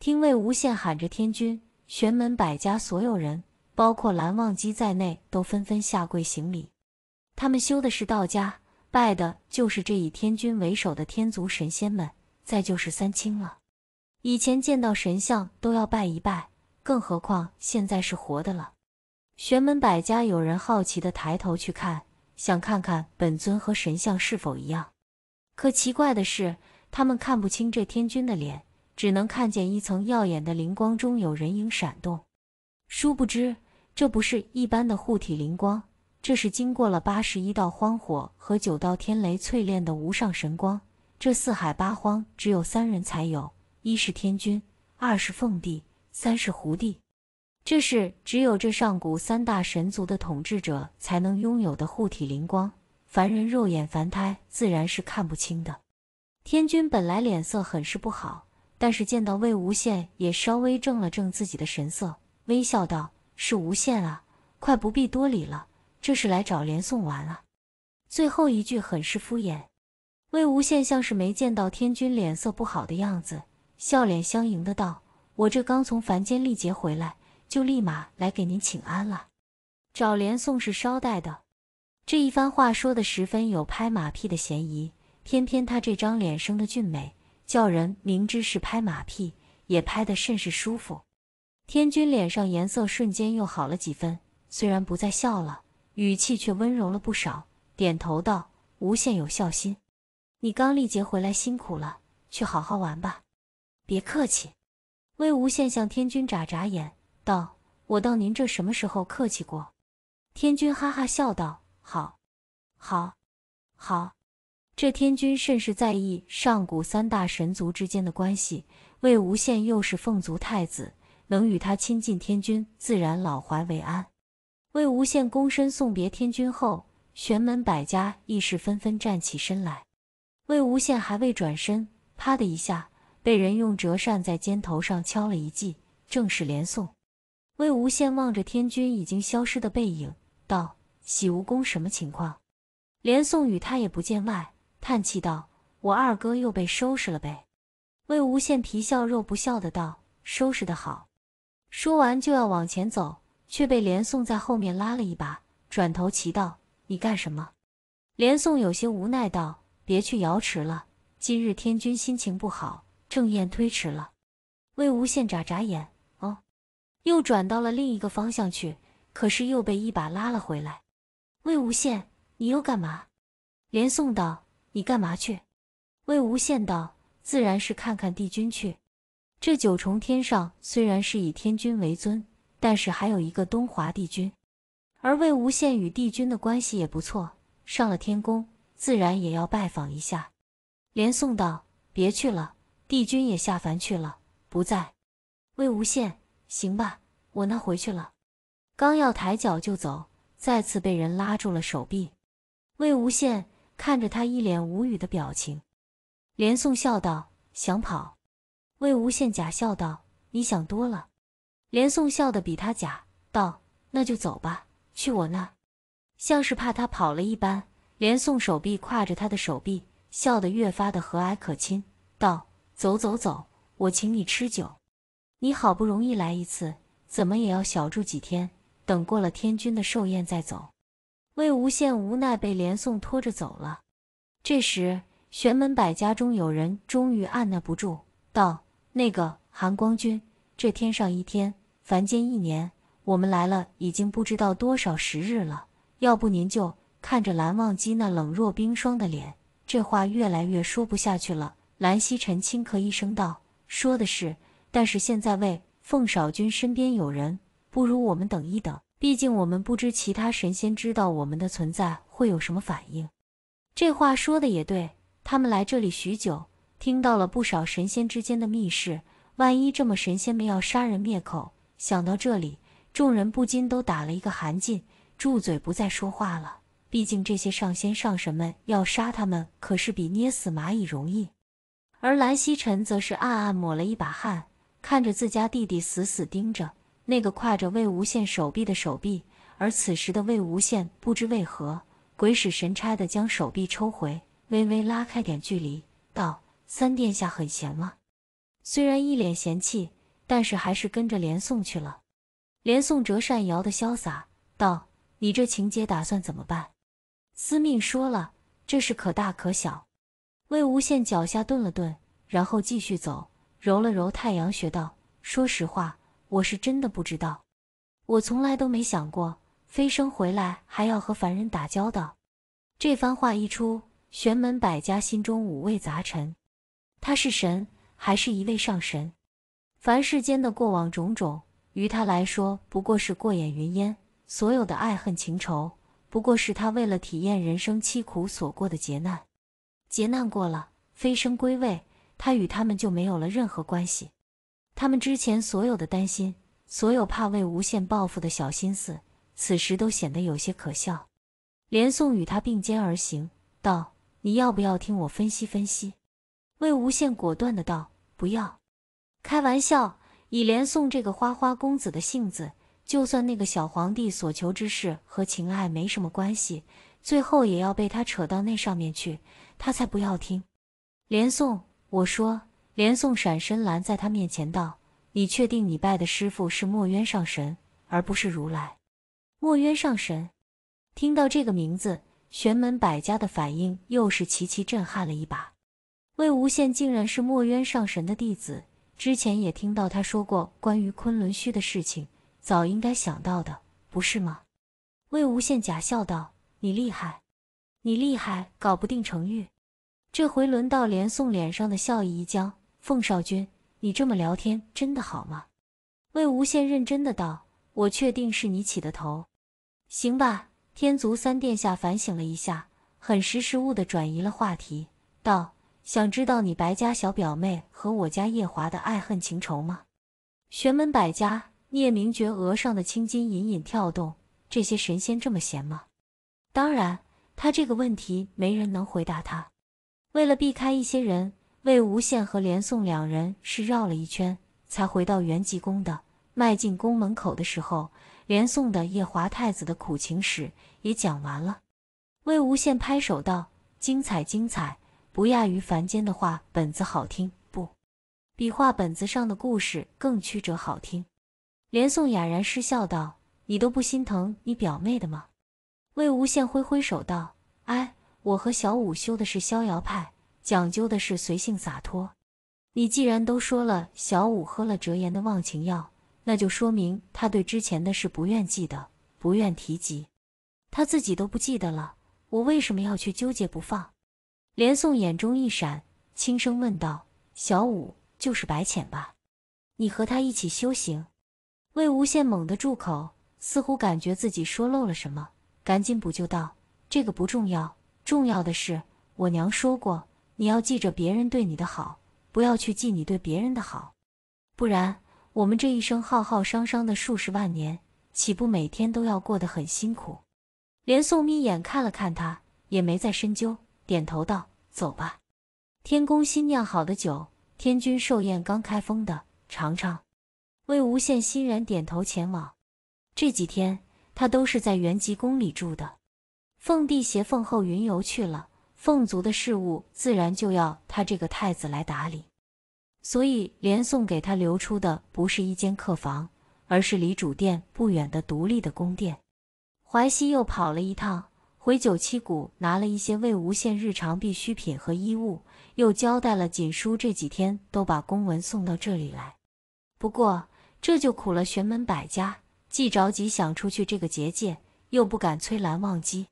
[SPEAKER 1] 听魏无羡喊着天君，玄门百家所有人，包括蓝忘机在内，都纷纷下跪行礼。他们修的是道家。拜的就是这以天君为首的天族神仙们，再就是三清了。以前见到神像都要拜一拜，更何况现在是活的了。玄门百家有人好奇地抬头去看，想看看本尊和神像是否一样。可奇怪的是，他们看不清这天君的脸，只能看见一层耀眼的灵光中有人影闪动。殊不知，这不是一般的护体灵光。这是经过了八十一道荒火和九道天雷淬炼的无上神光，这四海八荒只有三人才有：一是天君，二是凤帝，三是狐帝。这是只有这上古三大神族的统治者才能拥有的护体灵光，凡人肉眼凡胎自然是看不清的。天君本来脸色很是不好，但是见到魏无羡，也稍微正了正自己的神色，微笑道：“是无羡啊，快不必多礼了。”这是来找连宋玩了，最后一句很是敷衍。魏无羡像是没见到天君脸色不好的样子，笑脸相迎的道：“我这刚从凡间历劫回来，就立马来给您请安了。找连宋是捎带的。”这一番话说的十分有拍马屁的嫌疑，偏偏他这张脸生的俊美，叫人明知是拍马屁，也拍得甚是舒服。天君脸上颜色瞬间又好了几分，虽然不再笑了。语气却温柔了不少，点头道：“无限有孝心，你刚历劫回来辛苦了，去好好玩吧。别客气。”魏无羡向天君眨眨眼，道：“我到您这什么时候客气过？”天君哈哈笑道：“好，好，好。”这天君甚是在意上古三大神族之间的关系，魏无羡又是凤族太子，能与他亲近，天君自然老怀为安。魏无羡躬身送别天君后，玄门百家亦是纷纷站起身来。魏无羡还未转身，啪的一下，被人用折扇在肩头上敲了一记，正是连宋。魏无羡望着天君已经消失的背影，道：“喜无功什么情况？”连宋与他也不见外，叹气道：“我二哥又被收拾了呗。”魏无羡皮笑肉不笑的道：“收拾得好。”说完就要往前走。却被连宋在后面拉了一把，转头奇道：“你干什么？”连宋有些无奈道：“别去瑶池了，今日天君心情不好，正宴推迟了。”魏无羡眨眨眼，哦，又转到了另一个方向去，可是又被一把拉了回来。“魏无羡，你又干嘛？”连宋道：“你干嘛去？”魏无羡道：“自然是看看帝君去。这九重天上虽然是以天君为尊。”但是还有一个东华帝君，而魏无羡与帝君的关系也不错，上了天宫自然也要拜访一下。连宋道：“别去了，帝君也下凡去了，不在。”魏无羡行吧，我那回去了。刚要抬脚就走，再次被人拉住了手臂。魏无羡看着他一脸无语的表情，连宋笑道：“想跑？”魏无羡假笑道：“你想多了。”连宋笑得比他假，道：“那就走吧，去我那。”像是怕他跑了一般，连宋手臂挎着他的手臂，笑得越发的和蔼可亲，道：“走走走，我请你吃酒。你好不容易来一次，怎么也要小住几天，等过了天君的寿宴再走。”魏无羡无奈被连宋拖着走了。这时，玄门百家中有人终于按捺不住，道：“那个含光君，这天上一天。”凡间一年，我们来了已经不知道多少时日了。要不您就看着蓝忘机那冷若冰霜的脸，这话越来越说不下去了。蓝曦臣轻咳一声道：“说的是，但是现在为凤少君身边有人，不如我们等一等。毕竟我们不知其他神仙知道我们的存在会有什么反应。”这话说的也对，他们来这里许久，听到了不少神仙之间的密室。万一这么神仙们要杀人灭口。想到这里，众人不禁都打了一个寒噤，住嘴不再说话了。毕竟这些上仙上神们要杀他们，可是比捏死蚂蚁容易。而蓝曦臣则是暗暗抹了一把汗，看着自家弟弟死死盯着那个挎着魏无羡手臂的手臂，而此时的魏无羡不知为何鬼使神差的将手臂抽回，微微拉开点距离，道：“三殿下很闲吗？”虽然一脸嫌弃。但是还是跟着连宋去了。连宋折扇摇的潇洒，道：“你这情节打算怎么办？”司命说了：“这事可大可小。”魏无羡脚下顿了顿，然后继续走，揉了揉太阳穴，道：“说实话，我是真的不知道。我从来都没想过飞升回来还要和凡人打交道。”这番话一出，玄门百家心中五味杂陈。他是神，还是一位上神？凡世间的过往种种，于他来说不过是过眼云烟。所有的爱恨情仇，不过是他为了体验人生凄苦所过的劫难。劫难过了，飞升归位，他与他们就没有了任何关系。他们之前所有的担心，所有怕魏无羡报复的小心思，此时都显得有些可笑。连宋与他并肩而行，道：“你要不要听我分析分析？”魏无羡果断的道：“不要。”开玩笑，以连宋这个花花公子的性子，就算那个小皇帝所求之事和情爱没什么关系，最后也要被他扯到那上面去。他才不要听。连宋，我说。连宋闪身拦在他面前，道：“你确定你拜的师傅是墨渊上神，而不是如来？”墨渊上神，听到这个名字，玄门百家的反应又是齐齐震撼了一把。魏无羡竟然是墨渊上神的弟子。之前也听到他说过关于昆仑虚的事情，早应该想到的，不是吗？魏无羡假笑道：“你厉害，你厉害，搞不定程玉，这回轮到连宋脸上的笑意一僵。凤少君，你这么聊天真的好吗？”魏无羡认真的道：“我确定是你起的头。”行吧，天族三殿下反省了一下，很识时务的转移了话题，道。想知道你白家小表妹和我家夜华的爱恨情仇吗？玄门百家，聂明觉额上的青筋隐隐跳动。这些神仙这么闲吗？当然，他这个问题没人能回答他。为了避开一些人，魏无羡和连宋两人是绕了一圈才回到元吉宫的。迈进宫门口的时候，连宋的夜华太子的苦情史也讲完了。魏无羡拍手道：“精彩，精彩！”不亚于凡间的话本子，好听不？比话本子上的故事更曲折好听。连宋哑然失笑道：“你都不心疼你表妹的吗？”魏无羡挥挥手道：“哎，我和小五修的是逍遥派，讲究的是随性洒脱。你既然都说了小五喝了折颜的忘情药，那就说明他对之前的事不愿记得，不愿提及。他自己都不记得了，我为什么要去纠结不放？”连宋眼中一闪，轻声问道：“小五，就是白浅吧？你和他一起修行？”魏无羡猛地住口，似乎感觉自己说漏了什么，赶紧补救道：“这个不重要，重要的是我娘说过，你要记着别人对你的好，不要去记你对别人的好，不然我们这一生浩浩殇殇的数十万年，岂不每天都要过得很辛苦？”连宋眯眼看了看他，也没再深究。点头道：“走吧，天宫新酿好的酒，天君寿宴刚开封的，尝尝。”魏无羡欣然点头前往。这几天他都是在元吉宫里住的，凤帝携凤后云游去了，凤族的事务自然就要他这个太子来打理，所以连送给他留出的不是一间客房，而是离主殿不远的独立的宫殿。淮西又跑了一趟。回九七谷拿了一些魏无羡日常必需品和衣物，又交代了锦书这几天都把公文送到这里来。不过这就苦了玄门百家，既着急想出去这个结界，又不敢催蓝忘机。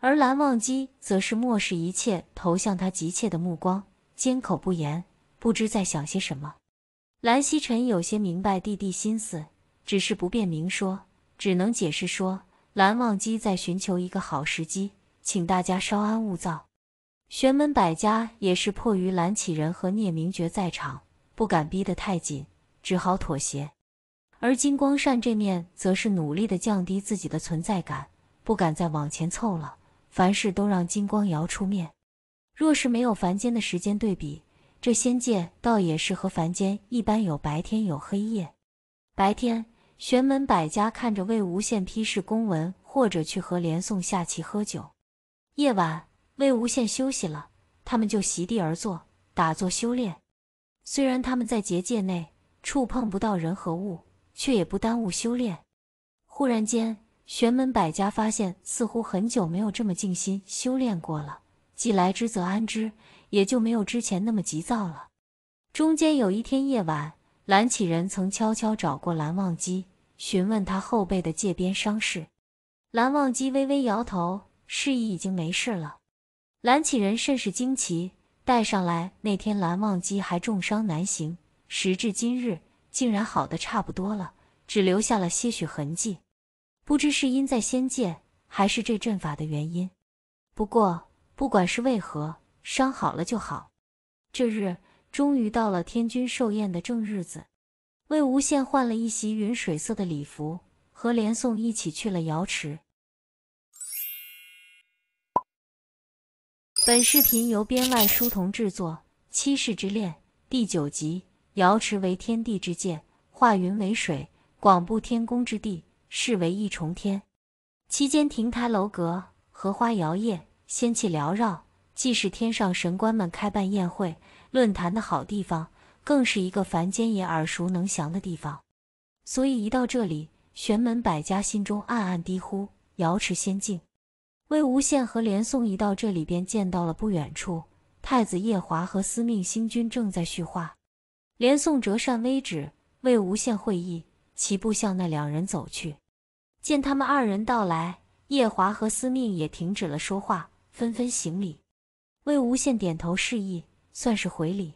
[SPEAKER 1] 而蓝忘机则是漠视一切投向他急切的目光，缄口不言，不知在想些什么。蓝曦臣有些明白弟弟心思，只是不便明说，只能解释说。蓝忘机在寻求一个好时机，请大家稍安勿躁。玄门百家也是迫于蓝启仁和聂明珏在场，不敢逼得太紧，只好妥协。而金光善这面，则是努力的降低自己的存在感，不敢再往前凑了，凡事都让金光瑶出面。若是没有凡间的时间对比，这仙界倒也是和凡间一般，有白天有黑夜。白天。玄门百家看着魏无羡批示公文，或者去和连宋下棋喝酒。夜晚，魏无羡休息了，他们就席地而坐，打坐修炼。虽然他们在结界内触碰不到人和物，却也不耽误修炼。忽然间，玄门百家发现，似乎很久没有这么静心修炼过了。既来之，则安之，也就没有之前那么急躁了。中间有一天夜晚，蓝启人曾悄悄找过蓝忘机。询问他后背的界边伤势，蓝忘机微微摇头，示意已经没事了。蓝启人甚是惊奇，带上来那天蓝忘机还重伤难行，时至今日竟然好的差不多了，只留下了些许痕迹。不知是因在仙界，还是这阵法的原因。不过不管是为何，伤好了就好。这日终于到了天君寿宴的正日子。魏无羡换了一袭云水色的礼服，和连宋一起去了瑶池。本视频由编外书童制作。《七世之恋》第九集，瑶池为天地之界，化云为水，广布天宫之地，视为一重天。其间亭台楼阁，荷花摇曳，仙气缭绕，既是天上神官们开办宴会、论坛的好地方。更是一个凡间也耳熟能详的地方，所以一到这里，玄门百家心中暗暗低呼：“瑶池仙境。”魏无羡和连宋一到这里，便见到了不远处太子夜华和司命星君正在叙话。连宋折扇微指，魏无羡会意，齐步向那两人走去。见他们二人到来，夜华和司命也停止了说话，纷纷行礼。魏无羡点头示意，算是回礼。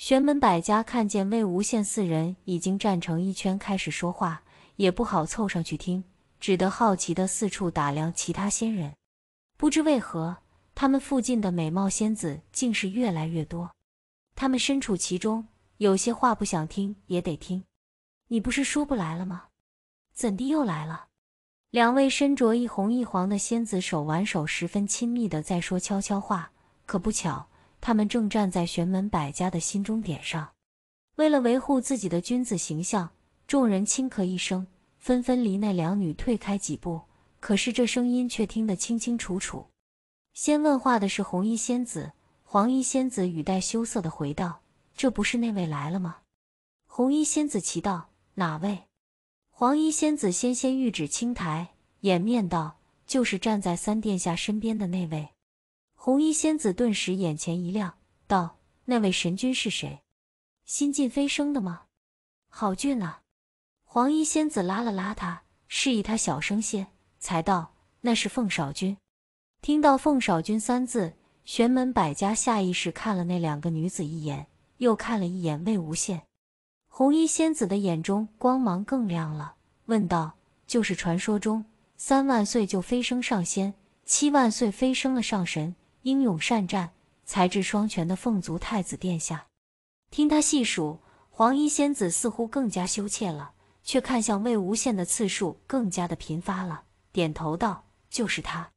[SPEAKER 1] 玄门百家看见魏无羡四人已经站成一圈开始说话，也不好凑上去听，只得好奇的四处打量其他仙人。不知为何，他们附近的美貌仙子竟是越来越多。他们身处其中，有些话不想听也得听。你不是说不来了吗？怎地又来了？两位身着一红一黄的仙子手挽手，十分亲密的在说悄悄话。可不巧。他们正站在玄门百家的心中点上，为了维护自己的君子形象，众人轻咳一声，纷纷离那两女退开几步。可是这声音却听得清清楚楚。先问话的是红衣仙子，黄衣仙子语带羞涩地回道：“这不是那位来了吗？”红衣仙子奇道：“哪位？”黄衣仙子纤纤玉指青苔，掩面道：“就是站在三殿下身边的那位。”红衣仙子顿时眼前一亮，道：“那位神君是谁？新晋飞升的吗？好俊啊！”黄衣仙子拉了拉他，示意他小声些，才道：“那是凤少君。”听到“凤少君”三字，玄门百家下意识看了那两个女子一眼，又看了一眼魏无羡。红衣仙子的眼中光芒更亮了，问道：“就是传说中三万岁就飞升上仙，七万岁飞升了上神？”英勇善战、才智双全的凤族太子殿下，听他细数，黄衣仙子似乎更加羞怯了，却看向魏无羡的次数更加的频发了，点头道：“就是他，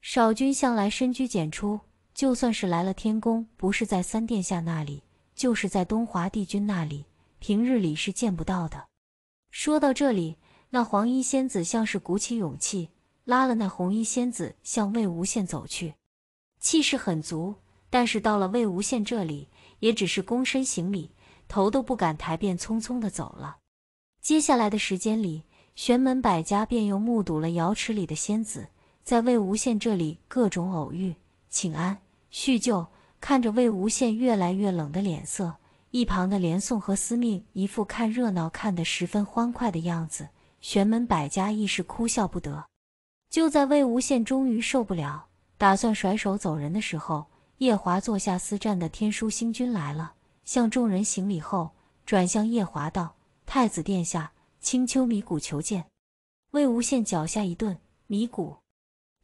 [SPEAKER 1] 少君向来深居简出，就算是来了天宫，不是在三殿下那里，就是在东华帝君那里，平日里是见不到的。”说到这里，那黄衣仙子像是鼓起勇气，拉了那红衣仙子向魏无羡走去。气势很足，但是到了魏无羡这里，也只是躬身行礼，头都不敢抬，便匆匆的走了。接下来的时间里，玄门百家便又目睹了瑶池里的仙子在魏无羡这里各种偶遇、请安、叙旧。看着魏无羡越来越冷的脸色，一旁的连宋和司命一副看热闹看得十分欢快的样子，玄门百家亦是哭笑不得。就在魏无羡终于受不了。打算甩手走人的时候，夜华坐下司战的天枢星君来了，向众人行礼后，转向夜华道：“太子殿下，青丘迷谷求见。”魏无羡脚下一顿，迷谷。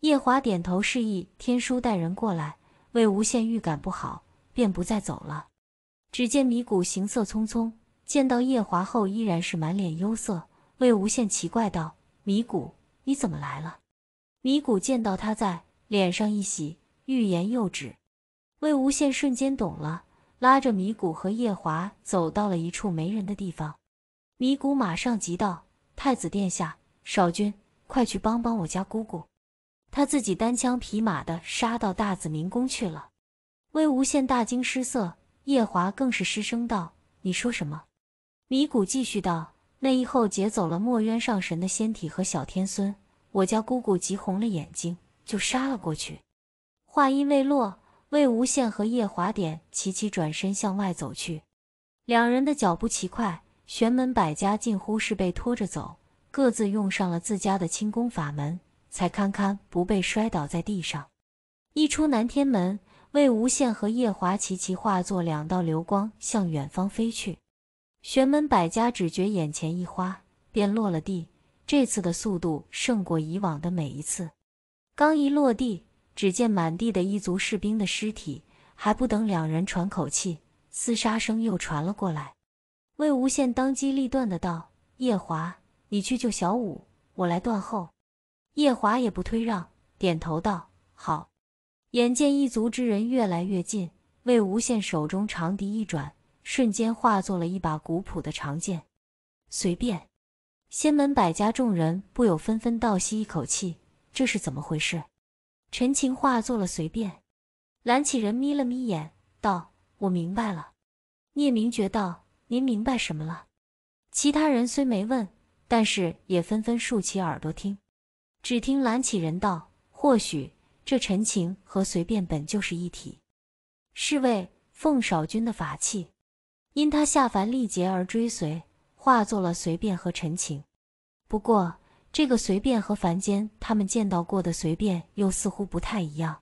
[SPEAKER 1] 夜华点头示意天书带人过来。魏无羡预感不好，便不再走了。只见迷谷行色匆匆，见到夜华后依然是满脸忧色。魏无羡奇怪道：“迷谷，你怎么来了？”迷谷见到他在。脸上一喜，欲言又止。魏无羡瞬间懂了，拉着米谷和夜华走到了一处没人的地方。米谷马上急道：“太子殿下，少君，快去帮帮我家姑姑，他自己单枪匹马的杀到大紫明宫去了。”魏无羡大惊失色，夜华更是失声道：“你说什么？”米谷继续道：“那一后劫走了墨渊上神的仙体和小天孙，我家姑姑急红了眼睛。”就杀了过去。话音未落，魏无羡和夜华点齐齐转身向外走去。两人的脚步奇快，玄门百家近乎是被拖着走，各自用上了自家的轻功法门，才堪堪不被摔倒在地上。一出南天门，魏无羡和夜华齐齐化作两道流光向远方飞去。玄门百家只觉眼前一花，便落了地。这次的速度胜过以往的每一次。刚一落地，只见满地的一族士兵的尸体。还不等两人喘口气，厮杀声又传了过来。魏无羡当机立断的道：“夜华，你去救小舞，我来断后。”夜华也不推让，点头道：“好。”眼见一族之人越来越近，魏无羡手中长笛一转，瞬间化作了一把古朴的长剑。随便，仙门百家众人不由纷纷倒吸一口气。这是怎么回事？陈情化作了随便，蓝启仁眯了眯眼，道：“我明白了。”聂明觉道：“您明白什么了？”其他人虽没问，但是也纷纷竖起耳朵听。只听蓝启仁道：“或许这陈情和随便本就是一体，是为凤少君的法器，因他下凡历劫而追随，化作了随便和陈情。不过……”这个随便和凡间他们见到过的随便又似乎不太一样，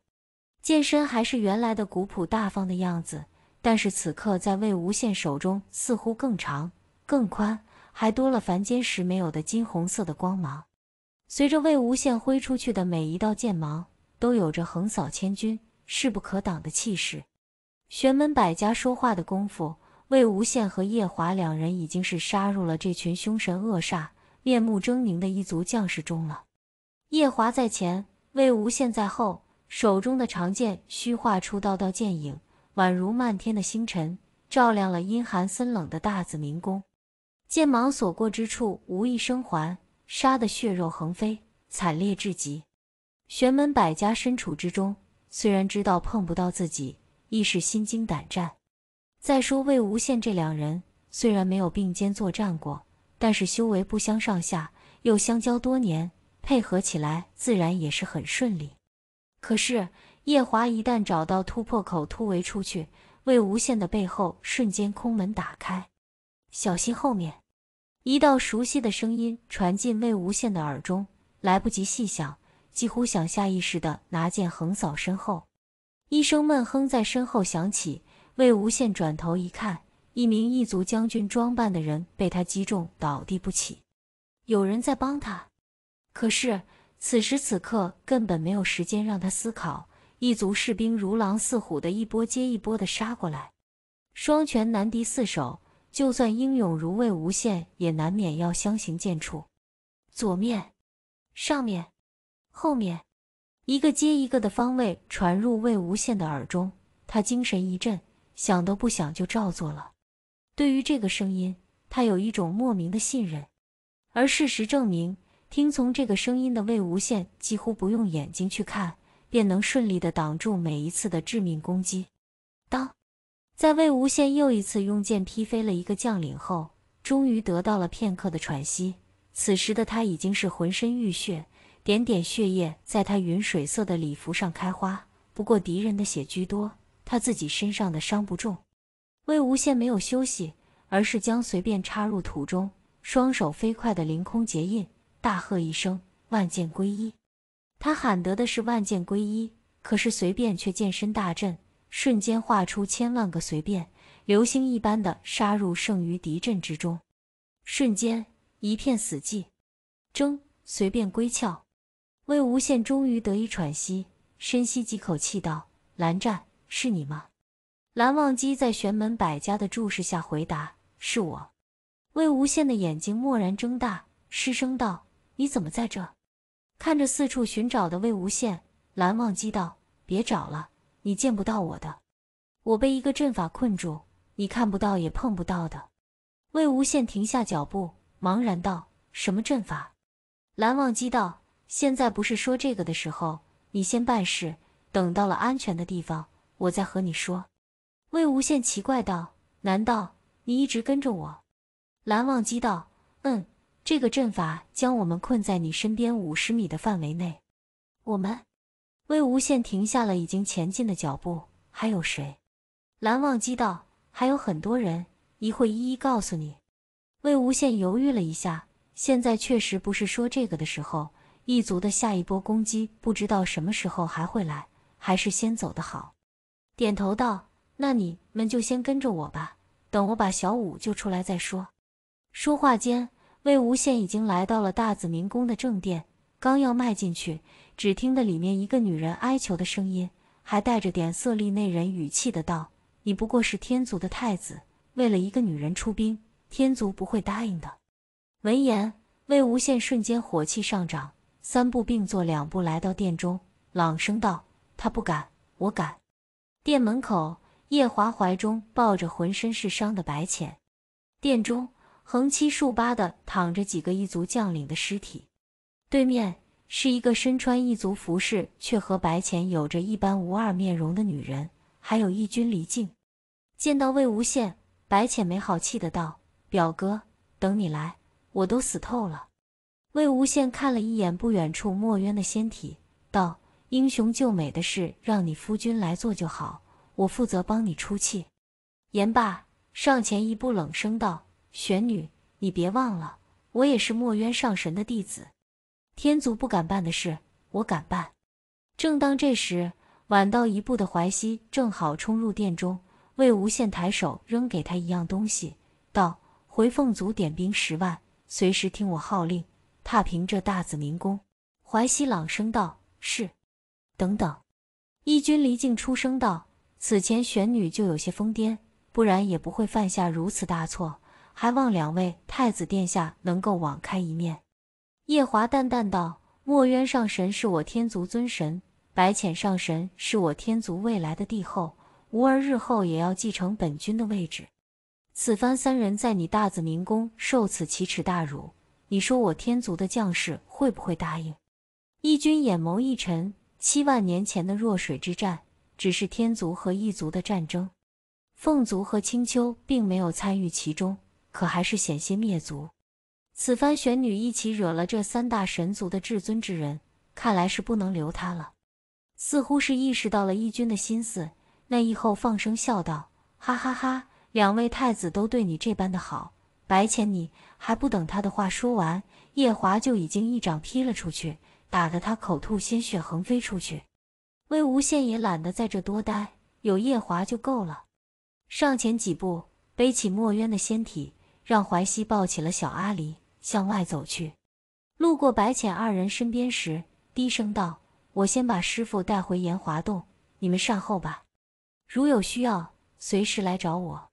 [SPEAKER 1] 剑身还是原来的古朴大方的样子，但是此刻在魏无羡手中似乎更长、更宽，还多了凡间时没有的金红色的光芒。随着魏无羡挥出去的每一道剑芒，都有着横扫千军、势不可挡的气势。玄门百家说话的功夫，魏无羡和夜华两人已经是杀入了这群凶神恶煞。面目狰狞的一族将士中了，夜华在前，魏无羡在后，手中的长剑虚化出道道剑影，宛如漫天的星辰，照亮了阴寒森冷的大紫明宫。剑芒所过之处，无一生还，杀得血肉横飞，惨烈至极。玄门百家身处之中，虽然知道碰不到自己，亦是心惊胆战。再说魏无羡这两人，虽然没有并肩作战过。但是修为不相上下，又相交多年，配合起来自然也是很顺利。可是夜华一旦找到突破口，突围出去，魏无羡的背后瞬间空门打开。小心后面！一道熟悉的声音传进魏无羡的耳中，来不及细想，几乎想下意识的拿剑横扫身后。一声闷哼在身后响起，魏无羡转头一看。一名异族将军装扮的人被他击中，倒地不起。有人在帮他，可是此时此刻根本没有时间让他思考。异族士兵如狼似虎的一波接一波的杀过来，双拳难敌四手，就算英勇如魏无羡，也难免要相形见绌。左面、上面、后面，一个接一个的方位传入魏无羡的耳中，他精神一振，想都不想就照做了。对于这个声音，他有一种莫名的信任，而事实证明，听从这个声音的魏无羡几乎不用眼睛去看，便能顺利的挡住每一次的致命攻击。当，在魏无羡又一次用剑劈飞了一个将领后，终于得到了片刻的喘息。此时的他已经是浑身浴血，点点血液在他云水色的礼服上开花。不过敌人的血居多，他自己身上的伤不重。魏无羡没有休息，而是将随便插入土中，双手飞快的凌空结印，大喝一声：“万剑归一！”他喊得的是“万剑归一”，可是随便却剑身大震，瞬间化出千万个随便，流星一般的杀入剩余敌阵之中，瞬间一片死寂。争随便归鞘，魏无羡终于得以喘息，深吸几口气道：“蓝湛，是你吗？”蓝忘机在玄门百家的注视下回答：“是我。”魏无羡的眼睛蓦然睁大，失声道：“你怎么在这？”看着四处寻找的魏无羡，蓝忘机道：“别找了，你见不到我的，我被一个阵法困住，你看不到也碰不到的。”魏无羡停下脚步，茫然道：“什么阵法？”蓝忘机道：“现在不是说这个的时候，你先办事，等到了安全的地方，我再和你说。”魏无羡奇怪道：“难道你一直跟着我？”蓝忘机道：“嗯，这个阵法将我们困在你身边五十米的范围内。”我们？魏无羡停下了已经前进的脚步。还有谁？蓝忘机道：“还有很多人，一会一一告诉你。”魏无羡犹豫了一下，现在确实不是说这个的时候。异族的下一波攻击不知道什么时候还会来，还是先走的好。点头道。那你们就先跟着我吧，等我把小五救出来再说。说话间，魏无羡已经来到了大紫明宫的正殿，刚要迈进去，只听得里面一个女人哀求的声音，还带着点色厉内人语气的道：“你不过是天族的太子，为了一个女人出兵，天族不会答应的。”闻言，魏无羡瞬间火气上涨，三步并作两步来到殿中，朗声道：“他不敢，我敢！”殿门口。夜华怀中抱着浑身是伤的白浅，殿中横七竖八的躺着几个异族将领的尸体，对面是一个身穿异族服饰却和白浅有着一般无二面容的女人，还有一军离境。见到魏无羡，白浅没好气的道：“表哥，等你来，我都死透了。”魏无羡看了一眼不远处墨渊的仙体，道：“英雄救美的事，让你夫君来做就好。”我负责帮你出气。言罢，上前一步，冷声道：“玄女，你别忘了，我也是墨渊上神的弟子。天族不敢办的事，我敢办。”正当这时，晚到一步的淮西正好冲入殿中。魏无羡抬手扔给他一样东西，道：“回凤族，点兵十万，随时听我号令，踏平这大紫明宫。”淮西朗声道：“是。”等等，一军离境出声道。此前玄女就有些疯癫，不然也不会犯下如此大错。还望两位太子殿下能够网开一面。”夜华淡淡道：“墨渊上神是我天族尊神，白浅上神是我天族未来的帝后，吾儿日后也要继承本君的位置。此番三人在你大紫明宫受此奇耻大辱，你说我天族的将士会不会答应？”一君眼眸一沉：“七万年前的弱水之战。”只是天族和异族的战争，凤族和青丘并没有参与其中，可还是险些灭族。此番玄女一起惹了这三大神族的至尊之人，看来是不能留她了。似乎是意识到了义君的心思，那义后放声笑道：“哈哈哈，两位太子都对你这般的好，白浅，你还不等他的话说完，夜华就已经一掌劈了出去，打得他口吐鲜血，横飞出去。”魏无羡也懒得在这多待，有夜华就够了。上前几步，背起墨渊的仙体，让怀西抱起了小阿离，向外走去。路过白浅二人身边时，低声道：“我先把师傅带回炎华洞，你们善后吧。如有需要，随时来找我。”